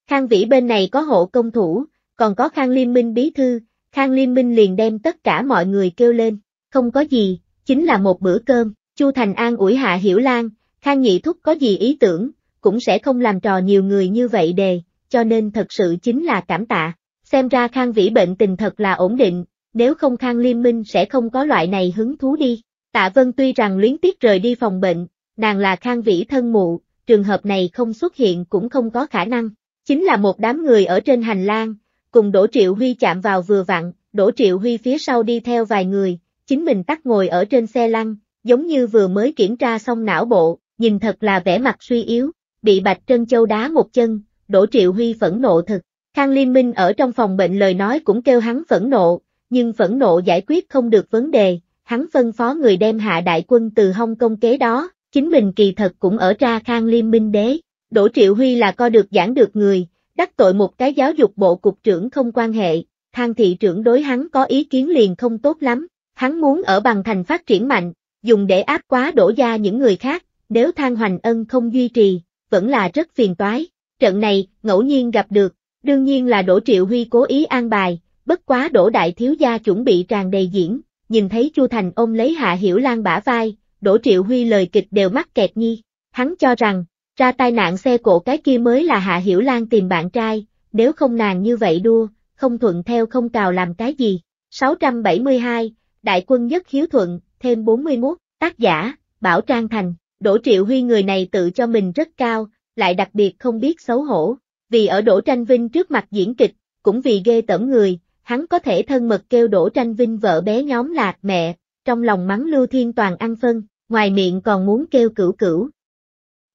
Khang Vĩ bên này có hộ công thủ, còn có Khang Liên Minh bí thư, Khang Liên Minh liền đem tất cả mọi người kêu lên, không có gì, chính là một bữa cơm, Chu Thành An ủi Hạ Hiểu Lan, Khang Nhị Thúc có gì ý tưởng, cũng sẽ không làm trò nhiều người như vậy đề, cho nên thật sự chính là cảm tạ. Xem ra Khang Vĩ bệnh tình thật là ổn định, nếu không Khang Liên Minh sẽ không có loại này hứng thú đi. Tạ Vân tuy rằng luyến tiếc rời đi phòng bệnh, nàng là Khang Vĩ thân mụ, trường hợp này không xuất hiện cũng không có khả năng. Chính là một đám người ở trên hành lang, cùng Đỗ Triệu Huy chạm vào vừa vặn, Đỗ Triệu Huy phía sau đi theo vài người, chính mình tắt ngồi ở trên xe lăn, giống như vừa mới kiểm tra xong não bộ, nhìn thật là vẻ mặt suy yếu, bị Bạch Trân Châu đá một chân, Đỗ Triệu Huy phẫn nộ thật. Khang Liên Minh ở trong phòng bệnh lời nói cũng kêu hắn phẫn nộ, nhưng phẫn nộ giải quyết không được vấn đề, hắn phân phó người đem hạ đại quân từ Hong Kông kế đó, chính mình kỳ thật cũng ở ra Khang Liên Minh đế. Đỗ Triệu Huy là co được giảng được người, đắc tội một cái giáo dục bộ cục trưởng không quan hệ, thang thị trưởng đối hắn có ý kiến liền không tốt lắm, hắn muốn ở bằng thành phát triển mạnh, dùng để áp quá đổ ra những người khác, nếu Thang Hoành Ân không duy trì, vẫn là rất phiền toái. Trận này, ngẫu nhiên gặp được, đương nhiên là đổ Triệu Huy cố ý an bài, bất quá đổ Đại Thiếu Gia chuẩn bị tràn đầy diễn, nhìn thấy Chu Thành ôm lấy Hạ Hiểu Lan bả vai, đổ Triệu Huy lời kịch đều mắc kẹt nhi, hắn cho rằng, ra tai nạn xe cổ cái kia mới là Hạ Hiểu Lan tìm bạn trai, nếu không nàng như vậy đua, không thuận theo không cào làm cái gì. 672, Đại quân nhất hiếu thuận, thêm 41, tác giả, Bảo Trang Thành, Đỗ Triệu Huy người này tự cho mình rất cao, lại đặc biệt không biết xấu hổ, vì ở Đỗ Tranh Vinh trước mặt diễn kịch, cũng vì ghê tởm người, hắn có thể thân mật kêu Đỗ Tranh Vinh vợ bé nhóm lạc mẹ, trong lòng mắng Lưu Thiên Toàn ăn phân, ngoài miệng còn muốn kêu cửu cửu.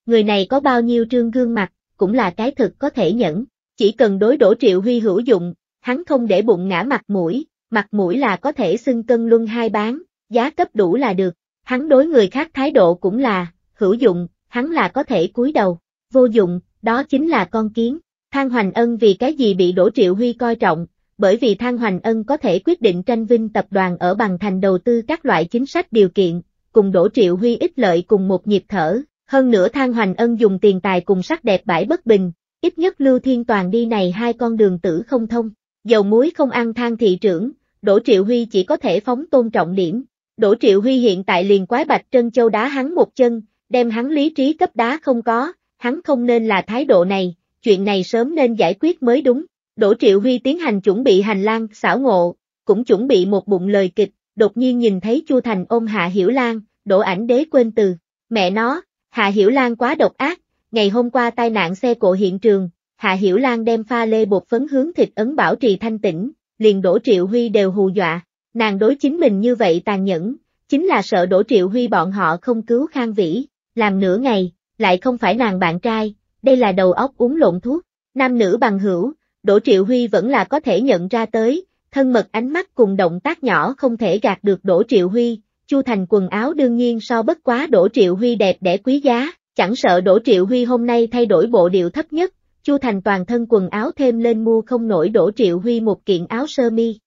Người này có bao nhiêu trương gương mặt, cũng là cái thực có thể nhẫn, chỉ cần đối Đỗ Triệu Huy hữu dụng, hắn không để bụng ngã mặt mũi, mặt mũi là có thể xưng cân luân hai bán, giá cấp đủ là được, hắn đối người khác thái độ cũng là, hữu dụng, hắn là có thể cúi đầu, vô dụng, đó chính là con kiến. Thang Hoành Ân vì cái gì bị Đỗ Triệu Huy coi trọng, bởi vì Thang Hoành Ân có thể quyết định tranh vinh tập đoàn ở bằng thành đầu tư các loại chính sách điều kiện, cùng Đỗ Triệu Huy ích lợi cùng một nhịp thở, hơn nữa Thang Hoành Ân dùng tiền tài cùng sắc đẹp bãi bất bình, ít nhất Lưu Thiên Toàn đi này hai con đường tử không thông, dầu muối không ăn than thị trưởng, Đỗ Triệu Huy chỉ có thể phóng tôn trọng điểm, Đỗ Triệu Huy hiện tại liền quái Bạch Trân Châu đá hắn một chân, đem hắn lý trí cấp đá không có, hắn không nên là thái độ này, chuyện này sớm nên giải quyết mới đúng. Đỗ Triệu Huy tiến hành chuẩn bị hành lang, xảo ngộ, cũng chuẩn bị một bụng lời kịch, đột nhiên nhìn thấy Chu Thành ôm Hạ Hiểu Lan, Đỗ ảnh đế quên từ, mẹ nó, Hạ Hiểu Lan quá độc ác, ngày hôm qua tai nạn xe cộ hiện trường, Hạ Hiểu Lan đem pha lê bột phấn hướng thịt ấn bảo trì thanh tĩnh, liền Đỗ Triệu Huy đều hù dọa, Nàng đối chính mình như vậy tàn nhẫn, chính là sợ Đỗ Triệu Huy bọn họ không cứu Khang Vĩ, làm nửa ngày, lại không phải nàng bạn trai, đây là đầu óc uống lộn thuốc, nam nữ bằng hữu, Đỗ Triệu Huy vẫn là có thể nhận ra tới, thân mật ánh mắt cùng động tác nhỏ không thể gạt được Đỗ Triệu Huy, Chu Thành quần áo đương nhiên so bất quá Đỗ Triệu Huy đẹp để quý giá, chẳng sợ Đỗ Triệu Huy hôm nay thay đổi bộ điệu thấp nhất, Chu Thành toàn thân quần áo thêm lên mua không nổi Đỗ Triệu Huy một kiện áo sơ mi,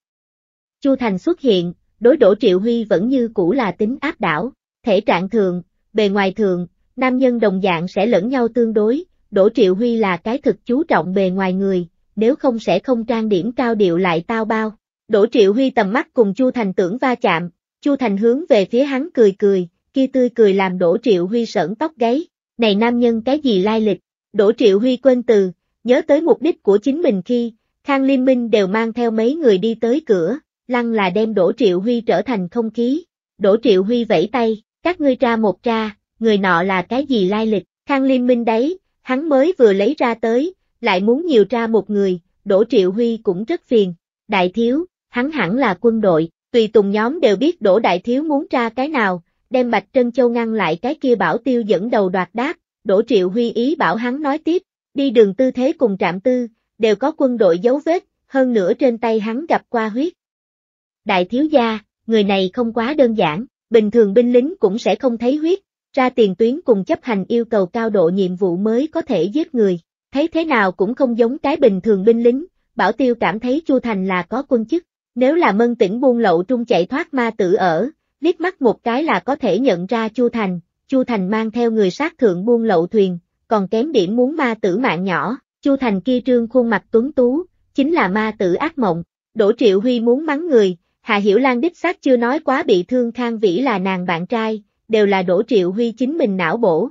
Chu Thành xuất hiện, đối Đỗ Triệu Huy vẫn như cũ là tính áp đảo, thể trạng thường, bề ngoài thường, nam nhân đồng dạng sẽ lẫn nhau tương đối, Đỗ Triệu Huy là cái thực chú trọng bề ngoài người, nếu không sẽ không trang điểm cao điệu lại tao bao. Đỗ Triệu Huy tầm mắt cùng Chu Thành tưởng va chạm, Chu Thành hướng về phía hắn cười cười, kia tươi cười làm Đỗ Triệu Huy sởn tóc gáy, này nam nhân cái gì lai lịch, Đỗ Triệu Huy quên từ, nhớ tới mục đích của chính mình khi, Khang Liên Minh đều mang theo mấy người đi tới cửa, lăng là đem Đỗ Triệu Huy trở thành không khí. Đỗ Triệu Huy vẫy tay, các ngươi tra một tra, người nọ là cái gì lai lịch, Khang Liên Minh đấy, hắn mới vừa lấy ra tới, lại muốn nhiều tra một người, Đỗ Triệu Huy cũng rất phiền. Đại thiếu, hắn hẳn là quân đội, tùy tùng nhóm đều biết Đỗ Đại thiếu muốn tra cái nào, đem Bạch Trân Châu ngăn lại cái kia bảo tiêu dẫn đầu đoạt đáp, Đỗ Triệu Huy ý bảo hắn nói tiếp, đi đường tư thế cùng trạm tư, đều có quân đội dấu vết, hơn nữa trên tay hắn gặp qua huyết, đại thiếu gia, người này không quá đơn giản, bình thường binh lính cũng sẽ không thấy huyết, ra tiền tuyến cùng chấp hành yêu cầu cao độ nhiệm vụ mới có thể giết người, thấy thế nào cũng không giống cái bình thường binh lính, Bảo Tiêu cảm thấy Chu Thành là có quân chức, nếu là mân tỉnh buông lậu trung chạy thoát ma tử ở, liếc mắt một cái là có thể nhận ra Chu Thành, Chu Thành mang theo người sát thượng buông lậu thuyền, còn kém điểm muốn ma tử mạng nhỏ, Chu Thành kia trương khuôn mặt tuấn tú, chính là ma tử ác mộng, Đỗ Triệu Huy muốn mắng người, Hà Hiểu Lan đích xác chưa nói quá bị thương Khang Vĩ là nàng bạn trai, đều là Đổ Triệu Huy chính mình não bổ.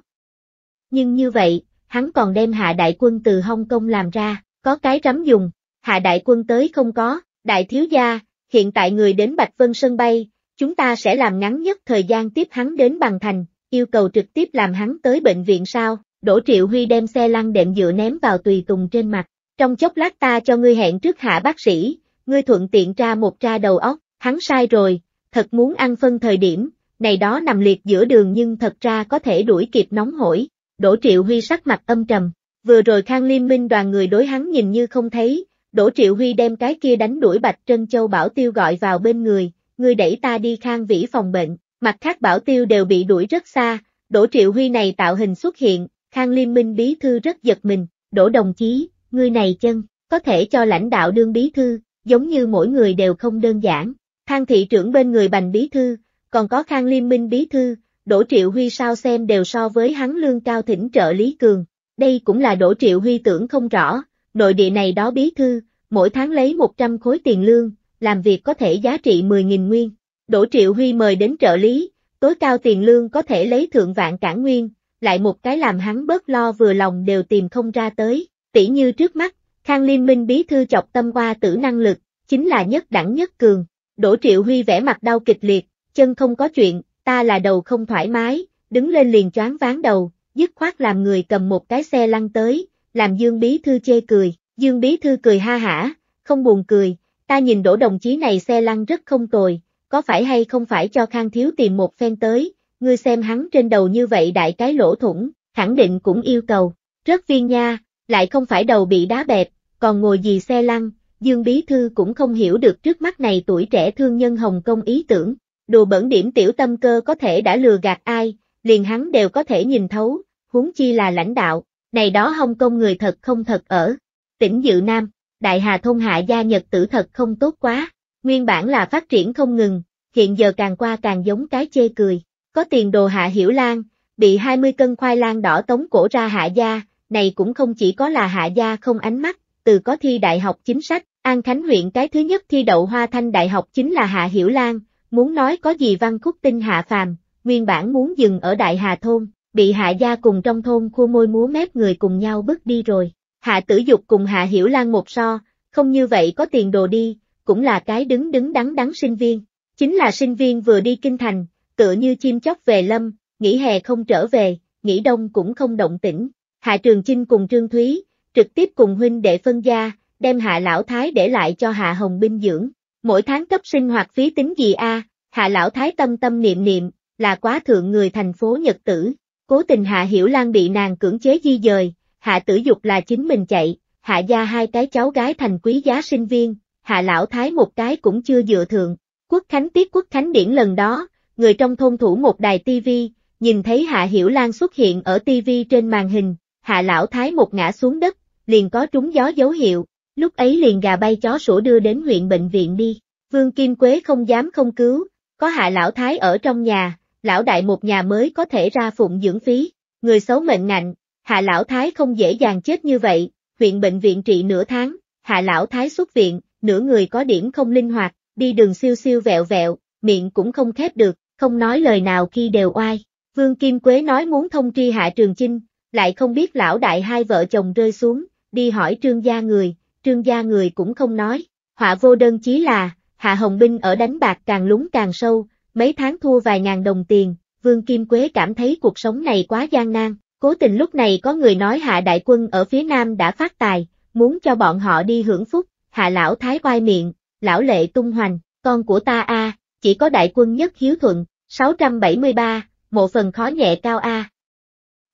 Nhưng như vậy, hắn còn đem Hạ Đại Quân từ Hong Kông làm ra, có cái rắm dùng, Hạ Đại Quân tới không có, Đại Thiếu Gia, hiện tại người đến Bạch Vân Sân Bay, chúng ta sẽ làm ngắn nhất thời gian tiếp hắn đến Bằng Thành, yêu cầu trực tiếp làm hắn tới bệnh viện sao, Đổ Triệu Huy đem xe lăn đệm dựa ném vào tùy tùng trên mặt, trong chốc lát ta cho ngươi hẹn trước Hạ bác sĩ, ngươi thuận tiện ra một tra đầu óc, hắn sai rồi, thật muốn ăn phân thời điểm, này đó nằm liệt giữa đường nhưng thật ra có thể đuổi kịp nóng hổi. Đỗ Triệu Huy sắc mặt âm trầm, vừa rồi Khang Liên Minh đoàn người đối hắn nhìn như không thấy, Đỗ Triệu Huy đem cái kia đánh đuổi Bạch Trân Châu Bảo Tiêu gọi vào bên người, ngươi đẩy ta đi Khang Vĩ phòng bệnh, mặt khác Bảo Tiêu đều bị đuổi rất xa, Đỗ Triệu Huy này tạo hình xuất hiện, Khang Liên Minh bí thư rất giật mình, Đỗ Đồng Chí, ngươi này chân, có thể cho lãnh đạo đương bí thư, giống như mỗi người đều không đơn giản. Khang thị trưởng bên người Bành Bí Thư, còn có Khang Liên Minh Bí Thư, Đỗ Triệu Huy sao xem đều so với hắn lương cao thỉnh trợ Lý Cường. Đây cũng là Đỗ Triệu Huy tưởng không rõ, nội địa này đó Bí Thư, mỗi tháng lấy 100 khối tiền lương, làm việc có thể giá trị 10.000 nguyên. Đỗ Triệu Huy mời đến trợ lý, tối cao tiền lương có thể lấy thượng vạn cản nguyên, lại một cái làm hắn bớt lo vừa lòng đều tìm không ra tới, tỉ như trước mắt, Khang Liên Minh bí thư chọc tâm qua tử năng lực, chính là nhất đẳng nhất cường. Đỗ Triệu Huy vẻ mặt đau kịch liệt, chân không có chuyện, ta là đầu không thoải mái, đứng lên liền choáng ván đầu, dứt khoát làm người cầm một cái xe lăn tới, làm Dương Bí Thư chê cười, Dương Bí Thư cười ha hả, không buồn cười, ta nhìn đổ đồng chí này xe lăn rất không tồi, có phải hay không phải cho Khang Thiếu tìm một phen tới, ngươi xem hắn trên đầu như vậy đại cái lỗ thủng, khẳng định cũng yêu cầu, rất viên nha, lại không phải đầu bị đá bẹp, còn ngồi gì xe lăn, Dương Bí Thư cũng không hiểu được trước mắt này tuổi trẻ thương nhân Hồng Kông ý tưởng, đồ bẩn điểm tiểu tâm cơ có thể đã lừa gạt ai, liền hắn đều có thể nhìn thấu, huống chi là lãnh đạo, này đó Hồng Kông người thật không thật ở. Tỉnh Dự Nam, Đại Hà thông Hạ Gia Nhật tử thật không tốt quá, nguyên bản là phát triển không ngừng, hiện giờ càng qua càng giống cái chê cười, có tiền đồ Hạ Hiểu Lan, bị 20 cân khoai lang đỏ tống cổ ra Hạ Gia, này cũng không chỉ có là Hạ Gia không ánh mắt, từ có thi đại học chính sách, An Khánh huyện cái thứ nhất thi đậu Hoa Thanh Đại học chính là Hạ Hiểu Lan, muốn nói có gì văn khúc tinh hạ phàm, nguyên bản muốn dừng ở Đại Hà Thôn, bị Hạ Gia cùng trong thôn khu môi múa mép người cùng nhau bước đi rồi. Hạ Tử Dục cùng Hạ Hiểu Lan một so, không như vậy có tiền đồ đi, cũng là cái đứng đứng đắng đắng sinh viên. Chính là sinh viên vừa đi kinh thành, tựa như chim chóc về lâm, nghỉ hè không trở về, nghỉ đông cũng không động tĩnh. Hạ Trường Chinh cùng Trương Thúy, trực tiếp cùng huynh đệ phân gia, đem hạ lão thái để lại cho hạ hồng binh dưỡng. Mỗi tháng cấp sinh hoạt phí tính gì a hạ lão thái tâm tâm niệm niệm, là quá thượng người thành phố Nhật Tử. Cố tình hạ hiểu lan bị nàng cưỡng chế di dời, hạ tử dục là chính mình chạy, hạ gia hai cái cháu gái thành quý giá sinh viên, hạ lão thái một cái cũng chưa dựa thượng. Quốc Khánh tiết Quốc Khánh điển lần đó, người trong thôn thủ một đài tivi, nhìn thấy Hạ Hiểu Lan xuất hiện ở tivi trên màn hình, hạ lão thái một ngã xuống đất, liền có trúng gió dấu hiệu, lúc ấy liền gà bay chó sủa đưa đến huyện bệnh viện đi. Vương Kim Quế không dám không cứu, có hạ lão thái ở trong nhà, lão đại một nhà mới có thể ra phụng dưỡng phí, người xấu mệnh ngạnh, hạ lão thái không dễ dàng chết như vậy, huyện bệnh viện trị nửa tháng, hạ lão thái xuất viện, nửa người có điểm không linh hoạt, đi đường siêu siêu vẹo vẹo, miệng cũng không khép được, không nói lời nào khi đều oai. Vương Kim Quế nói muốn thông tri hạ trường chinh, lại không biết lão đại hai vợ chồng rơi xuống, đi hỏi trương gia người, trương gia người cũng không nói, họa vô đơn chí là, Hạ Hồng Binh ở đánh bạc càng lúng càng sâu, mấy tháng thua vài ngàn đồng tiền, Vương Kim Quế cảm thấy cuộc sống này quá gian nan, cố tình lúc này có người nói Hạ Đại Quân ở phía Nam đã phát tài, muốn cho bọn họ đi hưởng phúc, Hạ Lão Thái oai miệng, Lão Lệ tung hoành, con của ta a chỉ có Đại Quân nhất hiếu thuận, 673, một phần khó nhẹ cao a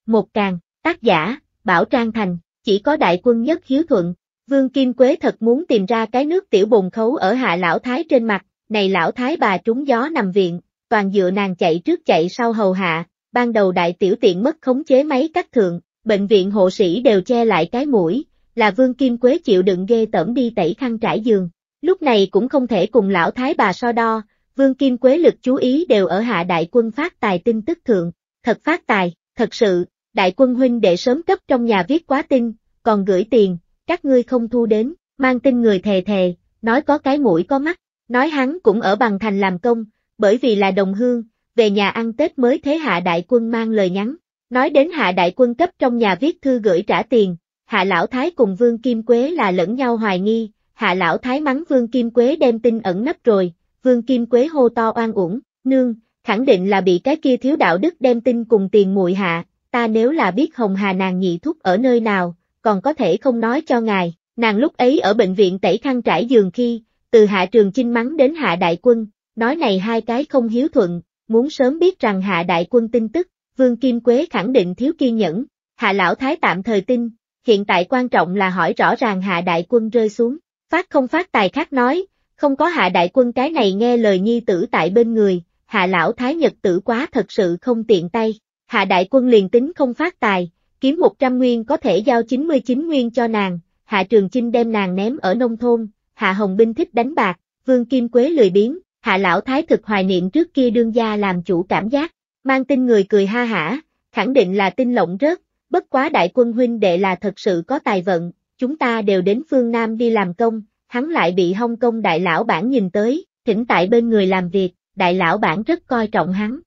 Một càng Tác giả, Bảo Trang Thành, chỉ có đại quân nhất hiếu thuận. Vương Kim Quế thật muốn tìm ra cái nước tiểu bùng khấu ở hạ lão thái trên mặt, này lão thái bà trúng gió nằm viện, toàn dựa nàng chạy trước chạy sau hầu hạ, ban đầu đại tiểu tiện mất khống chế máy cắt thượng, bệnh viện hộ sĩ đều che lại cái mũi, là Vương Kim Quế chịu đựng ghê tởm đi tẩy khăn trải giường. Lúc này cũng không thể cùng lão thái bà so đo, Vương Kim Quế lực chú ý đều ở hạ đại quân phát tài tin tức thượng, thật phát tài, thật sự, đại quân huynh để sớm cấp trong nhà viết quá tin, còn gửi tiền, các ngươi không thu đến, mang tin người thề thề, nói có cái mũi có mắt, nói hắn cũng ở bằng thành làm công, bởi vì là đồng hương, về nhà ăn Tết mới thế hạ đại quân mang lời nhắn, nói đến hạ đại quân cấp trong nhà viết thư gửi trả tiền, hạ lão thái cùng vương kim quế là lẫn nhau hoài nghi, hạ lão thái mắng vương kim quế đem tin ẩn nấp rồi, vương kim quế hô to oan uổng, nương, khẳng định là bị cái kia thiếu đạo đức đem tin cùng tiền muội hạ, ta nếu là biết Hồng Hà nàng nhị thúc ở nơi nào, còn có thể không nói cho ngài, nàng lúc ấy ở bệnh viện tẩy khăn trải giường khi, từ hạ trường chinh mắng đến hạ đại quân, nói này hai cái không hiếu thuận, muốn sớm biết rằng hạ đại quân tin tức, Vương Kim Quế khẳng định thiếu kiên nhẫn, hạ lão thái tạm thời tin, hiện tại quan trọng là hỏi rõ ràng hạ đại quân rơi xuống, phát không phát tài khác nói, không có hạ đại quân cái này nghe lời nhi tử tại bên người, hạ lão thái nhật tử quá thật sự không tiện tay. Hạ Đại Quân liền tính không phát tài, kiếm 100 nguyên có thể giao 99 nguyên cho nàng, Hạ Trường Chinh đem nàng ném ở nông thôn, Hạ Hồng Binh thích đánh bạc, Vương Kim Quế lười biếng, Hạ Lão Thái thực hoài niệm trước kia đương gia làm chủ cảm giác, mang tin người cười ha hả, khẳng định là tin lộng rớt, bất quá Đại Quân Huynh đệ là thật sự có tài vận, chúng ta đều đến phương Nam đi làm công, hắn lại bị Hồng Kong Đại Lão Bản nhìn tới, thỉnh tại bên người làm việc, Đại Lão Bản rất coi trọng hắn,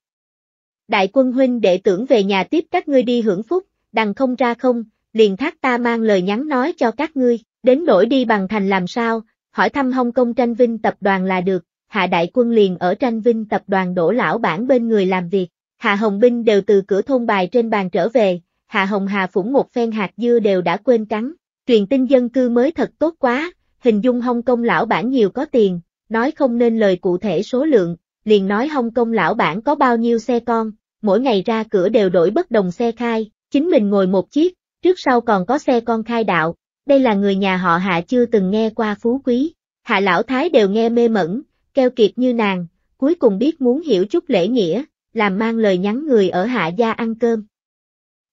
đại quân huynh đệ tưởng về nhà tiếp các ngươi đi hưởng phúc, đằng không ra không, liền thác ta mang lời nhắn nói cho các ngươi, đến đổi đi bằng thành làm sao, hỏi thăm Hồng Kong tranh vinh tập đoàn là được, hạ đại quân liền ở tranh vinh tập đoàn đổ lão bản bên người làm việc, hạ hồng binh đều từ cửa thôn bài trên bàn trở về, hạ hồng hà phủng một phen hạt dưa đều đã quên cắn, truyền tin dân cư mới thật tốt quá, hình dung Hồng Kong lão bản nhiều có tiền, nói không nên lời cụ thể số lượng, liền nói Hồng Kong lão bản có bao nhiêu xe con, mỗi ngày ra cửa đều đổi bất đồng xe khai, chính mình ngồi một chiếc, trước sau còn có xe con khai đạo, đây là người nhà họ hạ chưa từng nghe qua phú quý, hạ lão thái đều nghe mê mẩn, keo kiệt như nàng, cuối cùng biết muốn hiểu chút lễ nghĩa, làm mang lời nhắn người ở hạ gia ăn cơm.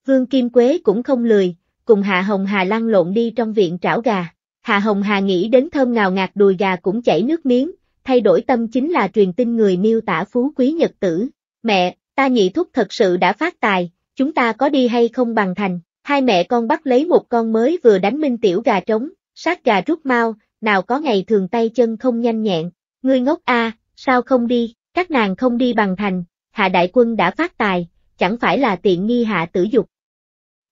Vương Kim Quế cũng không lười, cùng Hạ Hồng Hà lăn lộn đi trong viện trảo gà. Hạ Hồng Hà nghĩ đến thơm ngào ngạt đùi gà cũng chảy nước miếng, thay đổi tâm chính là truyền tin người miêu tả phú quý nhật tử. Mẹ, ta nhị thúc thật sự đã phát tài, chúng ta có đi hay không bằng thành, hai mẹ con bắt lấy một con mới vừa đánh minh tiểu gà trống, sát gà rút mau, nào có ngày thường tay chân không nhanh nhẹn, ngươi ngốc a, sao không đi, các nàng không đi bằng thành, hạ đại quân đã phát tài, chẳng phải là tiện nghi hạ tử dục.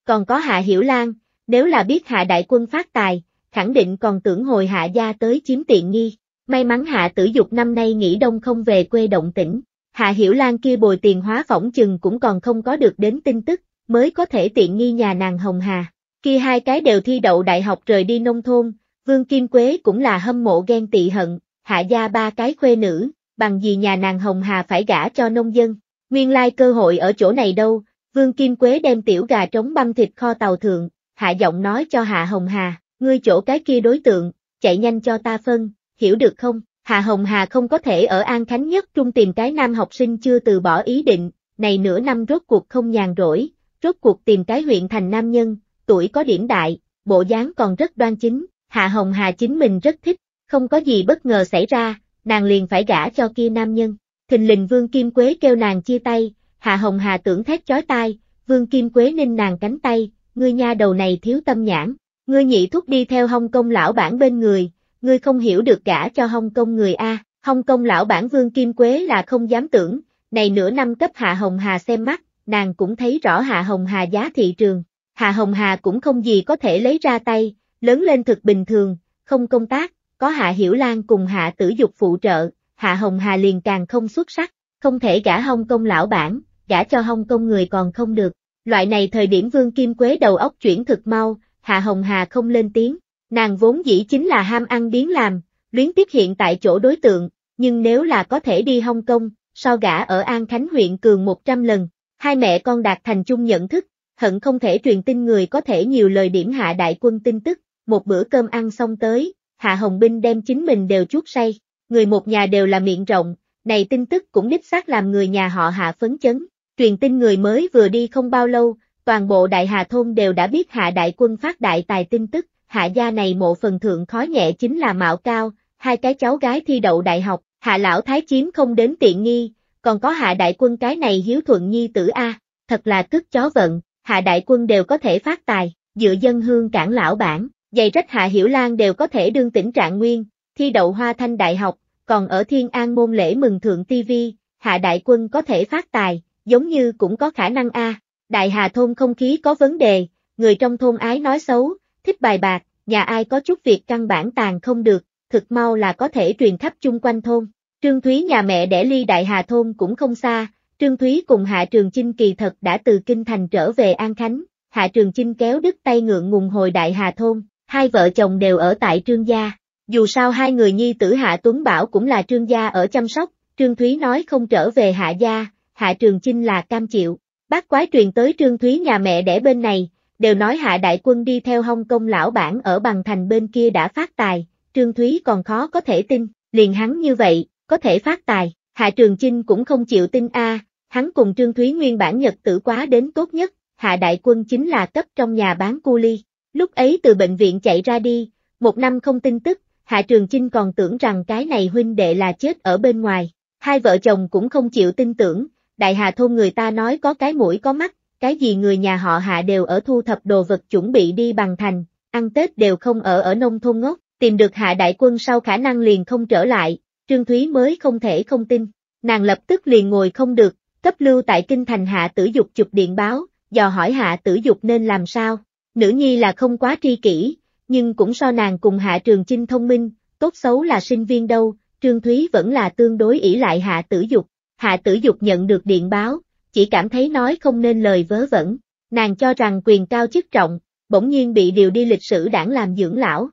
Còn có hạ hiểu lan, nếu là biết hạ đại quân phát tài, khẳng định còn tưởng hồi hạ gia tới chiếm tiện nghi, may mắn hạ tử dục năm nay nghỉ đông không về quê động tỉnh, Hạ Hiểu Lan kia bồi tiền hóa phỏng chừng cũng còn không có được đến tin tức, mới có thể tiện nghi nhà nàng Hồng Hà. Kia hai cái đều thi đậu đại học rời đi nông thôn, Vương Kim Quế cũng là hâm mộ ghen tị hận, hạ gia ba cái khuê nữ, bằng gì nhà nàng Hồng Hà phải gả cho nông dân. Nguyên lai cơ hội ở chỗ này đâu, Vương Kim Quế đem tiểu gà trống băm thịt kho tàu thượng, hạ giọng nói cho hạ Hồng Hà, ngươi chỗ cái kia đối tượng, chạy nhanh cho ta phân, hiểu được không? Hà Hồng Hà không có thể ở An Khánh nhất trung tìm cái nam học sinh chưa từ bỏ ý định, này nửa năm rốt cuộc không nhàn rỗi, rốt cuộc tìm cái huyện thành nam nhân, tuổi có điểm đại, bộ dáng còn rất đoan chính, Hà Hồng Hà chính mình rất thích, không có gì bất ngờ xảy ra, nàng liền phải gả cho kia nam nhân. Thình lình Vương Kim Quế kêu nàng chia tay, Hạ Hồng Hà tưởng thét chói tai, Vương Kim Quế ninh nàng cánh tay, ngươi nha đầu này thiếu tâm nhãn, ngươi nhị thúc đi theo Hồng Kong lão bản bên người, ngươi không hiểu được cả cho Hồng Kong người A, Hồng Kong lão bản Vương Kim Quế là không dám tưởng, này nửa năm cấp Hạ Hồng Hà xem mắt, nàng cũng thấy rõ Hạ Hồng Hà giá thị trường, Hạ Hồng Hà cũng không gì có thể lấy ra tay, lớn lên thực bình thường, không công tác, có Hạ Hiểu Lan cùng Hạ Tử Dục phụ trợ, Hạ Hồng Hà liền càng không xuất sắc, không thể gả Hồng Kong lão bản, gả cho Hồng Kong người còn không được. Loại này thời điểm Vương Kim Quế đầu óc chuyển thực mau, Hạ Hồng Hà không lên tiếng, Nàng vốn dĩ chính là ham ăn biến làm, luyến tiếp hiện tại chỗ đối tượng, nhưng nếu là có thể đi Hong Kong, so gã ở An Khánh huyện cường 100 lần, hai mẹ con đạt thành chung nhận thức, hận không thể truyền tin người có thể nhiều lời điểm hạ đại quân tin tức, một bữa cơm ăn xong tới, Hạ Hồng Binh đem chính mình đều chuốt say, người một nhà đều là miệng rộng, này tin tức cũng đích xác làm người nhà họ Hạ phấn chấn, truyền tin người mới vừa đi không bao lâu, toàn bộ đại Hà Thôn đều đã biết Hạ Đại Quân phát đại tài tin tức, hạ gia này mộ phần thượng khó nhẹ chính là Mạo Cao, hai cái cháu gái thi đậu đại học, hạ lão thái chiếm không đến tiện nghi, còn có hạ đại quân cái này hiếu thuận nhi tử A, thật là cứt chó vận, hạ đại quân đều có thể phát tài, dựa dân hương cản lão bản, giày rách hạ hiểu lan đều có thể đương tỉnh trạng nguyên, thi đậu hoa thanh đại học, còn ở thiên an môn lễ mừng thượng TV, hạ đại quân có thể phát tài, giống như cũng có khả năng A, đại hà thôn không khí có vấn đề, người trong thôn ái nói xấu, thích bài bạc, nhà ai có chút việc căn bản tàn không được, thực mau là có thể truyền khắp chung quanh thôn. Trương Thúy nhà mẹ đẻ ly Đại Hà Thôn cũng không xa, Trương Thúy cùng Hạ Trường Chinh kỳ thật đã từ Kinh Thành trở về An Khánh, Hạ Trường Chinh kéo đứt tay ngượng ngùng hồi Đại Hà Thôn, hai vợ chồng đều ở tại Trương Gia. Dù sao hai người nhi tử Hạ Tuấn Bảo cũng là Trương Gia ở chăm sóc, Trương Thúy nói không trở về Hạ Gia, Hạ Trường Chinh là cam chịu. Bác quái truyền tới Trương Thúy nhà mẹ đẻ bên này, đều nói hạ đại quân đi theo Hong Kong lão bản ở bằng thành bên kia đã phát tài, Trương Thúy còn khó có thể tin, liền hắn như vậy, có thể phát tài, hạ trường chinh cũng không chịu tin a hắn cùng Trương Thúy nguyên bản nhật tử quá đến tốt nhất, hạ đại quân chính là cấp trong nhà bán cu ly, lúc ấy từ bệnh viện chạy ra đi, một năm không tin tức, hạ trường chinh còn tưởng rằng cái này huynh đệ là chết ở bên ngoài, hai vợ chồng cũng không chịu tin tưởng, đại hà thôn người ta nói có cái mũi có mắt, cái gì người nhà họ hạ đều ở thu thập đồ vật chuẩn bị đi bằng thành, ăn Tết đều không ở ở nông thôn ngốc, tìm được hạ đại quân sau khả năng liền không trở lại, Trương Thúy mới không thể không tin, nàng lập tức liền ngồi không được, cấp lưu tại kinh thành hạ tử dục chụp điện báo, dò hỏi hạ tử dục nên làm sao, nữ nhi là không quá tri kỷ, nhưng cũng so nàng cùng hạ trường chinh thông minh, tốt xấu là sinh viên đâu, Trương Thúy vẫn là tương đối ỷ lại hạ tử dục, hạ tử dục nhận được điện báo, chỉ cảm thấy nói không nên lời vớ vẩn, nàng cho rằng quyền cao chức trọng, bỗng nhiên bị điều đi lịch sử đảng làm dưỡng lão.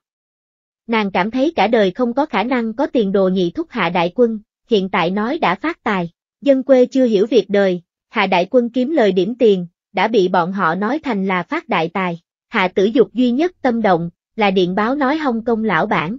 Nàng cảm thấy cả đời không có khả năng có tiền đồ nhị thúc hạ đại quân, hiện tại nói đã phát tài, dân quê chưa hiểu việc đời, hạ đại quân kiếm lời điểm tiền, đã bị bọn họ nói thành là phát đại tài, hạ tử dục duy nhất tâm động, là điện báo nói Hong công lão bản.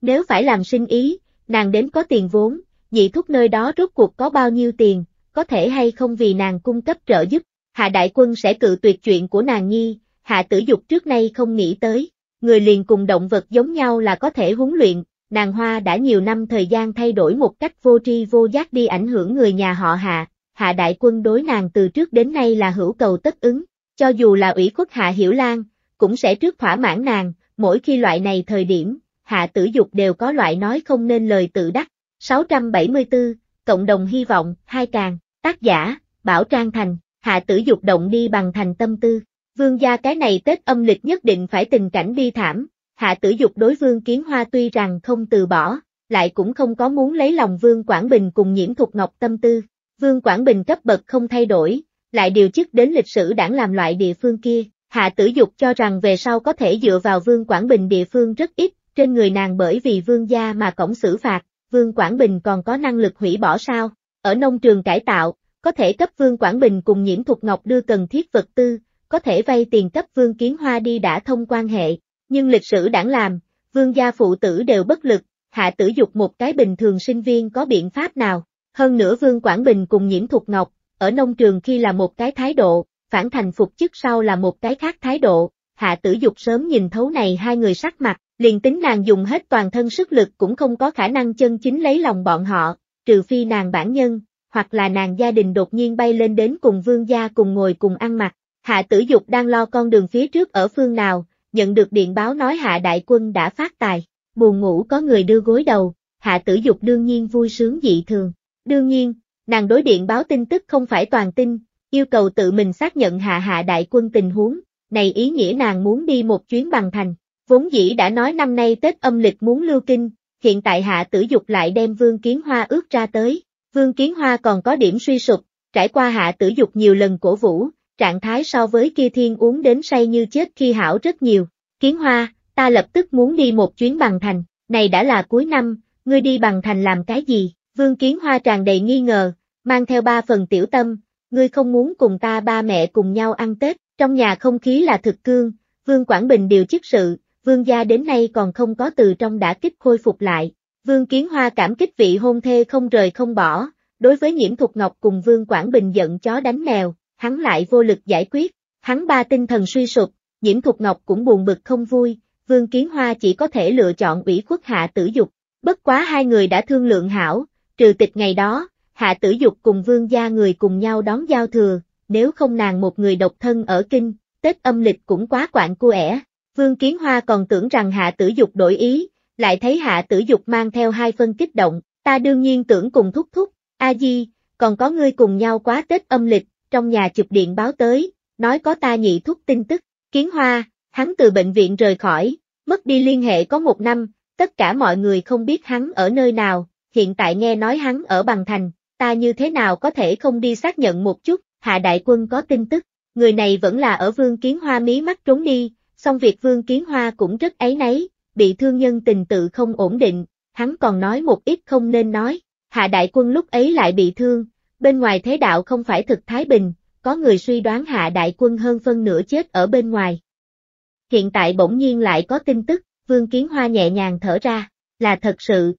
Nếu phải làm sinh ý, nàng đến có tiền vốn, nhị thúc nơi đó rốt cuộc có bao nhiêu tiền, có thể hay không vì nàng cung cấp trợ giúp, Hạ Đại Quân sẽ cự tuyệt chuyện của nàng nhi, Hạ Tử Dục trước nay không nghĩ tới, người liền cùng động vật giống nhau là có thể huấn luyện, nàng hoa đã nhiều năm thời gian thay đổi một cách vô tri vô giác đi ảnh hưởng người nhà họ Hạ, Hạ Đại Quân đối nàng từ trước đến nay là hữu cầu tất ứng, cho dù là ủy khuất Hạ Hiểu Lan, cũng sẽ trước thỏa mãn nàng, mỗi khi loại này thời điểm, Hạ Tử Dục đều có loại nói không nên lời tự đắc. 674, Cộng đồng hy vọng, hai càng, tác giả, Bảo Trang Thành, hạ tử dục động đi bằng thành tâm tư. Vương gia cái này Tết âm lịch nhất định phải tình cảnh bi thảm, hạ tử dục đối vương kiến hoa tuy rằng không từ bỏ, lại cũng không có muốn lấy lòng Vương Quảng Bình cùng nhiễm thục ngọc tâm tư. Vương Quảng Bình cấp bậc không thay đổi, lại điều chức đến lịch sử đảng làm loại địa phương kia. Hạ tử dục cho rằng về sau có thể dựa vào Vương Quảng Bình địa phương rất ít, trên người nàng bởi vì Vương gia mà cổng xử phạt, Vương Quảng Bình còn có năng lực hủy bỏ sao? Ở nông trường cải tạo, có thể cấp Vương Quảng Bình cùng Nhiễm Thục Ngọc đưa cần thiết vật tư, có thể vay tiền cấp Vương Kiến Hoa đi đã thông quan hệ, nhưng lịch sử đảng làm, Vương gia phụ tử đều bất lực, hạ tử dục một cái bình thường sinh viên có biện pháp nào? Hơn nữa Vương Quảng Bình cùng Nhiễm Thục Ngọc, ở nông trường khi là một cái thái độ, phản thành phục chức sau là một cái khác thái độ, hạ tử dục sớm nhìn thấu này hai người sắc mặt, liền tính nàng dùng hết toàn thân sức lực cũng không có khả năng chân chính lấy lòng bọn họ, trừ phi nàng bản nhân, hoặc là nàng gia đình đột nhiên bay lên đến cùng vương gia cùng ngồi cùng ăn mặc. Hạ tử dục đang lo con đường phía trước ở phương nào, nhận được điện báo nói hạ đại quân đã phát tài, buồn ngủ có người đưa gối đầu, hạ tử dục đương nhiên vui sướng dị thường. Đương nhiên, nàng đối điện báo tin tức không phải toàn tin, yêu cầu tự mình xác nhận hạ hạ đại quân tình huống, này ý nghĩa nàng muốn đi một chuyến bằng thành, Vốn dĩ đã nói năm nay Tết âm lịch muốn lưu kinh, hiện tại hạ tử dục lại đem Vương Kiến Hoa ước ra tới. Vương Kiến Hoa còn có điểm suy sụp, trải qua hạ tử dục nhiều lần cổ vũ, trạng thái so với kia thiên uống đến say như chết khi hảo rất nhiều. Kiến Hoa, ta lập tức muốn đi một chuyến bằng thành, này đã là cuối năm, ngươi đi bằng thành làm cái gì? Vương Kiến Hoa tràn đầy nghi ngờ, mang theo ba phần tiểu tâm, ngươi không muốn cùng ta ba mẹ cùng nhau ăn Tết, trong nhà không khí là thực cương, Vương Quảng Bình điều chức sự, vương gia đến nay còn không có từ trong đã kích khôi phục lại. Vương Kiến Hoa cảm kích vị hôn thê không rời không bỏ, đối với Nhiễm Thục Ngọc cùng Vương Quảng Bình giận chó đánh mèo, hắn lại vô lực giải quyết, hắn ba tinh thần suy sụp, Nhiễm Thục Ngọc cũng buồn bực không vui, Vương Kiến Hoa chỉ có thể lựa chọn ủy khuất Hạ Tử Dục, bất quá hai người đã thương lượng hảo, trừ tịch ngày đó, Hạ Tử Dục cùng Vương gia người cùng nhau đón giao thừa, nếu không nàng một người độc thân ở kinh, Tết âm lịch cũng quá quạng cu ẻ. Vương Kiến Hoa còn tưởng rằng hạ tử dục đổi ý, lại thấy hạ tử dục mang theo hai phân kích động, ta đương nhiên tưởng cùng thúc thúc, A-di, còn có ngươi cùng nhau quá Tết âm lịch, trong nhà chụp điện báo tới, nói có ta nhị thúc tin tức, Kiến Hoa, hắn từ bệnh viện rời khỏi, mất đi liên hệ có một năm, tất cả mọi người không biết hắn ở nơi nào, hiện tại nghe nói hắn ở Bằng Thành, ta như thế nào có thể không đi xác nhận một chút, hạ đại quân có tin tức, người này vẫn là ở vương kiến hoa mí mắt trốn đi, Xong việc Vương Kiến Hoa cũng rất ấy nấy, bị thương nhân tình tự không ổn định, hắn còn nói một ít không nên nói. Hạ đại quân lúc ấy lại bị thương, bên ngoài thế đạo không phải thực thái bình, có người suy đoán hạ đại quân hơn phân nửa chết ở bên ngoài. Hiện tại bỗng nhiên lại có tin tức, Vương Kiến Hoa nhẹ nhàng thở ra, là thật sự.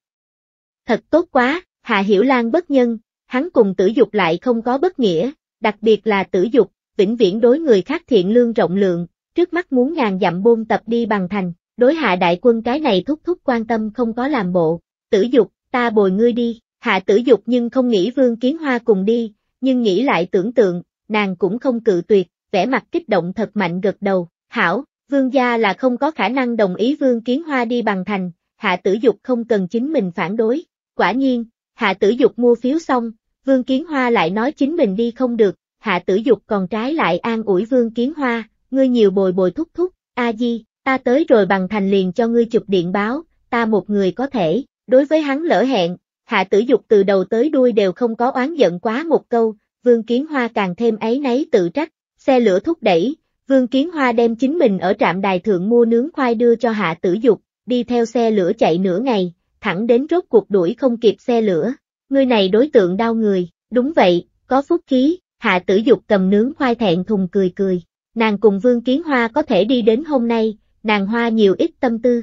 Thật tốt quá, Hạ Hiểu Lan bất nhân, hắn cùng tử dục lại không có bất nghĩa, đặc biệt là tử dục, vĩnh viễn đối người khác thiện lương rộng lượng, trước mắt muốn ngàn dặm buôn tập đi bằng thành, đối hạ đại quân cái này thúc thúc quan tâm không có làm bộ, tử dục, ta bồi ngươi đi, hạ tử dục nhưng không nghĩ vương kiến hoa cùng đi, nhưng nghĩ lại tưởng tượng, nàng cũng không cự tuyệt, vẻ mặt kích động thật mạnh gật đầu, hảo, vương gia là không có khả năng đồng ý vương kiến hoa đi bằng thành, hạ tử dục không cần chính mình phản đối, quả nhiên, hạ tử dục mua phiếu xong, vương kiến hoa lại nói chính mình đi không được, hạ tử dục còn trái lại an ủi vương kiến hoa, ngươi nhiều bồi bồi thúc thúc, a di, ta tới rồi bằng thành liền cho ngươi chụp điện báo, ta một người có thể, đối với hắn lỡ hẹn, hạ tử dục từ đầu tới đuôi đều không có oán giận quá một câu, vương kiến hoa càng thêm ấy nấy tự trách, xe lửa thúc đẩy, vương kiến hoa đem chính mình ở trạm đài thượng mua nướng khoai đưa cho hạ tử dục, đi theo xe lửa chạy nửa ngày, thẳng đến rốt cuộc đuổi không kịp xe lửa, ngươi này đối tượng đau người, đúng vậy, có phúc khí, hạ tử dục cầm nướng khoai thẹn thùng cười cười nàng cùng Vương Kiến Hoa có thể đi đến hôm nay, nàng hoa nhiều ít tâm tư.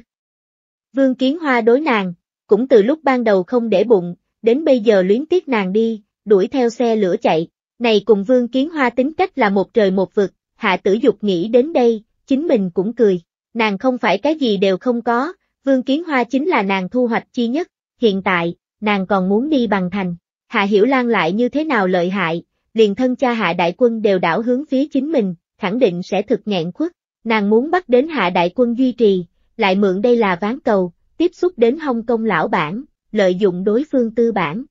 Vương Kiến Hoa đối nàng, cũng từ lúc ban đầu không để bụng, đến bây giờ luyến tiếc nàng đi, đuổi theo xe lửa chạy, này cùng Vương Kiến Hoa tính cách là một trời một vực, Hạ Tử Dục nghĩ đến đây, chính mình cũng cười, nàng không phải cái gì đều không có, Vương Kiến Hoa chính là nàng thu hoạch chi nhất, hiện tại, nàng còn muốn đi bằng thành, Hạ Hiểu Lan lại như thế nào lợi hại, liền thân cha Hạ Đại Quân đều đảo hướng phía chính mình, khẳng định sẽ thực nghẹn khuất. Nàng muốn bắt đến hạ đại quân duy trì, lại mượn đây là ván cầu, tiếp xúc đến hồng Kong lão bản, lợi dụng đối phương tư bản.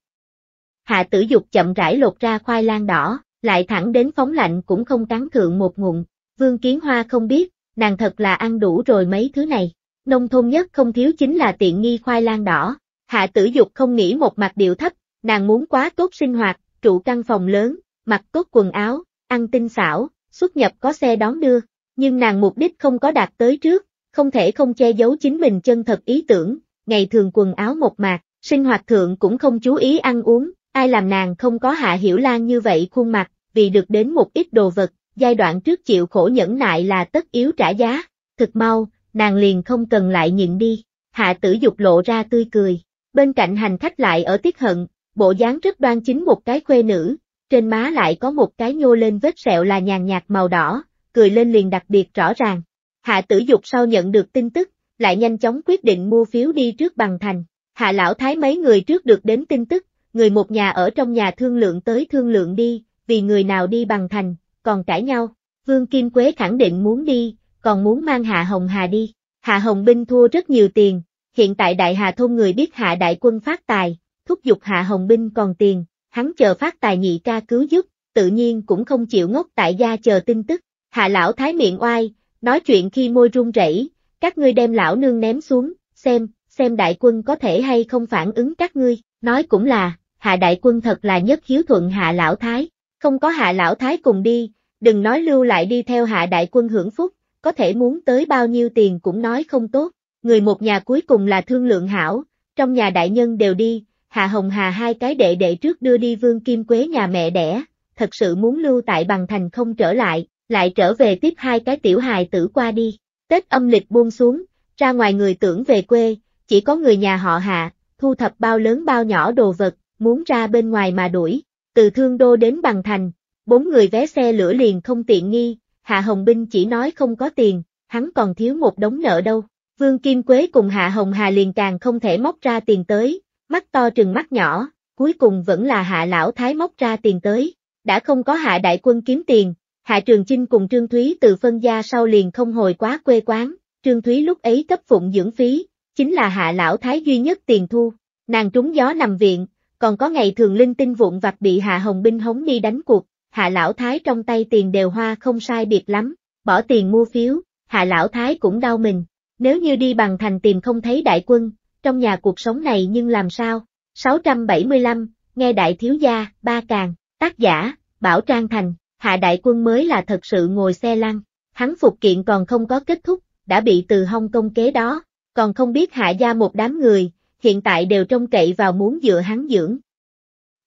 Hạ tử dục chậm rãi lột ra khoai lang đỏ, lại thẳng đến phóng lạnh cũng không cắn thượng một ngụm. Vương Kiến Hoa không biết, nàng thật là ăn đủ rồi mấy thứ này. Nông thôn nhất không thiếu chính là tiện nghi khoai lang đỏ. Hạ tử dục không nghĩ một mặt điệu thấp, nàng muốn quá tốt sinh hoạt, trụ căn phòng lớn, mặc tốt quần áo, ăn tinh xảo, xuất nhập có xe đón đưa, nhưng nàng mục đích không có đạt tới trước, không thể không che giấu chính mình chân thật ý tưởng, ngày thường quần áo một mạc, sinh hoạt thượng cũng không chú ý ăn uống, ai làm nàng không có hạ hiểu lan như vậy khuôn mặt, vì được đến một ít đồ vật, giai đoạn trước chịu khổ nhẫn nại là tất yếu trả giá, thực mau, nàng liền không cần lại nhịn đi, hạ tử dục lộ ra tươi cười, bên cạnh hành khách lại ở tiết hận, bộ dáng rất đoan chính một cái khuê nữ, trên má lại có một cái nhô lên vết sẹo là nhàn nhạt màu đỏ, cười lên liền đặc biệt rõ ràng. Hạ tử dục sau nhận được tin tức, lại nhanh chóng quyết định mua phiếu đi trước bằng thành. Hạ lão thái mấy người trước được đến tin tức, người một nhà ở trong nhà thương lượng tới thương lượng đi, vì người nào đi bằng thành, còn cãi nhau. Vương Kim Quế khẳng định muốn đi, còn muốn mang Hạ Hồng Hà đi. Hạ Hồng Binh thua rất nhiều tiền, hiện tại Đại Hà Thôn người biết Hạ Đại Quân phát tài, thúc giục Hạ Hồng Binh còn tiền, hắn chờ phát tài nhị ca cứu giúp, tự nhiên cũng không chịu ngốc tại gia chờ tin tức. Hạ lão thái miệng oai, nói chuyện khi môi run rẩy, các ngươi đem lão nương ném xuống, xem, xem đại quân có thể hay không phản ứng các ngươi, nói cũng là, hạ đại quân thật là nhất hiếu thuận hạ lão thái, không có hạ lão thái cùng đi, đừng nói lưu lại đi theo hạ đại quân hưởng phúc, có thể muốn tới bao nhiêu tiền cũng nói không tốt, người một nhà cuối cùng là thương lượng hảo, trong nhà đại nhân đều đi, Hà Hồng Hà hai cái đệ đệ trước đưa đi Vương Kim Quế nhà mẹ đẻ, thật sự muốn lưu tại bằng thành không trở lại, lại trở về tiếp hai cái tiểu hài tử qua đi. Tết âm lịch buông xuống, ra ngoài người tưởng về quê, chỉ có người nhà họ Hà, thu thập bao lớn bao nhỏ đồ vật, muốn ra bên ngoài mà đuổi. Từ Thương Đô đến Bằng Thành, bốn người vé xe lửa liền không tiện nghi, Hạ Hồng Binh chỉ nói không có tiền, hắn còn thiếu một đống nợ đâu. Vương Kim Quế cùng Hạ Hồng Hà liền càng không thể móc ra tiền tới, mắt to trừng mắt nhỏ, cuối cùng vẫn là hạ lão thái móc ra tiền tới, đã không có hạ đại quân kiếm tiền, hạ trường chinh cùng Trương Thúy từ phân gia sau liền không hồi quá quê quán, Trương Thúy lúc ấy cấp phụng dưỡng phí, chính là hạ lão thái duy nhất tiền thu, nàng trúng gió nằm viện, còn có ngày thường linh tinh vụn vặt bị hạ hồng binh hống đi đánh cuộc, hạ lão thái trong tay tiền đều hoa không sai biệt lắm, bỏ tiền mua phiếu, hạ lão thái cũng đau mình, nếu như đi bằng thành tìm không thấy đại quân, trong nhà cuộc sống này nhưng làm sao? 675, nghe đại thiếu gia, ba càng, tác giả, Bảo Trang Thành, hạ đại quân mới là thật sự ngồi xe lăn, hắn phục kiện còn không có kết thúc, đã bị từ hong công kế đó, còn không biết hạ gia một đám người, hiện tại đều trông cậy vào muốn dựa hắn dưỡng.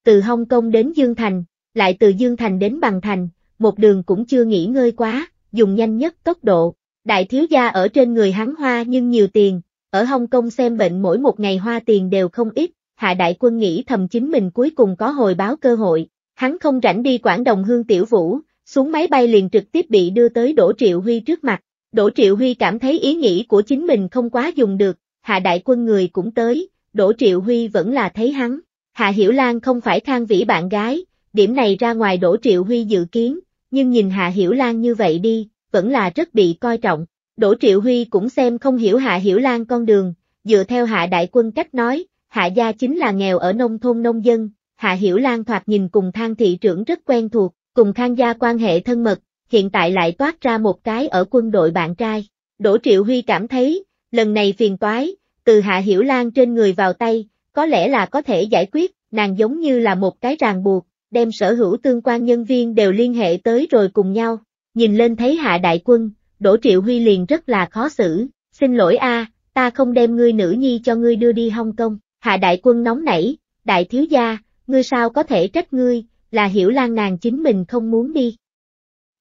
Từ Hong công đến Dương Thành, lại từ Dương Thành đến Bằng Thành, một đường cũng chưa nghỉ ngơi quá, dùng nhanh nhất tốc độ. Đại thiếu gia ở trên người hắn hoa nhưng nhiều tiền, ở Hồng Kông xem bệnh mỗi một ngày hoa tiền đều không ít, Hạ Đại Quân nghĩ thầm chính mình cuối cùng có hồi báo cơ hội, hắn không rảnh đi Quảng Đồng Hương Tiểu Vũ, xuống máy bay liền trực tiếp bị đưa tới Đỗ Triệu Huy trước mặt. Đỗ Triệu Huy cảm thấy ý nghĩ của chính mình không quá dùng được, Hạ Đại Quân người cũng tới, Đỗ Triệu Huy vẫn là thấy hắn. Hạ Hiểu Lan không phải khang vĩ bạn gái, điểm này ra ngoài Đỗ Triệu Huy dự kiến, nhưng nhìn Hạ Hiểu Lan như vậy đi, vẫn là rất bị coi trọng. Đỗ Triệu Huy cũng xem không hiểu Hạ Hiểu Lan con đường, dựa theo Hạ Đại Quân cách nói, Hạ gia chính là nghèo ở nông thôn nông dân, Hạ Hiểu Lan thoạt nhìn cùng Thang thị trưởng rất quen thuộc, cùng Thang gia quan hệ thân mật, hiện tại lại toát ra một cái ở quân đội bạn trai. Đỗ Triệu Huy cảm thấy, lần này phiền toái, từ Hạ Hiểu Lan trên người vào tay, có lẽ là có thể giải quyết, nàng giống như là một cái ràng buộc, đem sở hữu tương quan nhân viên đều liên hệ tới rồi cùng nhau. Nhìn lên thấy Hạ Đại Quân, Đỗ Triệu Huy liền rất là khó xử, xin lỗi a, ta không đem ngươi nữ nhi cho ngươi đưa đi Hong Kong, hạ đại quân nóng nảy, đại thiếu gia, ngươi sao có thể trách ngươi, là hiểu lan nàng chính mình không muốn đi.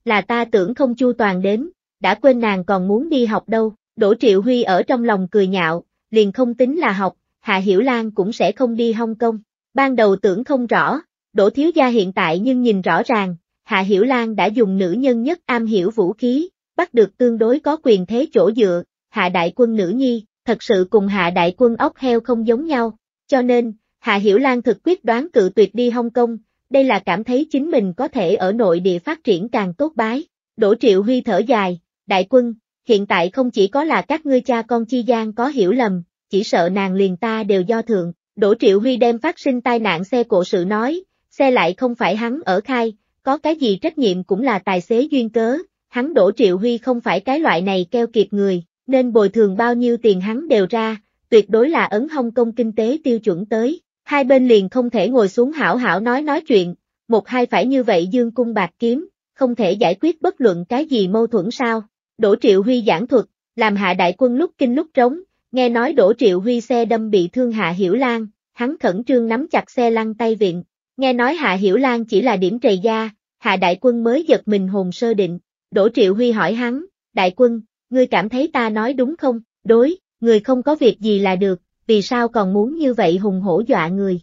Là ta tưởng không chu toàn đến, đã quên nàng còn muốn đi học đâu, Đỗ Triệu Huy ở trong lòng cười nhạo, liền không tính là học, Hạ Hiểu Lan cũng sẽ không đi Hong Kong. Ban đầu tưởng không rõ, Đỗ Thiếu Gia hiện tại nhưng nhìn rõ ràng, Hạ Hiểu Lan đã dùng nữ nhân nhất am hiểu vũ khí, bắt được tương đối có quyền thế chỗ dựa, hạ đại quân nữ nhi, thật sự cùng hạ đại quân ốc heo không giống nhau, cho nên, hạ hiểu lan thực quyết đoán cự tuyệt đi Hong Kong, đây là cảm thấy chính mình có thể ở nội địa phát triển càng tốt bái, đỗ triệu huy thở dài, đại quân, hiện tại không chỉ có là các ngươi cha con chi gian có hiểu lầm, chỉ sợ nàng liền ta đều do thượng, đỗ triệu huy đem phát sinh tai nạn xe cổ sự nói, xe lại không phải hắn ở khai, có cái gì trách nhiệm cũng là tài xế duyên cớ, hắn đổ Triệu Huy không phải cái loại này keo kiệt người, nên bồi thường bao nhiêu tiền hắn đều ra, tuyệt đối là ấn Hồng Kong kinh tế tiêu chuẩn tới, hai bên liền không thể ngồi xuống hảo hảo nói nói chuyện, một hai phải như vậy dương cung bạc kiếm, không thể giải quyết bất luận cái gì mâu thuẫn sao. Đỗ Triệu Huy giảng thuật, làm hạ đại quân lúc kinh lúc trống, nghe nói Đỗ Triệu Huy xe đâm bị thương hạ hiểu lan, hắn khẩn trương nắm chặt xe lăn tay viện, nghe nói hạ hiểu lan chỉ là điểm trầy da, hạ đại quân mới giật mình hồn sơ định, Đỗ Triệu Huy hỏi hắn, đại quân, ngươi cảm thấy ta nói đúng không, đối, người không có việc gì là được, vì sao còn muốn như vậy hùng hổ dọa người.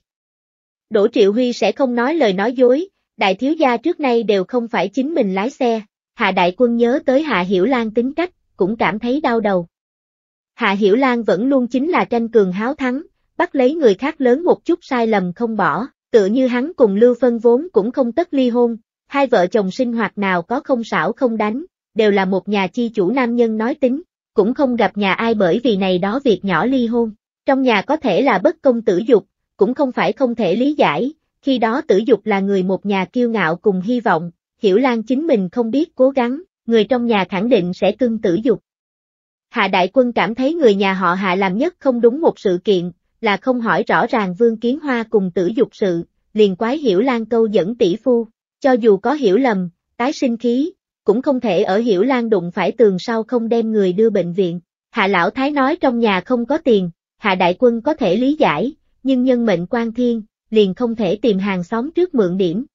Đỗ Triệu Huy sẽ không nói lời nói dối, đại thiếu gia trước nay đều không phải chính mình lái xe, Hạ Đại Quân nhớ tới Hạ Hiểu Lan tính cách, cũng cảm thấy đau đầu. Hạ Hiểu Lan vẫn luôn chính là tranh cường háo thắng, bắt lấy người khác lớn một chút sai lầm không bỏ, tựa như hắn cùng Lưu Phân vốn cũng không tất ly hôn, Hai vợ chồng sinh hoạt nào có không xảo không đánh, đều là một nhà chi chủ nam nhân nói tính, cũng không gặp nhà ai bởi vì này đó việc nhỏ ly hôn. Trong nhà có thể là bất công tử dục, cũng không phải không thể lý giải, khi đó tử dục là người một nhà kiêu ngạo cùng hy vọng, hiểu lan chính mình không biết cố gắng, người trong nhà khẳng định sẽ cưng tử dục. Hạ đại quân cảm thấy người nhà họ hạ làm nhất không đúng một sự kiện, là không hỏi rõ ràng Vương Kiến Hoa cùng tử dục sự, liền quái hiểu lan câu dẫn tỷ phu, cho dù có hiểu lầm, tái sinh khí, cũng không thể ở hiểu lan đụng phải tường sau không đem người đưa bệnh viện. Hạ Lão Thái nói trong nhà không có tiền, Hạ Đại Quân có thể lý giải, nhưng nhân mệnh quan thiên, liền không thể tìm hàng xóm trước mượn điểm.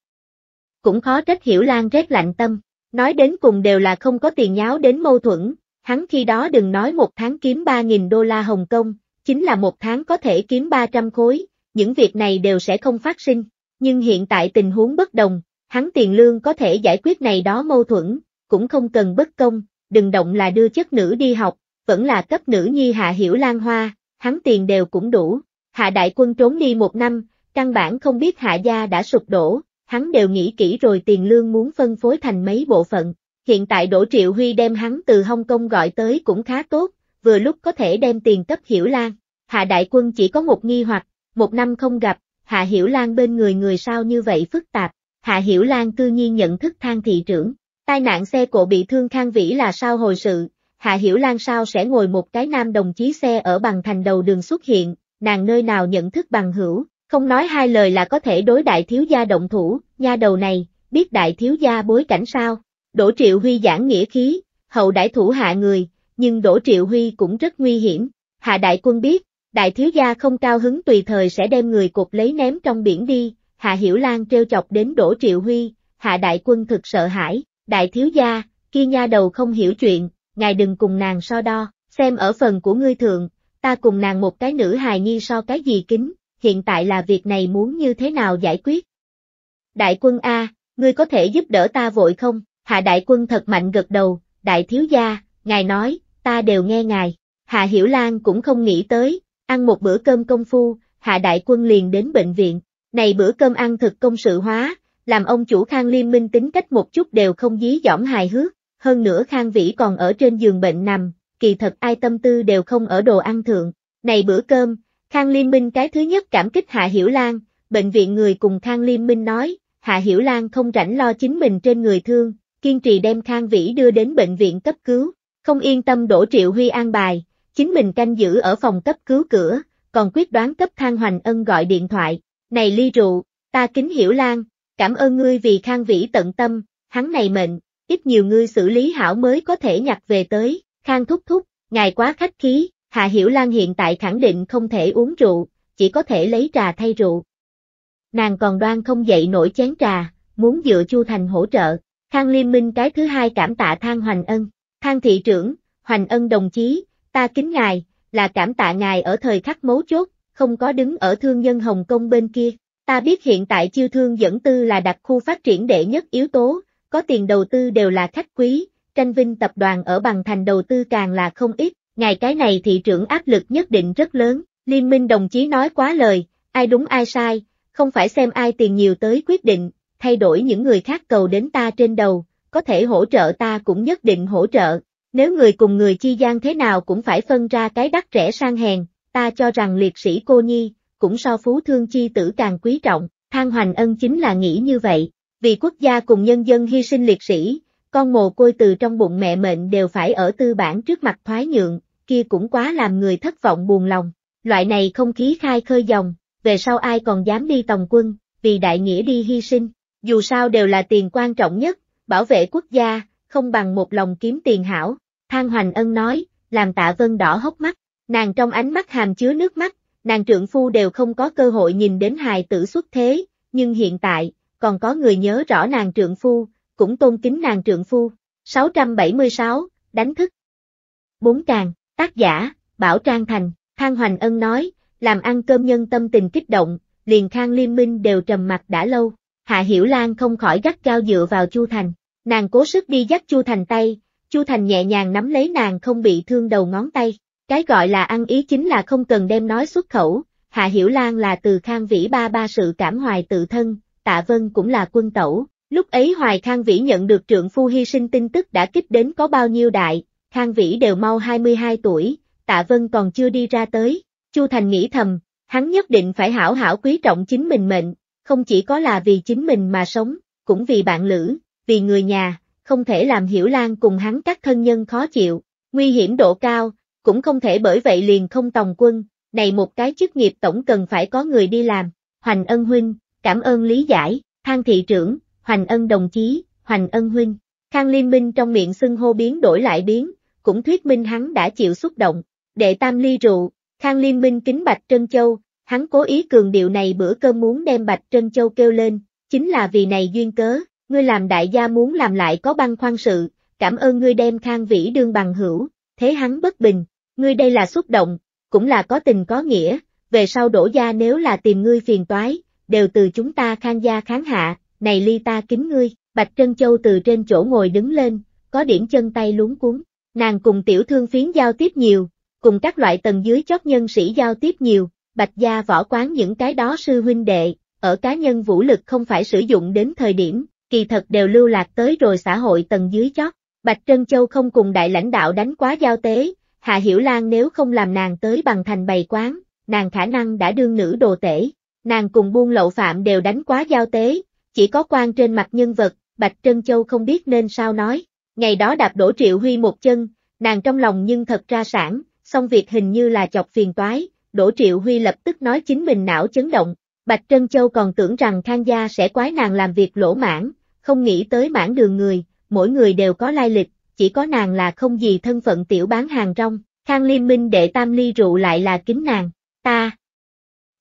Cũng khó trách hiểu Lan rét lạnh tâm, nói đến cùng đều là không có tiền nháo đến mâu thuẫn, hắn khi đó đừng nói một tháng kiếm 3.000 đô la Hồng Kông, chính là một tháng có thể kiếm 300 khối, những việc này đều sẽ không phát sinh, nhưng hiện tại tình huống bất đồng, hắn tiền lương có thể giải quyết này đó mâu thuẫn, cũng không cần bất công, đừng động là đưa chất nữ đi học, vẫn là cấp nữ nhi hạ hiểu lan hoa, hắn tiền đều cũng đủ. Hạ đại quân trốn đi một năm, căn bản không biết hạ gia đã sụp đổ, hắn đều nghĩ kỹ rồi tiền lương muốn phân phối thành mấy bộ phận. Hiện tại Đỗ Triệu Huy đem hắn từ Hong Kong gọi tới cũng khá tốt, vừa lúc có thể đem tiền cấp Hiểu Lan. Hạ Đại Quân chỉ có một nghi hoặc, một năm không gặp, Hạ Hiểu Lan bên người người sao như vậy phức tạp, Hạ Hiểu Lan cư nhiên nhận thức thang thị trưởng. Tai nạn xe cộ bị thương Khang Vĩ là sao hồi sự, Hạ Hiểu Lan sao sẽ ngồi một cái nam đồng chí xe ở bằng thành đầu đường xuất hiện, nàng nơi nào nhận thức bằng hữu, không nói hai lời là có thể đối đại thiếu gia động thủ, nha đầu này, biết đại thiếu gia bối cảnh sao. Đỗ Triệu Huy giảng nghĩa khí, hậu đại thủ hạ người, nhưng Đỗ Triệu Huy cũng rất nguy hiểm. Hạ đại quân biết, đại thiếu gia không cao hứng tùy thời sẽ đem người cột lấy ném trong biển đi, Hạ Hiểu Lan trêu chọc đến Đỗ Triệu Huy, Hạ Đại Quân thực sợ hãi, Đại Thiếu Gia, kia nha đầu không hiểu chuyện, ngài đừng cùng nàng so đo, xem ở phần của ngươi thượng, ta cùng nàng một cái nữ hài nhi so cái gì kính, hiện tại là việc này muốn như thế nào giải quyết. Đại quân A, ngươi có thể giúp đỡ ta vội không? Hạ đại quân thật mạnh gật đầu, đại thiếu gia, ngài nói, ta đều nghe ngài. Hạ Hiểu Lan cũng không nghĩ tới, ăn một bữa cơm công phu, hạ đại quân liền đến bệnh viện, này bữa cơm ăn thực công sự hóa, làm ông chủ Khang Liêm Minh tính cách một chút đều không dí dỏm hài hước, hơn nữa Khang Vĩ còn ở trên giường bệnh nằm, kỳ thật ai tâm tư đều không ở đồ ăn thượng. Này bữa cơm, Khang Liêm Minh cái thứ nhất cảm kích Hạ Hiểu Lan, bệnh viện người cùng Khang Liêm Minh nói, Hạ Hiểu Lan không rảnh lo chính mình trên người thương, kiên trì đem Khang Vĩ đưa đến bệnh viện cấp cứu, không yên tâm đổ Triệu Huy an bài, chính mình canh giữ ở phòng cấp cứu cửa, còn quyết đoán cấp Khang Hoành Ân gọi điện thoại, này ly rượu, ta kính hiểu Lan, cảm ơn ngươi vì khang vĩ tận tâm, hắn này mệnh, ít nhiều ngươi xử lý hảo mới có thể nhặt về tới, khang thúc thúc, ngài quá khách khí, Hạ Hiểu Lan hiện tại khẳng định không thể uống rượu, chỉ có thể lấy trà thay rượu. Nàng còn đoan không dậy nổi chén trà, muốn dựa Chu Thành hỗ trợ, Khang Liên Minh cái thứ hai cảm tạ Thang Hoành Ân, Thang Thị trưởng, Hoành Ân đồng chí, ta kính ngài, là cảm tạ ngài ở thời khắc mấu chốt, không có đứng ở thương nhân Hồng Kông bên kia. Ta biết hiện tại chiêu thương dẫn tư là đặc khu phát triển đệ nhất yếu tố, có tiền đầu tư đều là khách quý, tranh vinh tập đoàn ở bằng thành đầu tư càng là không ít, ngày cái này thị trưởng áp lực nhất định rất lớn, liên minh đồng chí nói quá lời, ai đúng ai sai, không phải xem ai tiền nhiều tới quyết định, thay đổi những người khác cầu đến ta trên đầu, có thể hỗ trợ ta cũng nhất định hỗ trợ, nếu người cùng người chi gian thế nào cũng phải phân ra cái đắt rẻ sang hèn, ta cho rằng liệt sĩ cô nhi, cũng so phú thương chi tử càng quý trọng, Thang Hoành Ân chính là nghĩ như vậy, vì quốc gia cùng nhân dân hy sinh liệt sĩ, con mồ côi từ trong bụng mẹ mệnh đều phải ở tư bản trước mặt thoái nhượng, kia cũng quá làm người thất vọng buồn lòng, loại này không khí khai khơi dòng, về sau ai còn dám đi tòng quân, vì đại nghĩa đi hy sinh, dù sao đều là tiền quan trọng nhất, bảo vệ quốc gia, không bằng một lòng kiếm tiền hảo, Thang Hoành Ân nói, làm tạ vân đỏ hốc mắt, Nàng trong ánh mắt hàm chứa nước mắt, nàng trượng phu đều không có cơ hội nhìn đến hài tử xuất thế, nhưng hiện tại, còn có người nhớ rõ nàng trượng phu, cũng tôn kính nàng trượng phu. 676, đánh thức. Bốn càng, tác giả, Bảo Trang Thành, Thang Hoành Ân nói, làm ăn cơm nhân tâm tình kích động, liền Khang Liên Minh đều trầm mặt đã lâu. Hạ Hiểu Lan không khỏi gắt cao dựa vào Chu Thành, nàng cố sức đi dắt Chu Thành tay, Chu Thành nhẹ nhàng nắm lấy nàng không bị thương đầu ngón tay. Cái gọi là ăn ý chính là không cần đem nói xuất khẩu, Hạ Hiểu Lan là từ Khang Vĩ ba ba sự cảm hoài tự thân, Tạ Vân cũng là quân tẩu. Lúc ấy Hoài Khang Vĩ nhận được trượng phu hy sinh tin tức đã kích đến có bao nhiêu đại, Khang Vĩ đều mau 22 tuổi, Tạ Vân còn chưa đi ra tới. Chu Thành nghĩ thầm, hắn nhất định phải hảo hảo quý trọng chính mình mệnh, không chỉ có là vì chính mình mà sống, cũng vì bạn lữ, vì người nhà, không thể làm Hiểu Lan cùng hắn các thân nhân khó chịu. Nguy hiểm độ cao, cũng không thể bởi vậy liền không tòng quân, này một cái chức nghiệp tổng cần phải có người đi làm. Hoành ân huynh, cảm ơn lý giải, thang thị trưởng, hoành ân đồng chí, hoành ân huynh. Khang Liên Minh trong miệng xưng hô biến đổi lại biến, cũng thuyết minh hắn đã chịu xúc động. Đệ tam ly rượu, Khang Liên Minh kính Bạch Trân Châu, hắn cố ý cường điệu này bữa cơm muốn đem Bạch Trân Châu kêu lên, chính là vì này duyên cớ, ngươi làm đại gia muốn làm lại có băng khoan sự, cảm ơn ngươi đem Khang Vĩ đương bằng hữu, thế hắn bất bình, ngươi đây là xúc động, cũng là có tình có nghĩa, về sau đổ gia nếu là tìm ngươi phiền toái, đều từ chúng ta khang gia kháng hạ, này ly ta kính ngươi, Bạch Trân Châu từ trên chỗ ngồi đứng lên, có điểm chân tay luống cuốn, nàng cùng tiểu thương phiến giao tiếp nhiều, cùng các loại tầng dưới chót nhân sĩ giao tiếp nhiều, Bạch gia võ quán những cái đó sư huynh đệ, ở cá nhân vũ lực không phải sử dụng đến thời điểm, kỳ thật đều lưu lạc tới rồi xã hội tầng dưới chót. Bạch Trân Châu không cùng đại lãnh đạo đánh quá giao tế, Hạ Hiểu Lan nếu không làm nàng tới bằng thành bày quán, nàng khả năng đã đương nữ đồ tể. Nàng cùng buôn lậu phạm đều đánh quá giao tế, chỉ có quan trên mặt nhân vật, Bạch Trân Châu không biết nên sao nói. Ngày đó đạp đổ Triệu Huy một chân, nàng trong lòng nhưng thật ra sản, xong việc hình như là chọc phiền toái, đổ Triệu Huy lập tức nói chính mình não chấn động. Bạch Trân Châu còn tưởng rằng Khang Gia sẽ quái nàng làm việc lỗ mãn, không nghĩ tới mãn đường người, mỗi người đều có lai lịch, chỉ có nàng là không gì thân phận tiểu bán hàng rong, Khang Liên Minh đệ tam ly rượu lại là kính nàng, ta.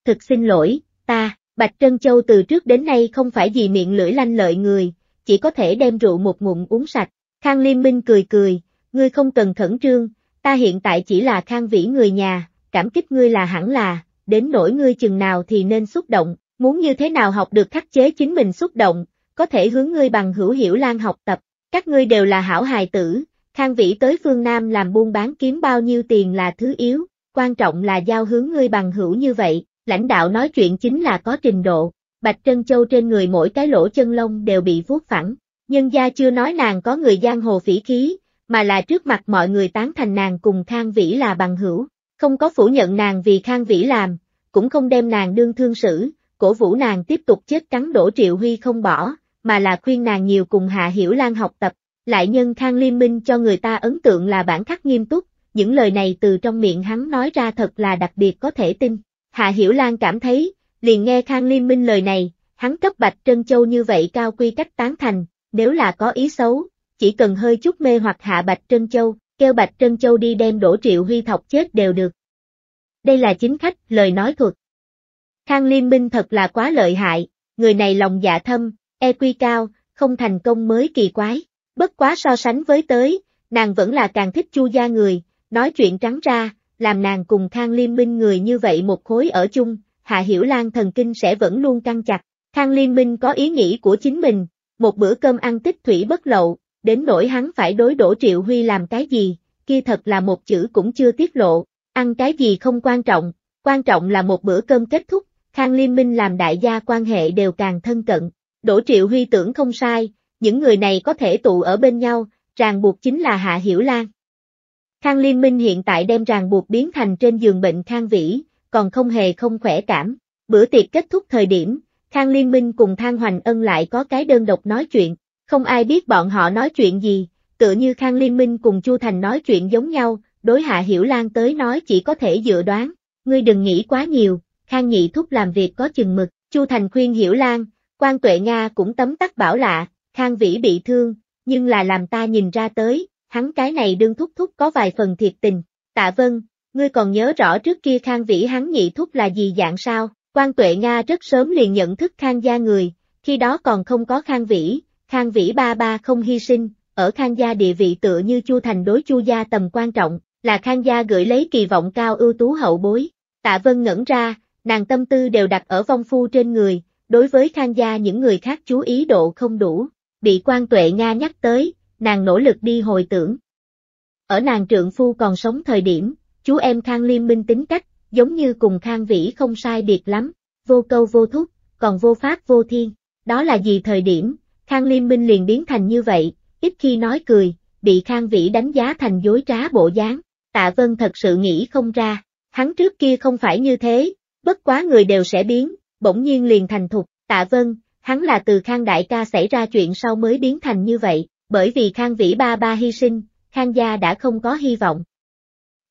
Thực xin lỗi, ta, Bạch Trân Châu từ trước đến nay không phải vì miệng lưỡi lanh lợi người, chỉ có thể đem rượu một ngụm uống sạch, Khang Liên Minh cười cười, ngươi không cần khẩn trương, ta hiện tại chỉ là Khang Vĩ người nhà, cảm kích ngươi là hẳn là, đến nỗi ngươi chừng nào thì nên xúc động, muốn như thế nào học được khắc chế chính mình xúc động, có thể hướng ngươi bằng hữu hiểu lan học tập, các ngươi đều là hảo hài tử, Khang Vĩ tới phương Nam làm buôn bán kiếm bao nhiêu tiền là thứ yếu, quan trọng là giao hướng ngươi bằng hữu như vậy, lãnh đạo nói chuyện chính là có trình độ, Bạch Trân Châu trên người mỗi cái lỗ chân lông đều bị vuốt phẳng, nhân gia chưa nói nàng có người giang hồ phỉ khí, mà là trước mặt mọi người tán thành nàng cùng Khang Vĩ là bằng hữu, không có phủ nhận nàng vì Khang Vĩ làm, cũng không đem nàng đương thương xử, cổ vũ nàng tiếp tục chết cắn đổ Triệu Huy không bỏ, mà là khuyên nàng nhiều cùng Hạ Hiểu Lan học tập, lại nhân Khang Liên Minh cho người ta ấn tượng là bản khắc nghiêm túc, những lời này từ trong miệng hắn nói ra thật là đặc biệt có thể tin. Hạ Hiểu Lan cảm thấy, liền nghe Khang Liên Minh lời này, hắn cấp Bạch Trân Châu như vậy cao quy cách tán thành, nếu là có ý xấu, chỉ cần hơi chút mê hoặc hạ Bạch Trân Châu, kêu Bạch Trân Châu đi đem đổ triệu huy thọc chết đều được. Đây là chính khách, lời nói thuật. Khang Liên Minh thật là quá lợi hại, người này lòng dạ thâm, EQ cao, không thành công mới kỳ quái. Bất quá so sánh với tới, nàng vẫn là càng thích chu gia người, nói chuyện trắng ra, làm nàng cùng Khang Liên Minh người như vậy một khối ở chung, Hạ Hiểu Lan thần kinh sẽ vẫn luôn căng chặt. Khang Liên Minh có ý nghĩ của chính mình, một bữa cơm ăn tích thủy bất lậu, đến nỗi hắn phải đối đổ Triệu Huy làm cái gì, kia thật là một chữ cũng chưa tiết lộ, ăn cái gì không quan trọng, quan trọng là một bữa cơm kết thúc, Khang Liên Minh làm đại gia quan hệ đều càng thân cận. Đỗ Triệu Huy tưởng không sai, những người này có thể tụ ở bên nhau, ràng buộc chính là Hạ Hiểu Lan. Khang Liên Minh hiện tại đem ràng buộc biến thành trên giường bệnh Khang Vĩ, còn không hề không khỏe cảm. Bữa tiệc kết thúc thời điểm, Khang Liên Minh cùng Thang Hoành Ân lại có cái đơn độc nói chuyện, không ai biết bọn họ nói chuyện gì, tựa như Khang Liên Minh cùng Chu Thành nói chuyện giống nhau, đối Hạ Hiểu Lan tới nói chỉ có thể dự đoán, ngươi đừng nghĩ quá nhiều, Khang Nhị Thúc làm việc có chừng mực, Chu Thành khuyên Hiểu Lan, Quan Tuệ Nga cũng tấm tắc bảo lạ, Khang Vĩ bị thương, nhưng là làm ta nhìn ra tới, hắn cái này đương thúc thúc có vài phần thiệt tình. Tạ Vân, ngươi còn nhớ rõ trước kia Khang Vĩ hắn nhị thúc là gì dạng sao? Quan Tuệ Nga rất sớm liền nhận thức Khang gia người, khi đó còn không có Khang Vĩ, Khang Vĩ ba ba không hy sinh, ở Khang gia địa vị tựa như Chu Thành đối Chu gia tầm quan trọng, là Khang gia gửi lấy kỳ vọng cao ưu tú hậu bối. Tạ Vân ngẩn ra, nàng tâm tư đều đặt ở vong phu trên người, đối với Khang gia những người khác chú ý độ không đủ, bị quan tuệ Nga nhắc tới, nàng nỗ lực đi hồi tưởng. Ở nàng trượng phu còn sống thời điểm, chú em Khang Liêm Minh tính cách, giống như cùng Khang Vĩ không sai biệt lắm, vô câu vô thúc, còn vô pháp vô thiên, đó là gì thời điểm, Khang Liêm Minh liền biến thành như vậy, ít khi nói cười, bị Khang Vĩ đánh giá thành dối trá bộ dáng, tạ vân thật sự nghĩ không ra, hắn trước kia không phải như thế, bất quá người đều sẽ biến, bỗng nhiên liền thành thục, tạ vân, hắn là từ Khang Đại ca xảy ra chuyện sau mới biến thành như vậy, bởi vì Khang Vĩ ba ba hy sinh, Khang gia đã không có hy vọng.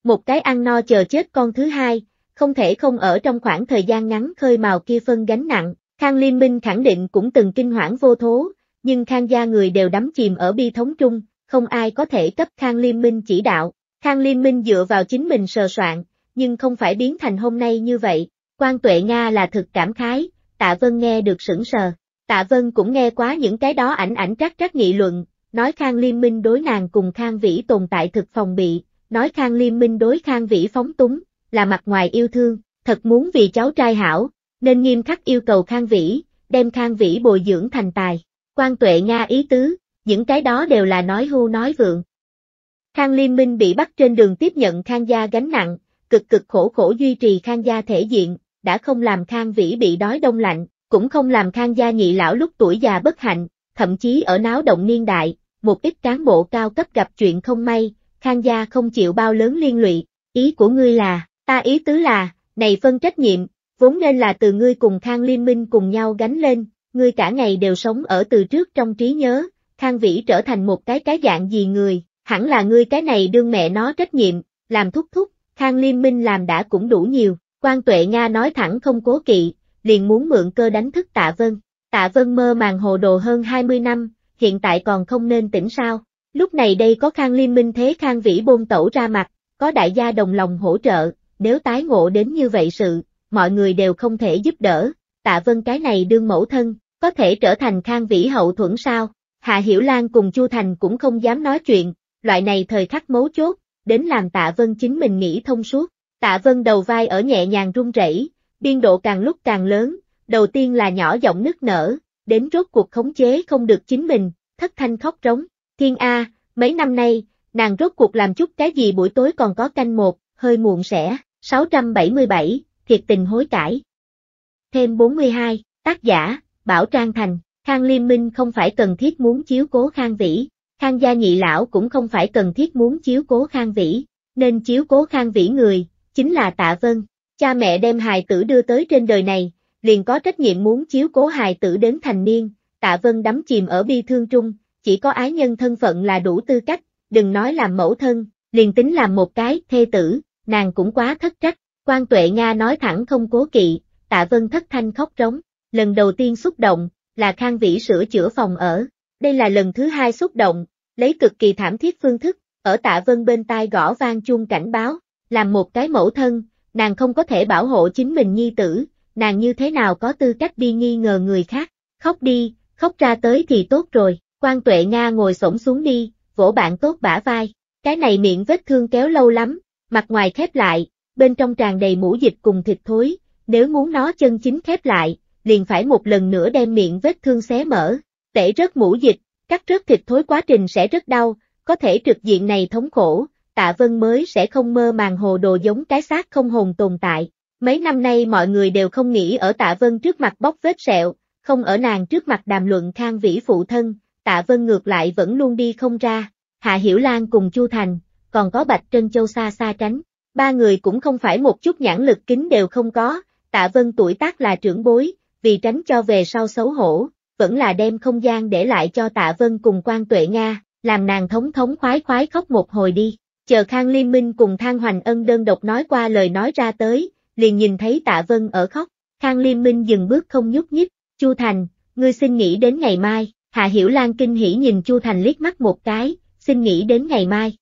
Một cái ăn no chờ chết con thứ hai, không thể không ở trong khoảng thời gian ngắn khơi màu kia phân gánh nặng, Khang Liên Minh khẳng định cũng từng kinh hoảng vô thố, nhưng Khang gia người đều đắm chìm ở bi thống chung, không ai có thể cấp Khang Liên Minh chỉ đạo, Khang Liên Minh dựa vào chính mình sờ soạn, nhưng không phải biến thành hôm nay như vậy, Quan Tuệ Nga là thực cảm khái, Tạ Vân nghe được sững sờ. Tạ Vân cũng nghe quá những cái đó ảnh ảnh trắc trắc nghị luận, nói Khang Liên Minh đối nàng cùng Khang Vĩ tồn tại thực phòng bị, nói Khang Liên Minh đối Khang Vĩ phóng túng, là mặt ngoài yêu thương, thật muốn vì cháu trai hảo, nên nghiêm khắc yêu cầu Khang Vĩ, đem Khang Vĩ bồi dưỡng thành tài. Quan Tuệ Nga ý tứ, những cái đó đều là nói hưu nói vượng. Khang Liên Minh bị bắt trên đường tiếp nhận Khang gia gánh nặng, cực cực khổ khổ duy trì Khang gia thể diện, đã không làm Khang Vĩ bị đói đông lạnh, cũng không làm Khang gia nhị lão lúc tuổi già bất hạnh, thậm chí ở náo động niên đại, một ít cán bộ cao cấp gặp chuyện không may, Khang gia không chịu bao lớn liên lụy, ý của ngươi là, ta ý tứ là, này phân trách nhiệm, vốn nên là từ ngươi cùng Khang Liên Minh cùng nhau gánh lên, ngươi cả ngày đều sống ở từ trước trong trí nhớ, Khang Vĩ trở thành một cái cái dạng gì người, hẳn là ngươi cái này đương mẹ nó trách nhiệm, làm thúc thúc, Khang Liên Minh làm đã cũng đủ nhiều, Quan Tuệ Nga nói thẳng không cố kỵ, liền muốn mượn cơ đánh thức Tạ Vân. Tạ Vân mơ màng hồ đồ hơn 20 năm, hiện tại còn không nên tỉnh sao. Lúc này đây có Khang Liên Minh Thế Khang Vĩ Bôn Tẩu ra mặt, có đại gia đồng lòng hỗ trợ, nếu tái ngộ đến như vậy sự, mọi người đều không thể giúp đỡ. Tạ Vân cái này đương mẫu thân, có thể trở thành Khang Vĩ hậu thuẫn sao. Hạ Hiểu Lan cùng Chu Thành cũng không dám nói chuyện, loại này thời khắc mấu chốt, đến làm Tạ Vân chính mình nghĩ thông suốt. Tạ Vân đầu vai ở nhẹ nhàng run rẩy, biên độ càng lúc càng lớn, đầu tiên là nhỏ giọng nức nở, đến rốt cuộc khống chế không được chính mình, thất thanh khóc trống. thiên A, mấy năm nay, nàng rốt cuộc làm chút cái gì buổi tối còn có canh một, hơi muộn sẽ, 677, thiệt tình hối cải. Thêm 42, tác giả, Bảo Trang Thành, Khang Liên Minh không phải cần thiết muốn chiếu cố Khang Vĩ, Khang gia nhị lão cũng không phải cần thiết muốn chiếu cố Khang Vĩ, nên chiếu cố Khang Vĩ người, chính là Tạ Vân. Cha mẹ đem hài tử đưa tới trên đời này, liền có trách nhiệm muốn chiếu cố hài tử đến thành niên, Tạ Vân đắm chìm ở bi thương trung, chỉ có ái nhân thân phận là đủ tư cách, đừng nói làm mẫu thân, liền tính làm một cái thê tử, nàng cũng quá thất trách. Quan Tuệ Nga nói thẳng không cố kỵ, Tạ Vân thất thanh khóc rống, lần đầu tiên xúc động, là Khang Vĩ sửa chữa phòng ở, đây là lần thứ hai xúc động, lấy cực kỳ thảm thiết phương thức, ở Tạ Vân bên tai gõ vang chuông cảnh báo, làm một cái mẫu thân, nàng không có thể bảo hộ chính mình nhi tử, nàng như thế nào có tư cách đi nghi ngờ người khác, khóc đi, khóc ra tới thì tốt rồi, quan tuệ Nga ngồi xổm xuống đi, vỗ bạn tốt bả vai, cái này miệng vết thương kéo lâu lắm, mặt ngoài khép lại, bên trong tràn đầy mũ dịch cùng thịt thối, nếu muốn nó chân chính khép lại, liền phải một lần nữa đem miệng vết thương xé mở, tể rớt mũ dịch, cắt rớt thịt thối quá trình sẽ rất đau, có thể trực diện này thống khổ, Tạ Vân mới sẽ không mơ màng hồ đồ giống cái xác không hồn tồn tại. Mấy năm nay mọi người đều không nghĩ ở Tạ Vân trước mặt bóc vết sẹo, không ở nàng trước mặt đàm luận khang vĩ phụ thân, Tạ Vân ngược lại vẫn luôn đi không ra. Hạ Hiểu Lan cùng Chu Thành, còn có Bạch Trân Châu xa xa tránh. Ba người cũng không phải một chút nhãn lực kính đều không có, Tạ Vân tuổi tác là trưởng bối, vì tránh cho về sau xấu hổ, vẫn là đem không gian để lại cho Tạ Vân cùng quan Tuệ Nga, làm nàng thống thống khoái khoái khóc một hồi đi chờ Khang Liên Minh cùng Thang Hoành Ân đơn độc nói qua lời nói ra tới, liền nhìn thấy Tạ Vân ở khóc, Khang Liên Minh dừng bước không nhúc nhích, Chu Thành, ngươi xin nghĩ đến ngày mai, Hạ Hiểu Lan kinh hỉ nhìn Chu Thành liếc mắt một cái, xin nghĩ đến ngày mai.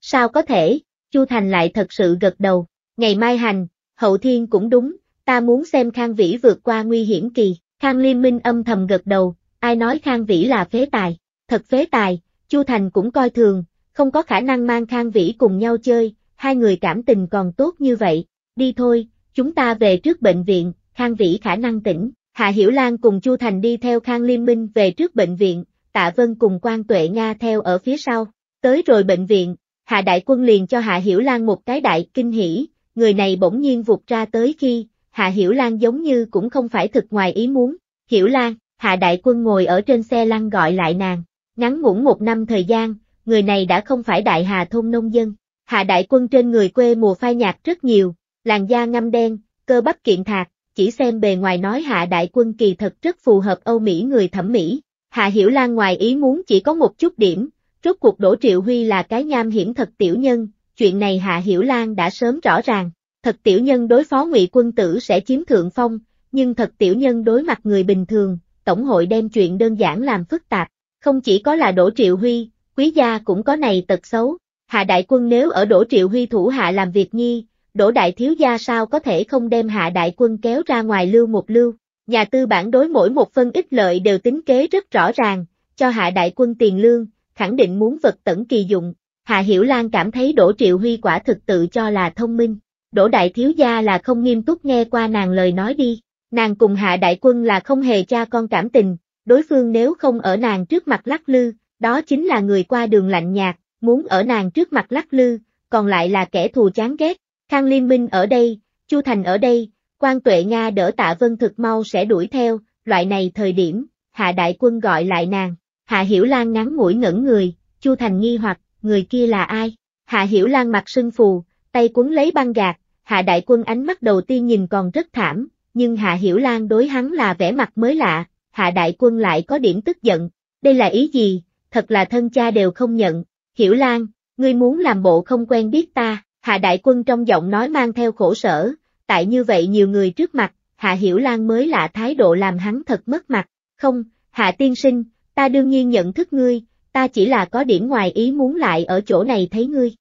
Sao có thể, Chu Thành lại thật sự gật đầu, ngày mai hành, hậu thiên cũng đúng, ta muốn xem Khang Vĩ vượt qua nguy hiểm kỳ, Khang Liên Minh âm thầm gật đầu, ai nói Khang Vĩ là phế tài, thật phế tài, Chu Thành cũng coi thường, không có khả năng mang Khang Vĩ cùng nhau chơi, hai người cảm tình còn tốt như vậy, đi thôi, chúng ta về trước bệnh viện, Khang Vĩ khả năng tỉnh, Hạ Hiểu Lan cùng Chu Thành đi theo Khang Liên Minh về trước bệnh viện, Tạ Vân cùng Quan Tuệ Nga theo ở phía sau, tới rồi bệnh viện, Hạ Đại Quân liền cho Hạ Hiểu Lan một cái đại kinh hỉ, người này bỗng nhiên vụt ra tới khi, Hạ Hiểu Lan giống như cũng không phải thực ngoài ý muốn, Hiểu Lan, Hạ Đại Quân ngồi ở trên xe lăn gọi lại nàng, ngắn ngủn một năm thời gian, người này đã không phải đại hà thôn nông dân. Hạ đại quân trên người quê mùa phai nhạt rất nhiều, làn da ngăm đen, cơ bắp kiện thạc, chỉ xem bề ngoài nói hạ đại quân kỳ thật rất phù hợp Âu Mỹ người thẩm mỹ. Hạ Hiểu Lan ngoài ý muốn chỉ có một chút điểm, rốt cuộc đổ Triệu Huy là cái nham hiểm thật tiểu nhân, chuyện này Hạ Hiểu Lan đã sớm rõ ràng, thật tiểu nhân đối phó ngụy quân tử sẽ chiếm thượng phong, nhưng thật tiểu nhân đối mặt người bình thường, Tổng hội đem chuyện đơn giản làm phức tạp, không chỉ có là đổ Triệu Huy, quý gia cũng có này tật xấu, hạ đại quân nếu ở đổ triệu huy thủ hạ làm việc nhi, đổ đại thiếu gia sao có thể không đem hạ đại quân kéo ra ngoài lưu một lưu, nhà tư bản đối mỗi một phân ích lợi đều tính kế rất rõ ràng, cho hạ đại quân tiền lương, khẳng định muốn vật tẩn kỳ dụng, hạ hiểu lan cảm thấy đổ triệu huy quả thực tự cho là thông minh, đổ đại thiếu gia là không nghiêm túc nghe qua nàng lời nói đi, nàng cùng hạ đại quân là không hề cha con cảm tình, đối phương nếu không ở nàng trước mặt lắc lư, đó chính là người qua đường lạnh nhạt, muốn ở nàng trước mặt lắc lư, còn lại là kẻ thù chán ghét. Khang Liên Minh ở đây, Chu Thành ở đây, quan tuệ Nga đỡ tạ vân thực mau sẽ đuổi theo, loại này thời điểm, hạ đại quân gọi lại nàng. Hạ Hiểu Lan ngắn mũi ngẩn người, Chu Thành nghi hoặc, người kia là ai? Hạ Hiểu Lan mặt sưng phù, tay cuốn lấy băng gạc, Hạ Đại Quân ánh mắt đầu tiên nhìn còn rất thảm, nhưng Hạ Hiểu Lan đối hắn là vẻ mặt mới lạ, Hạ Đại Quân lại có điểm tức giận. Đây là ý gì? thật là thân cha đều không nhận, hiểu Lan, ngươi muốn làm bộ không quen biết ta, Hạ Đại Quân trong giọng nói mang theo khổ sở, tại như vậy nhiều người trước mặt, Hạ Hiểu Lan mới lạ thái độ làm hắn thật mất mặt, không, Hạ Tiên Sinh, ta đương nhiên nhận thức ngươi, ta chỉ là có điểm ngoài ý muốn lại ở chỗ này thấy ngươi.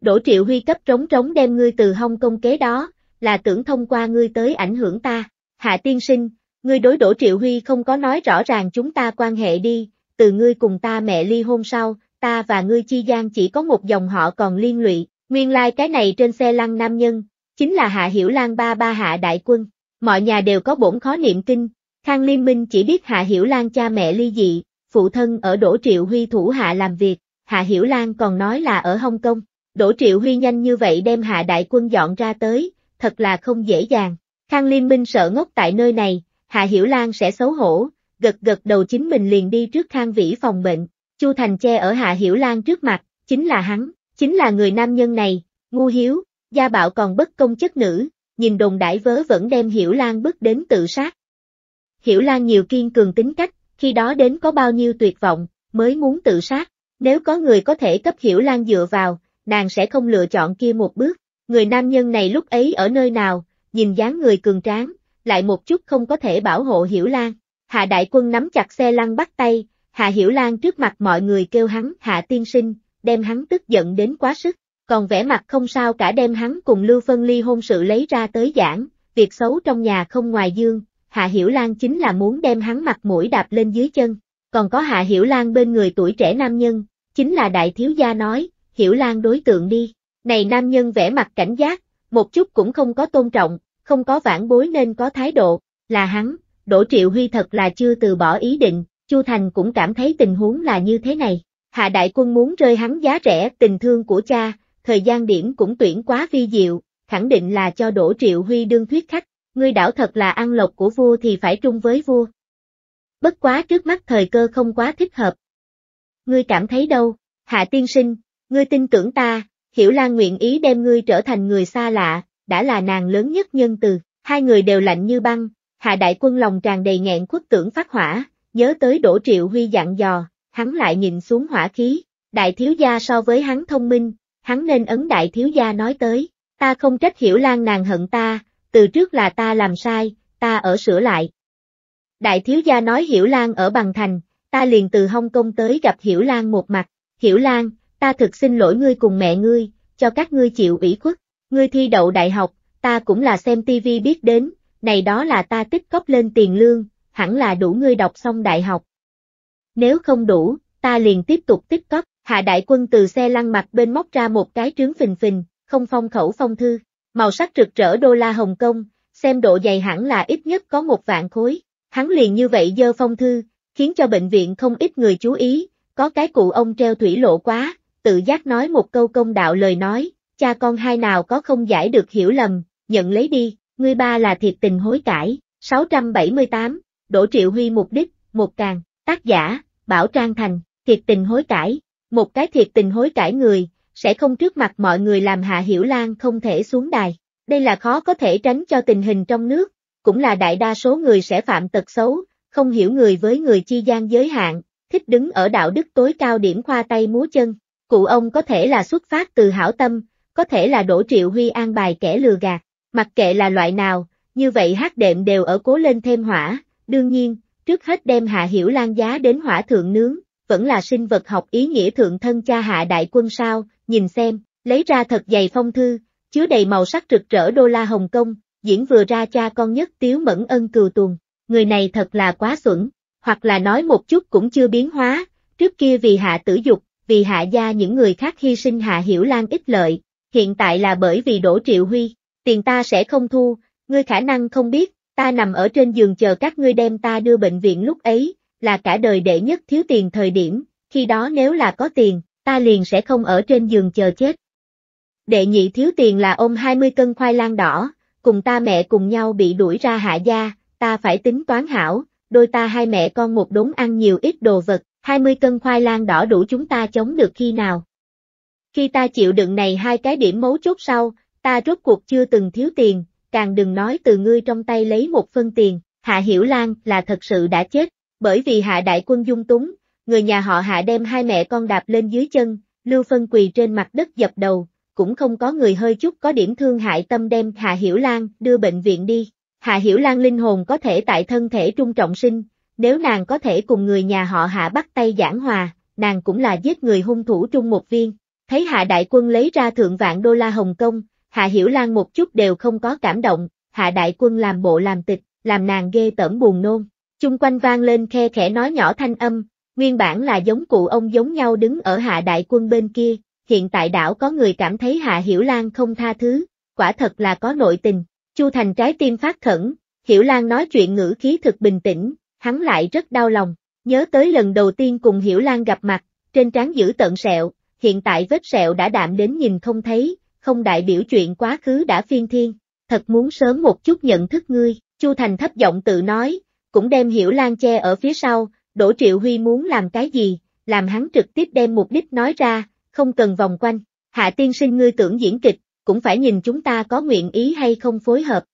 Đỗ Triệu Huy cấp trống trống đem ngươi từ Hong Kông kế đó, là tưởng thông qua ngươi tới ảnh hưởng ta, Hạ Tiên Sinh, ngươi đối Đỗ Triệu Huy không có nói rõ ràng chúng ta quan hệ đi, từ ngươi cùng ta mẹ ly hôn sau, ta và ngươi chi gian chỉ có một dòng họ còn liên lụy, nguyên lai like cái này trên xe lăn nam nhân, chính là Hạ Hiểu Lan ba ba Hạ Đại Quân, mọi nhà đều có bổn khó niệm kinh, Khang Liên Minh chỉ biết Hạ Hiểu Lan cha mẹ ly dị, phụ thân ở Đỗ Triệu Huy thủ hạ làm việc, Hạ Hiểu Lan còn nói là ở Hồng Kông, Đỗ Triệu Huy nhanh như vậy đem Hạ Đại Quân dọn ra tới, thật là không dễ dàng, Khang Liên Minh sợ ngốc tại nơi này, Hạ Hiểu Lan sẽ xấu hổ, gật gật đầu chính mình liền đi trước khang vĩ phòng bệnh, Chu Thành che ở Hạ Hiểu Lan trước mặt, chính là hắn, chính là người nam nhân này, ngu hiếu, gia bạo còn bất công chất nữ, nhìn đồn đại vớ vẫn đem Hiểu Lan bước đến tự sát. Hiểu Lan nhiều kiên cường tính cách, khi đó đến có bao nhiêu tuyệt vọng, mới muốn tự sát, nếu có người có thể cấp Hiểu Lan dựa vào, nàng sẽ không lựa chọn kia một bước, người nam nhân này lúc ấy ở nơi nào, nhìn dáng người cường tráng, lại một chút không có thể bảo hộ Hiểu Lan. Hạ Đại Quân nắm chặt xe lăn bắt tay, Hạ Hiểu Lan trước mặt mọi người kêu hắn Hạ Tiên Sinh, đem hắn tức giận đến quá sức, còn vẻ mặt không sao cả đem hắn cùng Lưu Phân Ly hôn sự lấy ra tới giảng, việc xấu trong nhà không ngoài dương, Hạ Hiểu Lan chính là muốn đem hắn mặt mũi đạp lên dưới chân, còn có Hạ Hiểu Lan bên người tuổi trẻ nam nhân, chính là Đại Thiếu Gia nói, Hiểu Lan đối tượng đi, này nam nhân vẻ mặt cảnh giác, một chút cũng không có tôn trọng, không có vãn bối nên có thái độ, là hắn, Đỗ Triệu Huy thật là chưa từ bỏ ý định, Chu Thành cũng cảm thấy tình huống là như thế này. Hạ Đại Quân muốn rơi hắn giá rẻ tình thương của cha, thời gian điểm cũng tuyển quá vi diệu, khẳng định là cho Đỗ Triệu Huy đương thuyết khách, ngươi đảo thật là ăn lộc của vua thì phải trung với vua. Bất quá trước mắt thời cơ không quá thích hợp. Ngươi cảm thấy đâu, Hạ Tiên Sinh, ngươi tin tưởng ta, Hiểu Lan nguyện ý đem ngươi trở thành người xa lạ, đã là nàng lớn nhất nhân từ, hai người đều lạnh như băng, Hạ đại quân lòng tràn đầy nghẹn khuất tưởng phát hỏa, nhớ tới Đỗ Triệu Huy dặn dò, hắn lại nhìn xuống hỏa khí, đại thiếu gia so với hắn thông minh, hắn nên ấn đại thiếu gia nói tới, ta không trách hiểu lan nàng hận ta, từ trước là ta làm sai, ta ở sửa lại. Đại thiếu gia nói hiểu lan ở bằng thành, ta liền từ Hong Kong tới gặp hiểu lan một mặt, hiểu lan, ta thực xin lỗi ngươi cùng mẹ ngươi, cho các ngươi chịu ủy khuất, ngươi thi đậu đại học, ta cũng là xem tivi biết đến, này đó là ta tích cóp lên tiền lương, hẳn là đủ ngươi đọc xong đại học. Nếu không đủ, ta liền tiếp tục tích cóp, hạ đại quân từ xe lăn mặt bên móc ra một cái trướng phình phình, không phong khẩu phong thư, màu sắc rực rỡ đô la Hồng Kông, xem độ dày hẳn là ít nhất có một vạn khối, hắn liền như vậy dơ phong thư, khiến cho bệnh viện không ít người chú ý, có cái cụ ông treo thủy lộ quá, tự giác nói một câu công đạo lời nói, cha con hai nào có không giải được hiểu lầm, nhận lấy đi ngươi ba là thiệt tình hối cải, 678, Đỗ Triệu Huy mục đích, một càng, tác giả, Bảo Trang Thành, thiệt tình hối cải, một cái thiệt tình hối cải người, sẽ không trước mặt mọi người làm Hạ Hiểu Lan không thể xuống đài, đây là khó có thể tránh cho tình hình trong nước, cũng là đại đa số người sẽ phạm tật xấu, không hiểu người với người chi gian giới hạn, thích đứng ở đạo đức tối cao điểm khoa tay múa chân, cụ ông có thể là xuất phát từ hảo tâm, có thể là Đỗ triệu huy an bài kẻ lừa gạt, Mặc kệ là loại nào, như vậy hát đệm đều ở cố lên thêm hỏa, đương nhiên, trước hết đem hạ hiểu lan giá đến hỏa thượng nướng, vẫn là sinh vật học ý nghĩa thượng thân cha hạ đại quân sao, nhìn xem, lấy ra thật dày phong thư, chứa đầy màu sắc rực rỡ đô la Hồng Kông, diễn vừa ra cha con nhất tiếu mẫn ân cừu tuần, người này thật là quá xuẩn, hoặc là nói một chút cũng chưa biến hóa, trước kia vì hạ tử dục, vì hạ gia những người khác hy sinh hạ hiểu lan ít lợi, hiện tại là bởi vì đổ triệu huy, tiền ta sẽ không thu, ngươi khả năng không biết, ta nằm ở trên giường chờ các ngươi đem ta đưa bệnh viện lúc ấy, là cả đời đệ nhất thiếu tiền thời điểm, khi đó nếu là có tiền, ta liền sẽ không ở trên giường chờ chết. Đệ nhị thiếu tiền là ôm 20 cân khoai lang đỏ, cùng ta mẹ cùng nhau bị đuổi ra hạ gia, ta phải tính toán hảo, đôi ta hai mẹ con một đốn ăn nhiều ít đồ vật, 20 cân khoai lang đỏ đủ chúng ta chống được khi nào. Khi ta chịu đựng này hai cái điểm mấu chốt sau, ta rốt cuộc chưa từng thiếu tiền, càng đừng nói từ ngươi trong tay lấy một phân tiền, Hạ Hiểu Lan là thật sự đã chết, bởi vì Hạ Đại Quân dung túng, người nhà họ Hạ đem hai mẹ con đạp lên dưới chân, Lưu Phân quỳ trên mặt đất dập đầu, cũng không có người hơi chút có điểm thương hại tâm đem Hạ Hiểu Lan đưa bệnh viện đi. Hạ Hiểu Lan linh hồn có thể tại thân thể trung trọng sinh, nếu nàng có thể cùng người nhà họ Hạ bắt tay giảng hòa, nàng cũng là giết người hung thủ trung một viên. Thấy Hạ Đại Quân lấy ra thượng vạn đô la Hồng Kông, Hạ Hiểu Lan một chút đều không có cảm động, Hạ Đại Quân làm bộ làm tịch, làm nàng ghê tởm buồn nôn. Chung quanh vang lên khe khẽ nói nhỏ thanh âm, nguyên bản là giống cụ ông giống nhau đứng ở Hạ Đại Quân bên kia, hiện tại đảo có người cảm thấy Hạ Hiểu Lan không tha thứ, quả thật là có nội tình. Chu Thành trái tim phát khẩn, Hiểu Lan nói chuyện ngữ khí thực bình tĩnh, hắn lại rất đau lòng, nhớ tới lần đầu tiên cùng Hiểu Lan gặp mặt, trên trán giữ tận sẹo, hiện tại vết sẹo đã đạm đến nhìn không thấy, không đại biểu chuyện quá khứ đã phiên thiên, thật muốn sớm một chút nhận thức ngươi, Chu Thành thấp giọng tự nói, cũng đem Hiểu Lan che ở phía sau, Đỗ Triệu Huy muốn làm cái gì, làm hắn trực tiếp đem mục đích nói ra, không cần vòng quanh, hạ tiên sinh ngươi tưởng diễn kịch, cũng phải nhìn chúng ta có nguyện ý hay không phối hợp.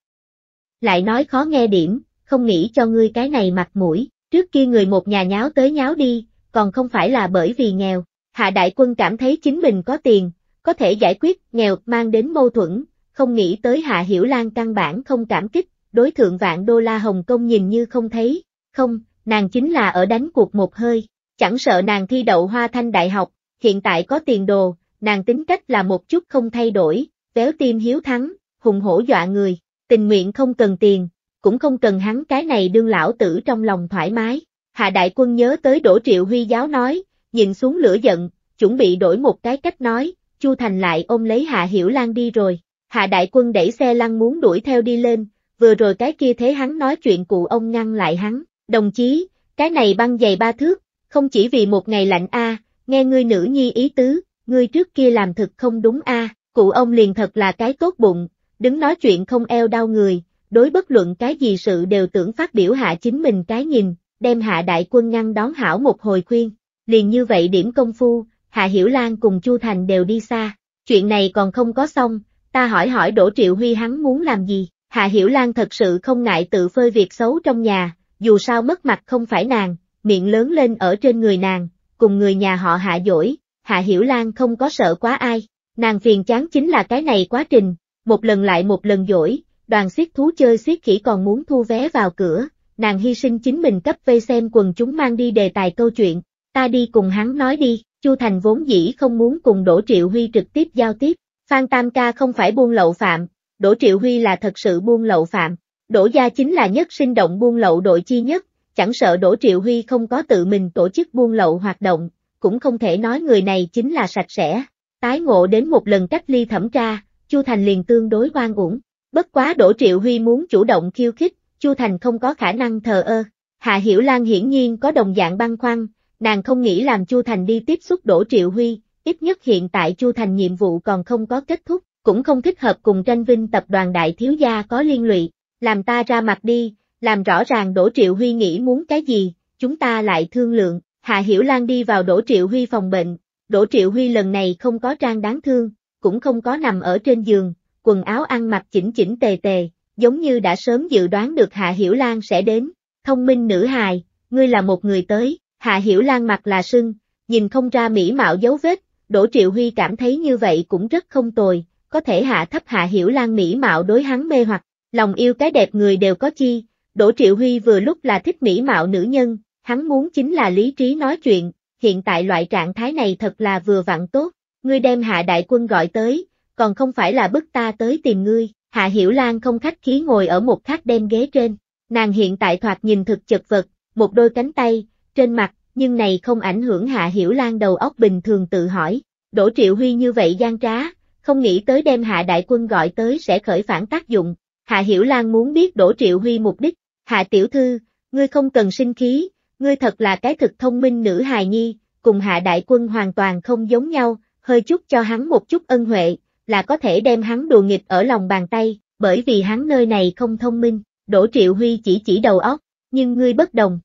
Lại nói khó nghe điểm, không nghĩ cho ngươi cái này mặt mũi, trước kia người một nhà nháo tới nháo đi, còn không phải là bởi vì nghèo, hạ đại quân cảm thấy chính mình có tiền, có thể giải quyết nghèo mang đến mâu thuẫn, không nghĩ tới Hạ Hiểu Lan căn bản không cảm kích, đối thượng vạn đô la Hồng Kông nhìn như không thấy, không, nàng chính là ở đánh cuộc một hơi, chẳng sợ nàng thi đậu hoa thanh đại học, hiện tại có tiền đồ, nàng tính cách là một chút không thay đổi, véo tim hiếu thắng, hùng hổ dọa người, tình nguyện không cần tiền, cũng không cần hắn cái này đương lão tử trong lòng thoải mái. Hạ đại quân nhớ tới Đỗ Triệu Huy giáo nói, nhìn xuống lửa giận, chuẩn bị đổi một cái cách nói, Chu Thành lại ôm lấy Hạ Hiểu Lan đi rồi. Hạ Đại Quân đẩy xe lăn muốn đuổi theo đi lên, vừa rồi cái kia thế hắn nói chuyện cụ ông ngăn lại hắn. Đồng chí, cái này băng dày ba thước, không chỉ vì một ngày lạnh a, nghe ngươi nữ nhi ý tứ, ngươi trước kia làm thực không đúng a, cụ ông liền thật là cái tốt bụng, đứng nói chuyện không eo đau người, đối bất luận cái gì sự đều tưởng phát biểu hạ chính mình cái nhìn, đem hạ đại quân ngăn đón hảo một hồi khuyên, liền như vậy điểm công phu, Hạ Hiểu Lan cùng Chu Thành đều đi xa. Chuyện này còn không có xong, ta hỏi hỏi Đỗ Triệu Huy hắn muốn làm gì. Hạ Hiểu Lan thật sự không ngại tự phơi việc xấu trong nhà, dù sao mất mặt không phải nàng, miệng lớn lên ở trên người nàng, cùng người nhà họ hạ dỗi, Hạ Hiểu Lan không có sợ quá ai, nàng phiền chán chính là cái này quá trình, một lần lại một lần dỗi, đoàn siết thú chơi siết khỉ còn muốn thu vé vào cửa, nàng hy sinh chính mình cấp vây xem quần chúng mang đi đề tài câu chuyện, ta đi cùng hắn nói đi, Chu Thành vốn dĩ không muốn cùng Đỗ Triệu Huy trực tiếp giao tiếp, Phan Tam Ca không phải buôn lậu phạm, Đỗ Triệu Huy là thật sự buôn lậu phạm, Đỗ Gia chính là nhất sinh động buôn lậu đội chi nhất, chẳng sợ Đỗ Triệu Huy không có tự mình tổ chức buôn lậu hoạt động, cũng không thể nói người này chính là sạch sẽ, tái ngộ đến một lần cách ly thẩm tra, Chu Thành liền tương đối oan uổng, bất quá Đỗ Triệu Huy muốn chủ động khiêu khích, Chu Thành không có khả năng thờ ơ. Hạ Hiểu Lan hiển nhiên có đồng dạng băng khoăn, nàng không nghĩ làm Chu Thành đi tiếp xúc Đỗ Triệu Huy, ít nhất hiện tại Chu Thành nhiệm vụ còn không có kết thúc, cũng không thích hợp cùng tranh vinh tập đoàn đại thiếu gia có liên lụy, làm ta ra mặt đi, làm rõ ràng Đỗ Triệu Huy nghĩ muốn cái gì, chúng ta lại thương lượng, Hạ Hiểu Lan đi vào Đỗ Triệu Huy phòng bệnh, Đỗ Triệu Huy lần này không có trang đáng thương, cũng không có nằm ở trên giường, quần áo ăn mặc chỉnh chỉnh tề tề, giống như đã sớm dự đoán được Hạ Hiểu Lan sẽ đến, thông minh nữ hài, ngươi là một người tới, Hạ Hiểu Lan mặt là sưng, nhìn không ra mỹ mạo dấu vết, Đỗ Triệu Huy cảm thấy như vậy cũng rất không tồi, có thể hạ thấp Hạ Hiểu Lan mỹ mạo đối hắn mê hoặc, lòng yêu cái đẹp người đều có chi, Đỗ Triệu Huy vừa lúc là thích mỹ mạo nữ nhân, hắn muốn chính là lý trí nói chuyện, hiện tại loại trạng thái này thật là vừa vặn tốt, ngươi đem Hạ Đại Quân gọi tới, còn không phải là bức ta tới tìm ngươi, Hạ Hiểu Lan không khách khí ngồi ở một khách đem ghế trên, nàng hiện tại thoạt nhìn thực chật vật, một đôi cánh tay, trên mặt, nhưng này không ảnh hưởng Hạ Hiểu Lan đầu óc bình thường tự hỏi. Đỗ Triệu Huy như vậy gian trá, không nghĩ tới đem Hạ Đại Quân gọi tới sẽ khởi phản tác dụng. Hạ Hiểu Lan muốn biết Đỗ Triệu Huy mục đích. Hạ Tiểu Thư, ngươi không cần sinh khí, ngươi thật là cái thực thông minh nữ hài nhi, cùng Hạ Đại Quân hoàn toàn không giống nhau, hơi chút cho hắn một chút ân huệ, là có thể đem hắn đùa nghịch ở lòng bàn tay, bởi vì hắn nơi này không thông minh. Đỗ Triệu Huy chỉ chỉ đầu óc, nhưng ngươi bất đồng,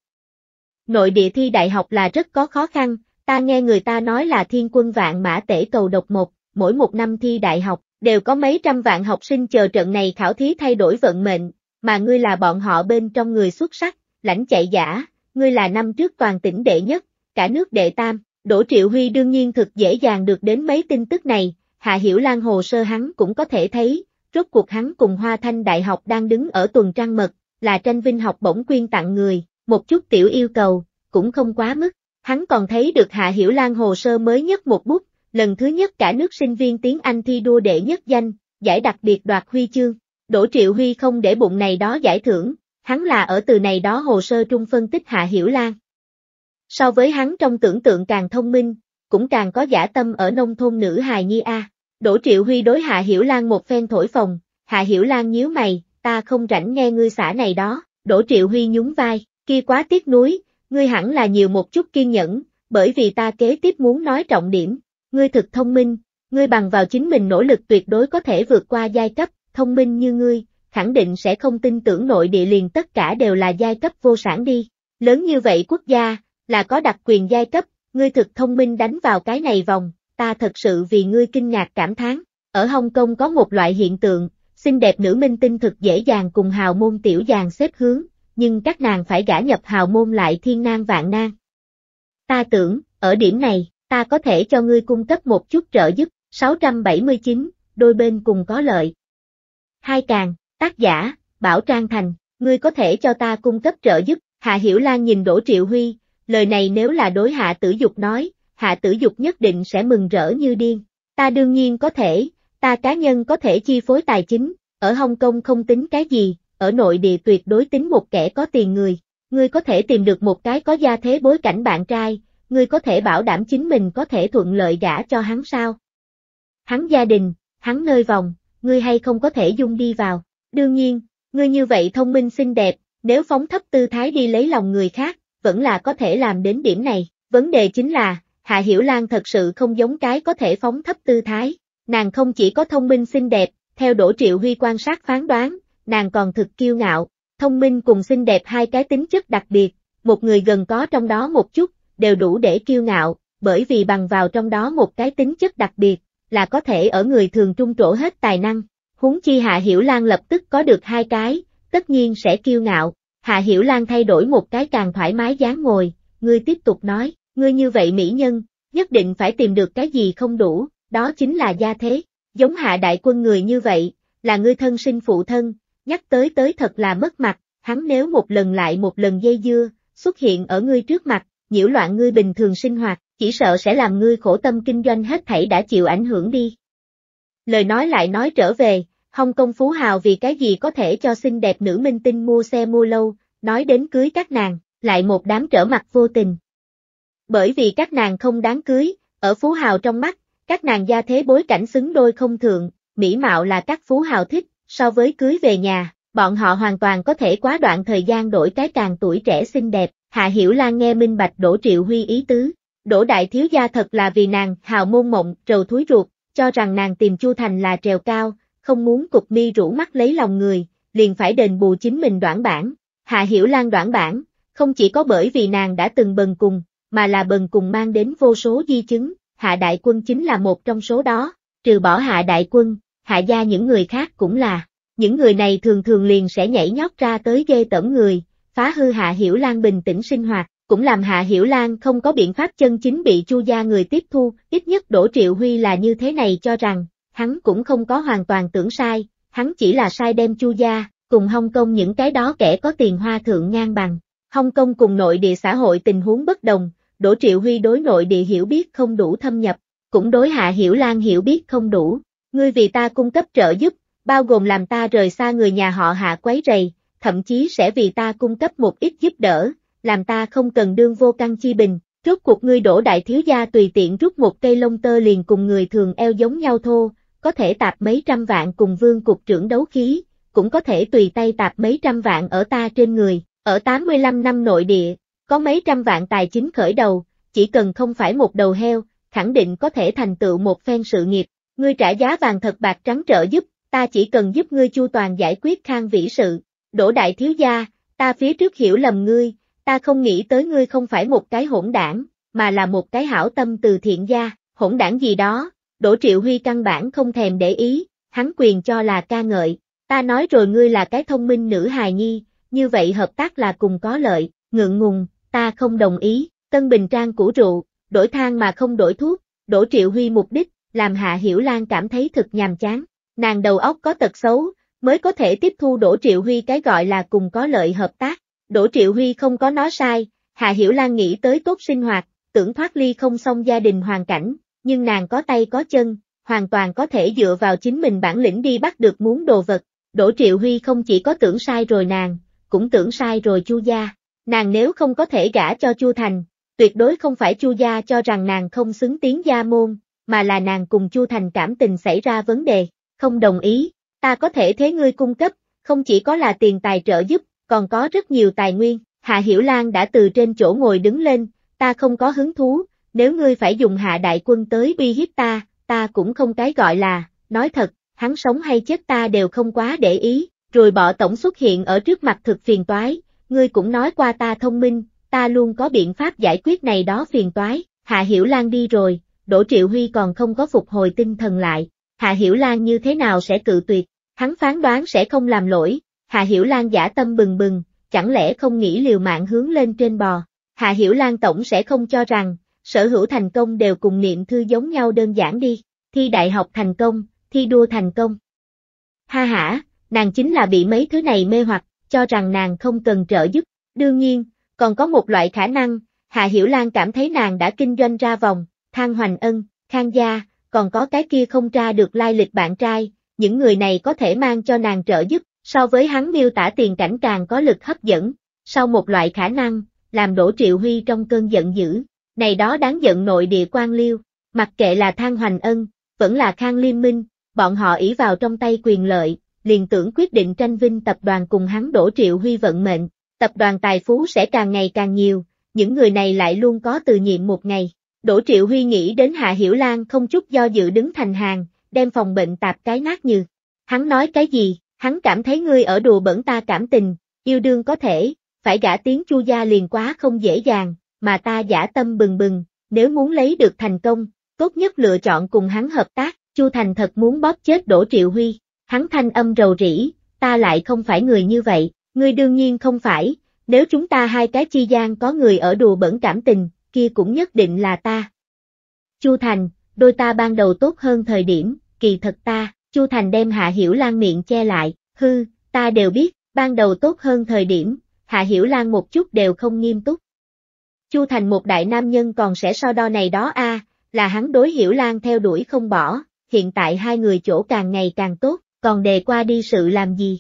Nội địa thi đại học là rất có khó khăn, ta nghe người ta nói là thiên quân vạn mã tể cầu độc một, mỗi một năm thi đại học, đều có mấy trăm vạn học sinh chờ trận này khảo thí thay đổi vận mệnh, mà ngươi là bọn họ bên trong người xuất sắc, lãnh chạy giả, ngươi là năm trước toàn tỉnh đệ nhất, cả nước đệ tam, Đỗ Triệu Huy đương nhiên thực dễ dàng được đến mấy tin tức này, Hạ Hiểu Lan hồ sơ hắn cũng có thể thấy, rốt cuộc hắn cùng Hoa Thanh Đại học đang đứng ở tuần trăng mật, là tranh vinh học bổng quyên tặng người, một chút tiểu yêu cầu, cũng không quá mức. Hắn còn thấy được Hạ Hiểu Lan hồ sơ mới nhất một bút, lần thứ nhất cả nước sinh viên tiếng Anh thi đua đệ nhất danh, giải đặc biệt đoạt huy chương. Đỗ Triệu Huy không để bụng này đó giải thưởng, hắn là ở từ này đó hồ sơ trung phân tích Hạ Hiểu Lan. So với hắn trong tưởng tượng càng thông minh, cũng càng có giả tâm ở nông thôn nữ hài nhi A. Đỗ Triệu Huy đối Hạ Hiểu Lan một phen thổi phồng, Hạ Hiểu Lan nhíu mày, ta không rảnh nghe ngươi xả này đó, Đỗ Triệu Huy nhún vai, kia quá tiếc nuối, ngươi hẳn là nhiều một chút kiên nhẫn, bởi vì ta kế tiếp muốn nói trọng điểm, ngươi thực thông minh, ngươi bằng vào chính mình nỗ lực tuyệt đối có thể vượt qua giai cấp, thông minh như ngươi, khẳng định sẽ không tin tưởng nội địa liền tất cả đều là giai cấp vô sản đi, lớn như vậy quốc gia, là có đặc quyền giai cấp, ngươi thực thông minh đánh vào cái này vòng, ta thật sự vì ngươi kinh ngạc cảm thán. Ở Hồng Kông có một loại hiện tượng, xinh đẹp nữ minh tinh thực dễ dàng cùng hào môn tiểu dàng xếp hướng, nhưng các nàng phải gả nhập hào môn lại thiên nan vạn nan. Ta tưởng, ở điểm này, ta có thể cho ngươi cung cấp một chút trợ giúp, 679, đôi bên cùng có lợi. Hai càng, tác giả, Bảo Trang Thành, ngươi có thể cho ta cung cấp trợ giúp, Hạ Hiểu Lan nhìn Đỗ Triệu Huy, lời này nếu là đối Hạ Tử Dục nói, Hạ Tử Dục nhất định sẽ mừng rỡ như điên. Ta đương nhiên có thể, ta cá nhân có thể chi phối tài chính, ở Hồng Kông không tính cái gì, ở nội địa tuyệt đối tính một kẻ có tiền người, ngươi có thể tìm được một cái có gia thế bối cảnh bạn trai, ngươi có thể bảo đảm chính mình có thể thuận lợi gả cho hắn sao? Hắn gia đình, hắn nơi vòng, ngươi hay không có thể dung đi vào, đương nhiên, ngươi như vậy thông minh xinh đẹp, nếu phóng thấp tư thái đi lấy lòng người khác, vẫn là có thể làm đến điểm này, vấn đề chính là, Hạ Hiểu Lan thật sự không giống cái có thể phóng thấp tư thái, nàng không chỉ có thông minh xinh đẹp, theo Đỗ Triệu Huy quan sát phán đoán, nàng còn thực kiêu ngạo, thông minh cùng xinh đẹp hai cái tính chất đặc biệt, một người gần có trong đó một chút, đều đủ để kiêu ngạo, bởi vì bằng vào trong đó một cái tính chất đặc biệt, là có thể ở người thường trung trổ hết tài năng. húng chi Hạ Hiểu Lan lập tức có được hai cái, tất nhiên sẽ kiêu ngạo. Hạ Hiểu Lan thay đổi một cái càng thoải mái dáng ngồi, ngươi tiếp tục nói, ngươi như vậy mỹ nhân, nhất định phải tìm được cái gì không đủ, đó chính là gia thế. Giống Hạ Đại Quân người như vậy, là ngươi thân sinh phụ thân, Nhắc tới tới thật là mất mặt, hắn nếu một lần lại một lần dây dưa, xuất hiện ở ngươi trước mặt, nhiễu loạn ngươi bình thường sinh hoạt, chỉ sợ sẽ làm ngươi khổ tâm kinh doanh hết thảy đã chịu ảnh hưởng đi. Lời nói lại nói trở về, Hồng Công Phú Hào vì cái gì có thể cho xinh đẹp nữ minh tinh mua xe mua lâu, nói đến cưới các nàng, lại một đám trở mặt vô tình. Bởi vì các nàng không đáng cưới, ở Phú Hào trong mắt, các nàng gia thế bối cảnh xứng đôi không thường, mỹ mạo là các Phú Hào thích, so với cưới về nhà, bọn họ hoàn toàn có thể quá đoạn thời gian đổi cái càng tuổi trẻ xinh đẹp, Hạ Hiểu Lan nghe minh bạch Đỗ Triệu Huy ý tứ. Đỗ Đại Thiếu Gia thật là vì nàng, hào môn mộng, trầu thúi ruột, cho rằng nàng tìm Chu Thành là trèo cao, không muốn cục mi rũ mắt lấy lòng người, liền phải đền bù chính mình đoạn bản. Hạ Hiểu Lan đoạn bản, không chỉ có bởi vì nàng đã từng bần cùng, mà là bần cùng mang đến vô số di chứng, Hạ Đại Quân chính là một trong số đó, trừ bỏ Hạ Đại Quân, hạ gia những người khác cũng là. Những người này thường thường liền sẽ nhảy nhót ra tới ghê tởm người, phá hư Hạ Hiểu Lan bình tĩnh sinh hoạt, cũng làm Hạ Hiểu Lan không có biện pháp chân chính bị Chu gia người tiếp thu, ít nhất Đỗ Triệu Huy là như thế này cho rằng, hắn cũng không có hoàn toàn tưởng sai, hắn chỉ là sai đem Chu gia, cùng Hong Kong những cái đó kẻ có tiền hoa thượng ngang bằng. Hong Kong cùng nội địa xã hội tình huống bất đồng, Đỗ Triệu Huy đối nội địa hiểu biết không đủ thâm nhập, cũng đối Hạ Hiểu Lan hiểu biết không đủ, Ngươi vì ta cung cấp trợ giúp, bao gồm làm ta rời xa người nhà họ hạ quấy rầy, thậm chí sẽ vì ta cung cấp một ít giúp đỡ, làm ta không cần đương vô căn chi bình. Rốt cuộc ngươi đổ đại thiếu gia tùy tiện rút một cây lông tơ liền cùng người thường eo giống nhau thô, có thể tạp mấy trăm vạn cùng vương cục trưởng đấu khí, cũng có thể tùy tay tạp mấy trăm vạn ở ta trên người, ở 85 năm nội địa, có mấy trăm vạn tài chính khởi đầu, chỉ cần không phải một đầu heo, khẳng định có thể thành tựu một phen sự nghiệp, Ngươi trả giá vàng thật bạc trắng trợ giúp, ta chỉ cần giúp ngươi chu toàn giải quyết khang vĩ sự. Đỗ đại thiếu gia, ta phía trước hiểu lầm ngươi, ta không nghĩ tới ngươi không phải một cái hỗn đảng, mà là một cái hảo tâm từ thiện gia, hỗn đảng gì đó. Đỗ Triệu Huy căn bản không thèm để ý, hắn quyền cho là ca ngợi, ta nói rồi ngươi là cái thông minh nữ hài nhi, như vậy hợp tác là cùng có lợi, ngượng ngùng, ta không đồng ý, Tân Bình Trang cũ rượu, đổi thang mà không đổi thuốc, Đổ Triệu Huy mục đích, làm Hạ Hiểu Lan cảm thấy thực nhàm chán. Nàng đầu óc có tật xấu, mới có thể tiếp thu Đỗ Triệu Huy cái gọi là cùng có lợi hợp tác. Đỗ Triệu Huy không có nói sai, Hạ Hiểu Lan nghĩ tới tốt sinh hoạt, tưởng thoát ly không xong gia đình hoàn cảnh, nhưng nàng có tay có chân, hoàn toàn có thể dựa vào chính mình bản lĩnh đi bắt được muốn đồ vật. Đỗ Triệu Huy không chỉ có tưởng sai rồi nàng, cũng tưởng sai rồi Chu gia. Nàng nếu không có thể gả cho Chu Thành, tuyệt đối không phải Chu gia cho rằng nàng không xứng tiếng gia môn, mà là nàng cùng Chu Thành cảm tình xảy ra vấn đề, không đồng ý, ta có thể thế ngươi cung cấp, không chỉ có là tiền tài trợ giúp, còn có rất nhiều tài nguyên, Hạ Hiểu Lan đã từ trên chỗ ngồi đứng lên, ta không có hứng thú, nếu ngươi phải dùng hạ đại quân tới uy hiếp ta, ta cũng không cái gọi là, nói thật, hắn sống hay chết ta đều không quá để ý, rồi bỏ tổng xuất hiện ở trước mặt thực phiền toái, ngươi cũng nói qua ta thông minh, ta luôn có biện pháp giải quyết này đó phiền toái, Hạ Hiểu Lan đi rồi, Đỗ Triệu Huy còn không có phục hồi tinh thần lại, Hạ Hiểu Lan như thế nào sẽ cự tuyệt, hắn phán đoán sẽ không làm lỗi, Hạ Hiểu Lan giả tâm bừng bừng, chẳng lẽ không nghĩ liều mạng hướng lên trên bò, Hạ Hiểu Lan tổng sẽ không cho rằng, sở hữu thành công đều cùng niệm thư giống nhau đơn giản đi, thi đại học thành công, thi đua thành công. Ha ha, nàng chính là bị mấy thứ này mê hoặc, cho rằng nàng không cần trợ giúp, đương nhiên, còn có một loại khả năng, Hạ Hiểu Lan cảm thấy nàng đã kinh doanh ra vòng, Thang Hoành Ân, Khang Gia, còn có cái kia không tra được lai lịch bạn trai, những người này có thể mang cho nàng trợ giúp, so với hắn miêu tả tiền cảnh càng có lực hấp dẫn, sau một loại khả năng, làm đổ triệu huy trong cơn giận dữ, này đó đáng giận nội địa quan liêu, mặc kệ là Thang Hoành Ân, vẫn là Khang Liên Minh, bọn họ ỷ vào trong tay quyền lợi, liền tưởng quyết định tranh vinh tập đoàn cùng hắn đổ triệu huy vận mệnh, tập đoàn tài phú sẽ càng ngày càng nhiều, những người này lại luôn có từ nhiệm một ngày. Đỗ Triệu Huy nghĩ đến Hạ Hiểu Lan không chút do dự đứng thành hàng, đem phòng bệnh tạp cái nát như. Hắn nói cái gì, hắn cảm thấy ngươi ở đùa bẩn ta cảm tình, yêu đương có thể, phải gả tiếng chu gia liền quá không dễ dàng, mà ta giả tâm bừng bừng, nếu muốn lấy được thành công, tốt nhất lựa chọn cùng hắn hợp tác, Chu Thành thật muốn bóp chết Đỗ Triệu Huy, hắn thanh âm rầu rĩ, ta lại không phải người như vậy, ngươi đương nhiên không phải, nếu chúng ta hai cái chi gian có người ở đùa bẩn cảm tình, kia cũng nhất định là ta. Chu Thành, đôi ta ban đầu tốt hơn thời điểm, kỳ thật ta, Chu Thành đem Hạ Hiểu Lan miệng che lại, hư, ta đều biết, ban đầu tốt hơn thời điểm, Hạ Hiểu Lan một chút đều không nghiêm túc. Chu Thành một đại nam nhân còn sẽ so đo này đó a, là hắn đối Hiểu Lan theo đuổi không bỏ, hiện tại hai người chỗ càng ngày càng tốt, còn đề qua đi sự làm gì.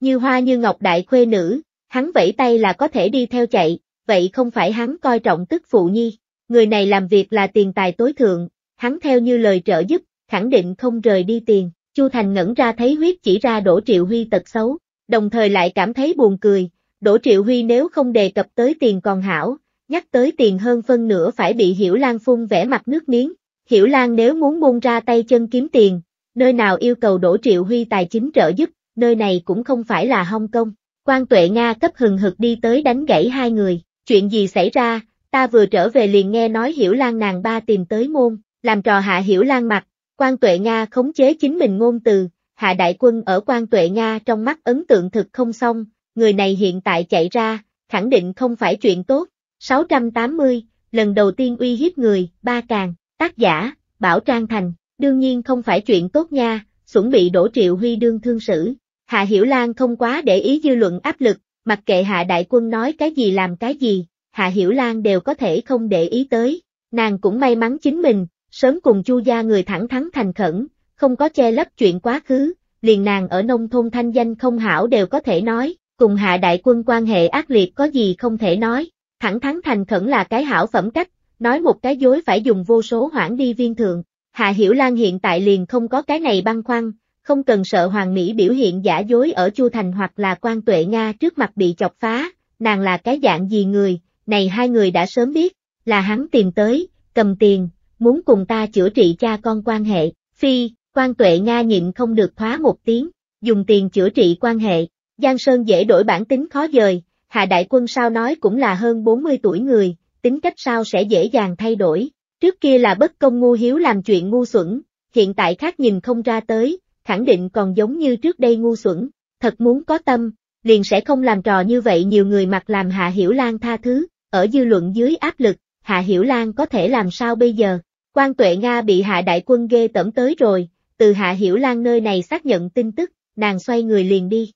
Như hoa như ngọc đại khuê nữ, hắn vẫy tay là có thể đi theo chạy, vậy không phải hắn coi trọng tức phụ nhi, người này làm việc là tiền tài tối thượng, hắn theo như lời trợ giúp, khẳng định không rời đi tiền, Chu Thành ngẩn ra thấy huyết chỉ ra Đỗ Triệu Huy tật xấu, đồng thời lại cảm thấy buồn cười, Đỗ Triệu Huy nếu không đề cập tới tiền còn hảo, nhắc tới tiền hơn phân nửa phải bị Hiểu Lan phun vẽ mặt nước miếng, Hiểu Lan nếu muốn buông ra tay chân kiếm tiền, nơi nào yêu cầu Đỗ Triệu Huy tài chính trợ giúp, nơi này cũng không phải là Hong Kong. Quan Tuệ Nga cấp hừng hực đi tới đánh gãy hai người. Chuyện gì xảy ra, ta vừa trở về liền nghe nói Hiểu Lan nàng ba tìm tới môn, làm trò hạ Hiểu Lan mặt, quan tuệ Nga khống chế chính mình ngôn từ, hạ đại quân ở quan tuệ Nga trong mắt ấn tượng thực không xong, người này hiện tại chạy ra, khẳng định không phải chuyện tốt. 680, lần đầu tiên uy hiếp người, ba càng, tác giả, Bảo Trang Thành, đương nhiên không phải chuyện tốt nha, sủng bị đổ triệu huy đương thương sử. Hạ Hiểu Lan không quá để ý dư luận áp lực, Mặc kệ Hạ Đại Quân nói cái gì làm cái gì, Hạ Hiểu Lan đều có thể không để ý tới, nàng cũng may mắn chính mình, sớm cùng Chu gia người thẳng thắn thành khẩn, không có che lấp chuyện quá khứ, liền nàng ở nông thôn thanh danh không hảo đều có thể nói, cùng Hạ Đại Quân quan hệ ác liệt có gì không thể nói, thẳng thắn thành khẩn là cái hảo phẩm cách, nói một cái dối phải dùng vô số hoãn đi viên thượng. Hạ Hiểu Lan hiện tại liền không có cái này băng khoăn, không cần sợ Hoàng Mỹ biểu hiện giả dối ở Chu Thành hoặc là quan tuệ Nga trước mặt bị chọc phá, nàng là cái dạng gì người, này hai người đã sớm biết, là hắn tìm tới, cầm tiền, muốn cùng ta chữa trị cha con quan hệ, phi, quan tuệ Nga nhịn không được thoá một tiếng, dùng tiền chữa trị quan hệ, Giang Sơn dễ đổi bản tính khó dời, Hạ Đại Quân sao nói cũng là hơn 40 tuổi người, tính cách sao sẽ dễ dàng thay đổi, trước kia là bất công ngu hiếu làm chuyện ngu xuẩn, hiện tại khác nhìn không ra tới, khẳng định còn giống như trước đây ngu xuẩn, thật muốn có tâm, liền sẽ không làm trò như vậy nhiều người mặc làm Hạ Hiểu Lan tha thứ, ở dư luận dưới áp lực, Hạ Hiểu Lan có thể làm sao bây giờ, quan tuệ Nga bị Hạ Đại Quân ghê tẩm tới rồi, từ Hạ Hiểu Lan nơi này xác nhận tin tức, nàng xoay người liền đi.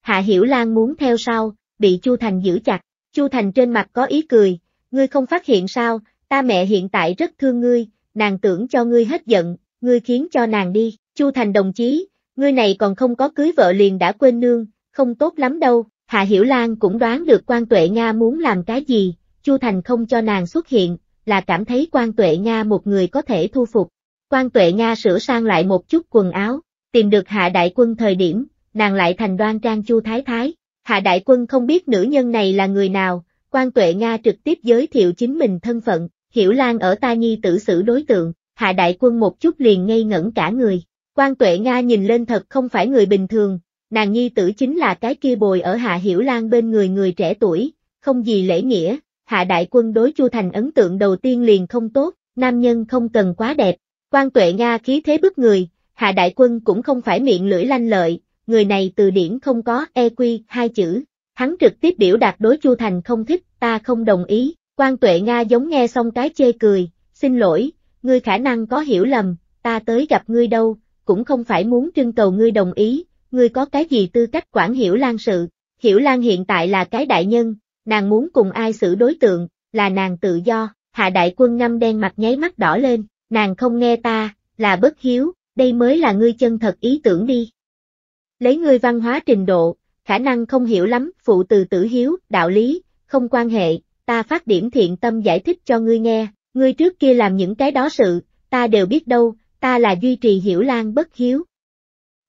Hạ Hiểu Lan muốn theo sau, bị Chu Thành giữ chặt, Chu Thành trên mặt có ý cười, ngươi không phát hiện sao, ta mẹ hiện tại rất thương ngươi, nàng tưởng cho ngươi hết giận, ngươi khiến cho nàng đi. Chu Thành đồng chí, ngươi này còn không có cưới vợ liền đã quên nương, không tốt lắm đâu, Hạ Hiểu Lan cũng đoán được quan tuệ Nga muốn làm cái gì, Chu Thành không cho nàng xuất hiện, là cảm thấy quan tuệ Nga một người có thể thu phục. Quan tuệ Nga sửa sang lại một chút quần áo, tìm được Hạ Đại Quân thời điểm, nàng lại thành đoan trang Chu Thái Thái. Hạ Đại Quân không biết nữ nhân này là người nào, quan tuệ Nga trực tiếp giới thiệu chính mình thân phận, Hiểu Lan ở ta nhi tử xử đối tượng, Hạ Đại Quân một chút liền ngây ngẩn cả người. Quan Tuệ Nga nhìn lên thật không phải người bình thường, nàng nhi tử chính là cái kia bồi ở Hạ Hiểu Lan bên người người trẻ tuổi, không gì lễ nghĩa, Hạ Đại Quân đối Chu Thành ấn tượng đầu tiên liền không tốt, nam nhân không cần quá đẹp, Quan Tuệ Nga khí thế bức người, Hạ Đại Quân cũng không phải miệng lưỡi lanh lợi, người này từ điển không có e quy hai chữ, hắn trực tiếp biểu đạt đối Chu Thành không thích, ta không đồng ý, Quan Tuệ Nga giống nghe xong cái chê cười, xin lỗi, ngươi khả năng có hiểu lầm, ta tới gặp ngươi đâu, cũng không phải muốn trưng cầu ngươi đồng ý, ngươi có cái gì tư cách quản hiểu lan sự. Hiểu lan hiện tại là cái đại nhân, nàng muốn cùng ai xử đối tượng, là nàng tự do, hạ đại quân ngâm đen mặt nháy mắt đỏ lên, nàng không nghe ta, là bất hiếu, đây mới là ngươi chân thật ý tưởng đi. Lấy ngươi văn hóa trình độ, khả năng không hiểu lắm, phụ từ tử hiếu, đạo lý, không quan hệ, ta phát điểm thiện tâm giải thích cho ngươi nghe, ngươi trước kia làm những cái đó sự, ta đều biết đâu, ta là duy trì hiểu lan bất hiếu.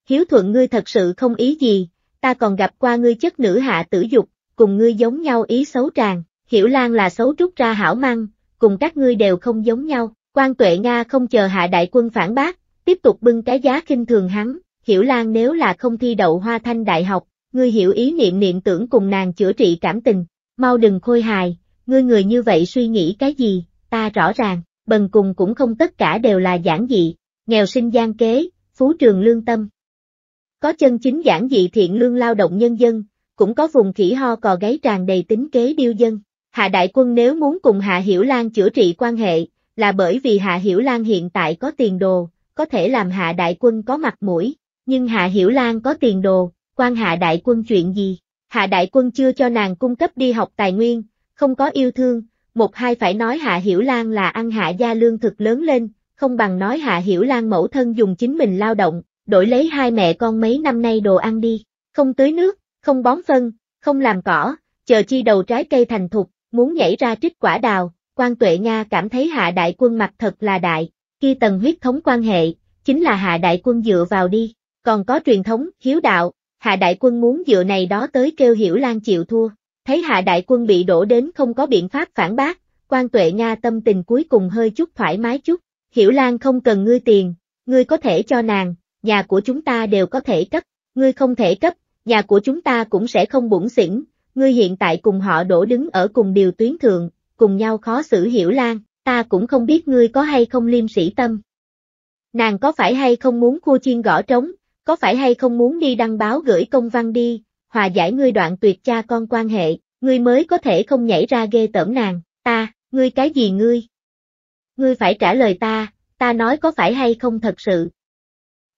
Hiếu thuận ngươi thật sự không ý gì, ta còn gặp qua ngươi chất nữ hạ tử dục, cùng ngươi giống nhau ý xấu tràn, hiểu lan là xấu trúc ra hảo măng, cùng các ngươi đều không giống nhau, quan tuệ Nga không chờ hạ đại quân phản bác, tiếp tục bưng cái giá khinh thường hắn, hiểu lan nếu là không thi đậu hoa thanh đại học, ngươi hiểu ý niệm niệm tưởng cùng nàng chữa trị cảm tình, mau đừng khôi hài, ngươi người như vậy suy nghĩ cái gì, ta rõ ràng, bần cùng cũng không tất cả đều là giản dị, nghèo sinh gian kế, phú trường lương tâm. Có chân chính giản dị thiện lương lao động nhân dân, cũng có vùng khỉ ho cò gáy tràn đầy tính kế điêu dân. Hạ Đại Quân nếu muốn cùng Hạ Hiểu Lan chữa trị quan hệ, là bởi vì Hạ Hiểu Lan hiện tại có tiền đồ, có thể làm Hạ Đại Quân có mặt mũi, nhưng Hạ Hiểu Lan có tiền đồ, quan Hạ Đại Quân chuyện gì? Hạ Đại Quân chưa cho nàng cung cấp đi học tài nguyên, không có yêu thương, một hai phải nói Hạ Hiểu Lan là ăn Hạ gia lương thực lớn lên, không bằng nói Hạ Hiểu Lan mẫu thân dùng chính mình lao động, đổi lấy hai mẹ con mấy năm nay đồ ăn đi, không tưới nước, không bón phân, không làm cỏ, chờ chi đầu trái cây thành thục, muốn nhảy ra trích quả đào, quan tuệ Nga cảm thấy Hạ Đại Quân mặt thật là đại, khi tầng huyết thống quan hệ, chính là Hạ Đại Quân dựa vào đi, còn có truyền thống, hiếu đạo, Hạ Đại Quân muốn dựa này đó tới kêu Hiểu Lan chịu thua, thấy Hạ Đại Quân bị đổ đến không có biện pháp phản bác, quan tuệ Nga tâm tình cuối cùng hơi chút thoải mái chút, Hiểu Lan không cần ngươi tiền, ngươi có thể cho nàng, nhà của chúng ta đều có thể cấp, ngươi không thể cấp, nhà của chúng ta cũng sẽ không bủng xỉn, ngươi hiện tại cùng họ đổ đứng ở cùng điều tuyến thượng, cùng nhau khó xử Hiểu Lan, ta cũng không biết ngươi có hay không liêm sĩ tâm. Nàng có phải hay không muốn khu chiên gõ trống, có phải hay không muốn đi đăng báo gửi công văn đi, hòa giải ngươi đoạn tuyệt cha con quan hệ, ngươi mới có thể không nhảy ra ghê tởm nàng, ta, ngươi cái gì ngươi? Ngươi phải trả lời ta, ta nói có phải hay không thật sự.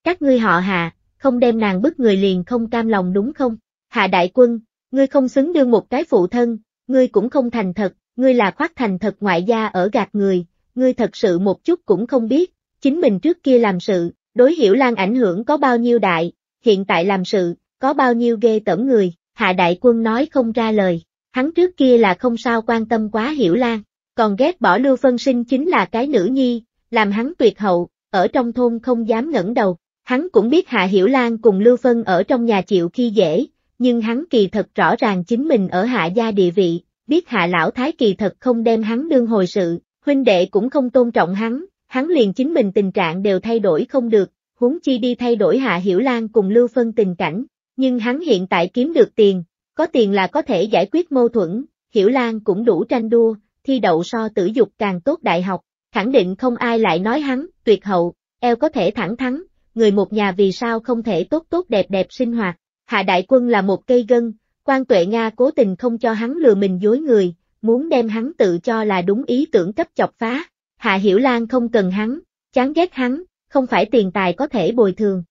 Các ngươi họ Hà, không đem nàng bức người liền không cam lòng đúng không? Hạ đại quân, ngươi không xứng đương một cái phụ thân, ngươi cũng không thành thật, ngươi là khoác thành thật ngoại gia ở gạt người, ngươi thật sự một chút cũng không biết, chính mình trước kia làm sự, đối hiểu lan ảnh hưởng có bao nhiêu đại, hiện tại làm sự, có bao nhiêu ghê tởm người, hạ đại quân nói không ra lời, hắn trước kia là không sao quan tâm quá hiểu lan, còn ghét bỏ Lưu Phân Sinh chính là cái nữ nhi, làm hắn tuyệt hậu, ở trong thôn không dám ngẩng đầu. Hắn cũng biết Hạ Hiểu Lan cùng Lưu Phân ở trong nhà chịu khi dễ, nhưng hắn kỳ thật rõ ràng chính mình ở Hạ gia địa vị, biết Hạ lão thái kỳ thật không đem hắn đương hồi sự, huynh đệ cũng không tôn trọng hắn, hắn liền chính mình tình trạng đều thay đổi không được, huống chi đi thay đổi Hạ Hiểu Lan cùng Lưu Phân tình cảnh, nhưng hắn hiện tại kiếm được tiền, có tiền là có thể giải quyết mâu thuẫn, Hiểu Lan cũng đủ tranh đua, thi đậu so tử dục càng tốt đại học, khẳng định không ai lại nói hắn, tuyệt hậu, eo có thể thẳng thắn, người một nhà vì sao không thể tốt tốt đẹp đẹp sinh hoạt. Hạ Đại Quân là một cây gân, quan tuệ Nga cố tình không cho hắn lừa mình dối người, muốn đem hắn tự cho là đúng ý tưởng cấp chọc phá. Hạ Hiểu Lan không cần hắn, chán ghét hắn, không phải tiền tài có thể bồi thường.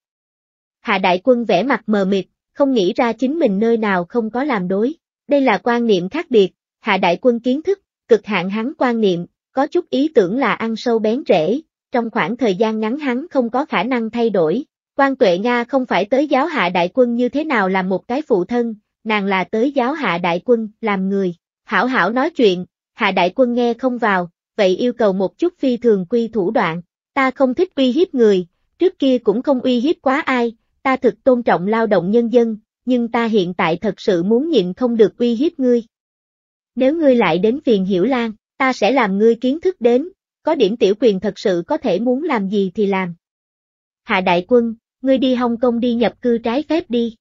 Hạ Đại Quân vẽ mặt mờ mịt, không nghĩ ra chính mình nơi nào không có làm đối. Đây là quan niệm khác biệt, Hạ Đại Quân kiến thức Cực hạn hắn quan niệm, có chút ý tưởng là ăn sâu bén rễ, trong khoảng thời gian ngắn hắn không có khả năng thay đổi. Quan Tuệ Nga không phải tới giáo hạ đại quân như thế nào là một cái phụ thân, nàng là tới giáo hạ đại quân, làm người. Hảo hảo nói chuyện, hạ đại quân nghe không vào, vậy yêu cầu một chút phi thường quy thủ đoạn. Ta không thích uy hiếp người, trước kia cũng không uy hiếp quá ai, ta thực tôn trọng lao động nhân dân, nhưng ta hiện tại thật sự muốn nhịn không được uy hiếp ngươi. Nếu ngươi lại đến phiền hiểu lan, ta sẽ làm ngươi kiến thức đến, có điểm tiểu quyền thật sự có thể muốn làm gì thì làm. Hạ đại quân, ngươi đi hồng kông đi nhập cư trái phép đi.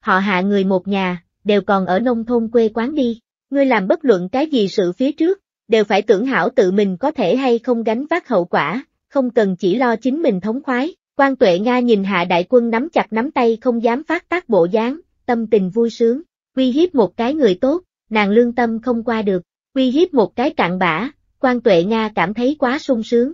Họ hạ người một nhà, đều còn ở nông thôn quê quán đi, ngươi làm bất luận cái gì sự phía trước, đều phải tưởng hảo tự mình có thể hay không gánh vác hậu quả, không cần chỉ lo chính mình thống khoái. Quan tuệ Nga nhìn hạ đại quân nắm chặt nắm tay không dám phát tác bộ dáng, tâm tình vui sướng, uy hiếp một cái người tốt, nàng lương tâm không qua được, uy hiếp một cái cạn bã, quan tuệ Nga cảm thấy quá sung sướng.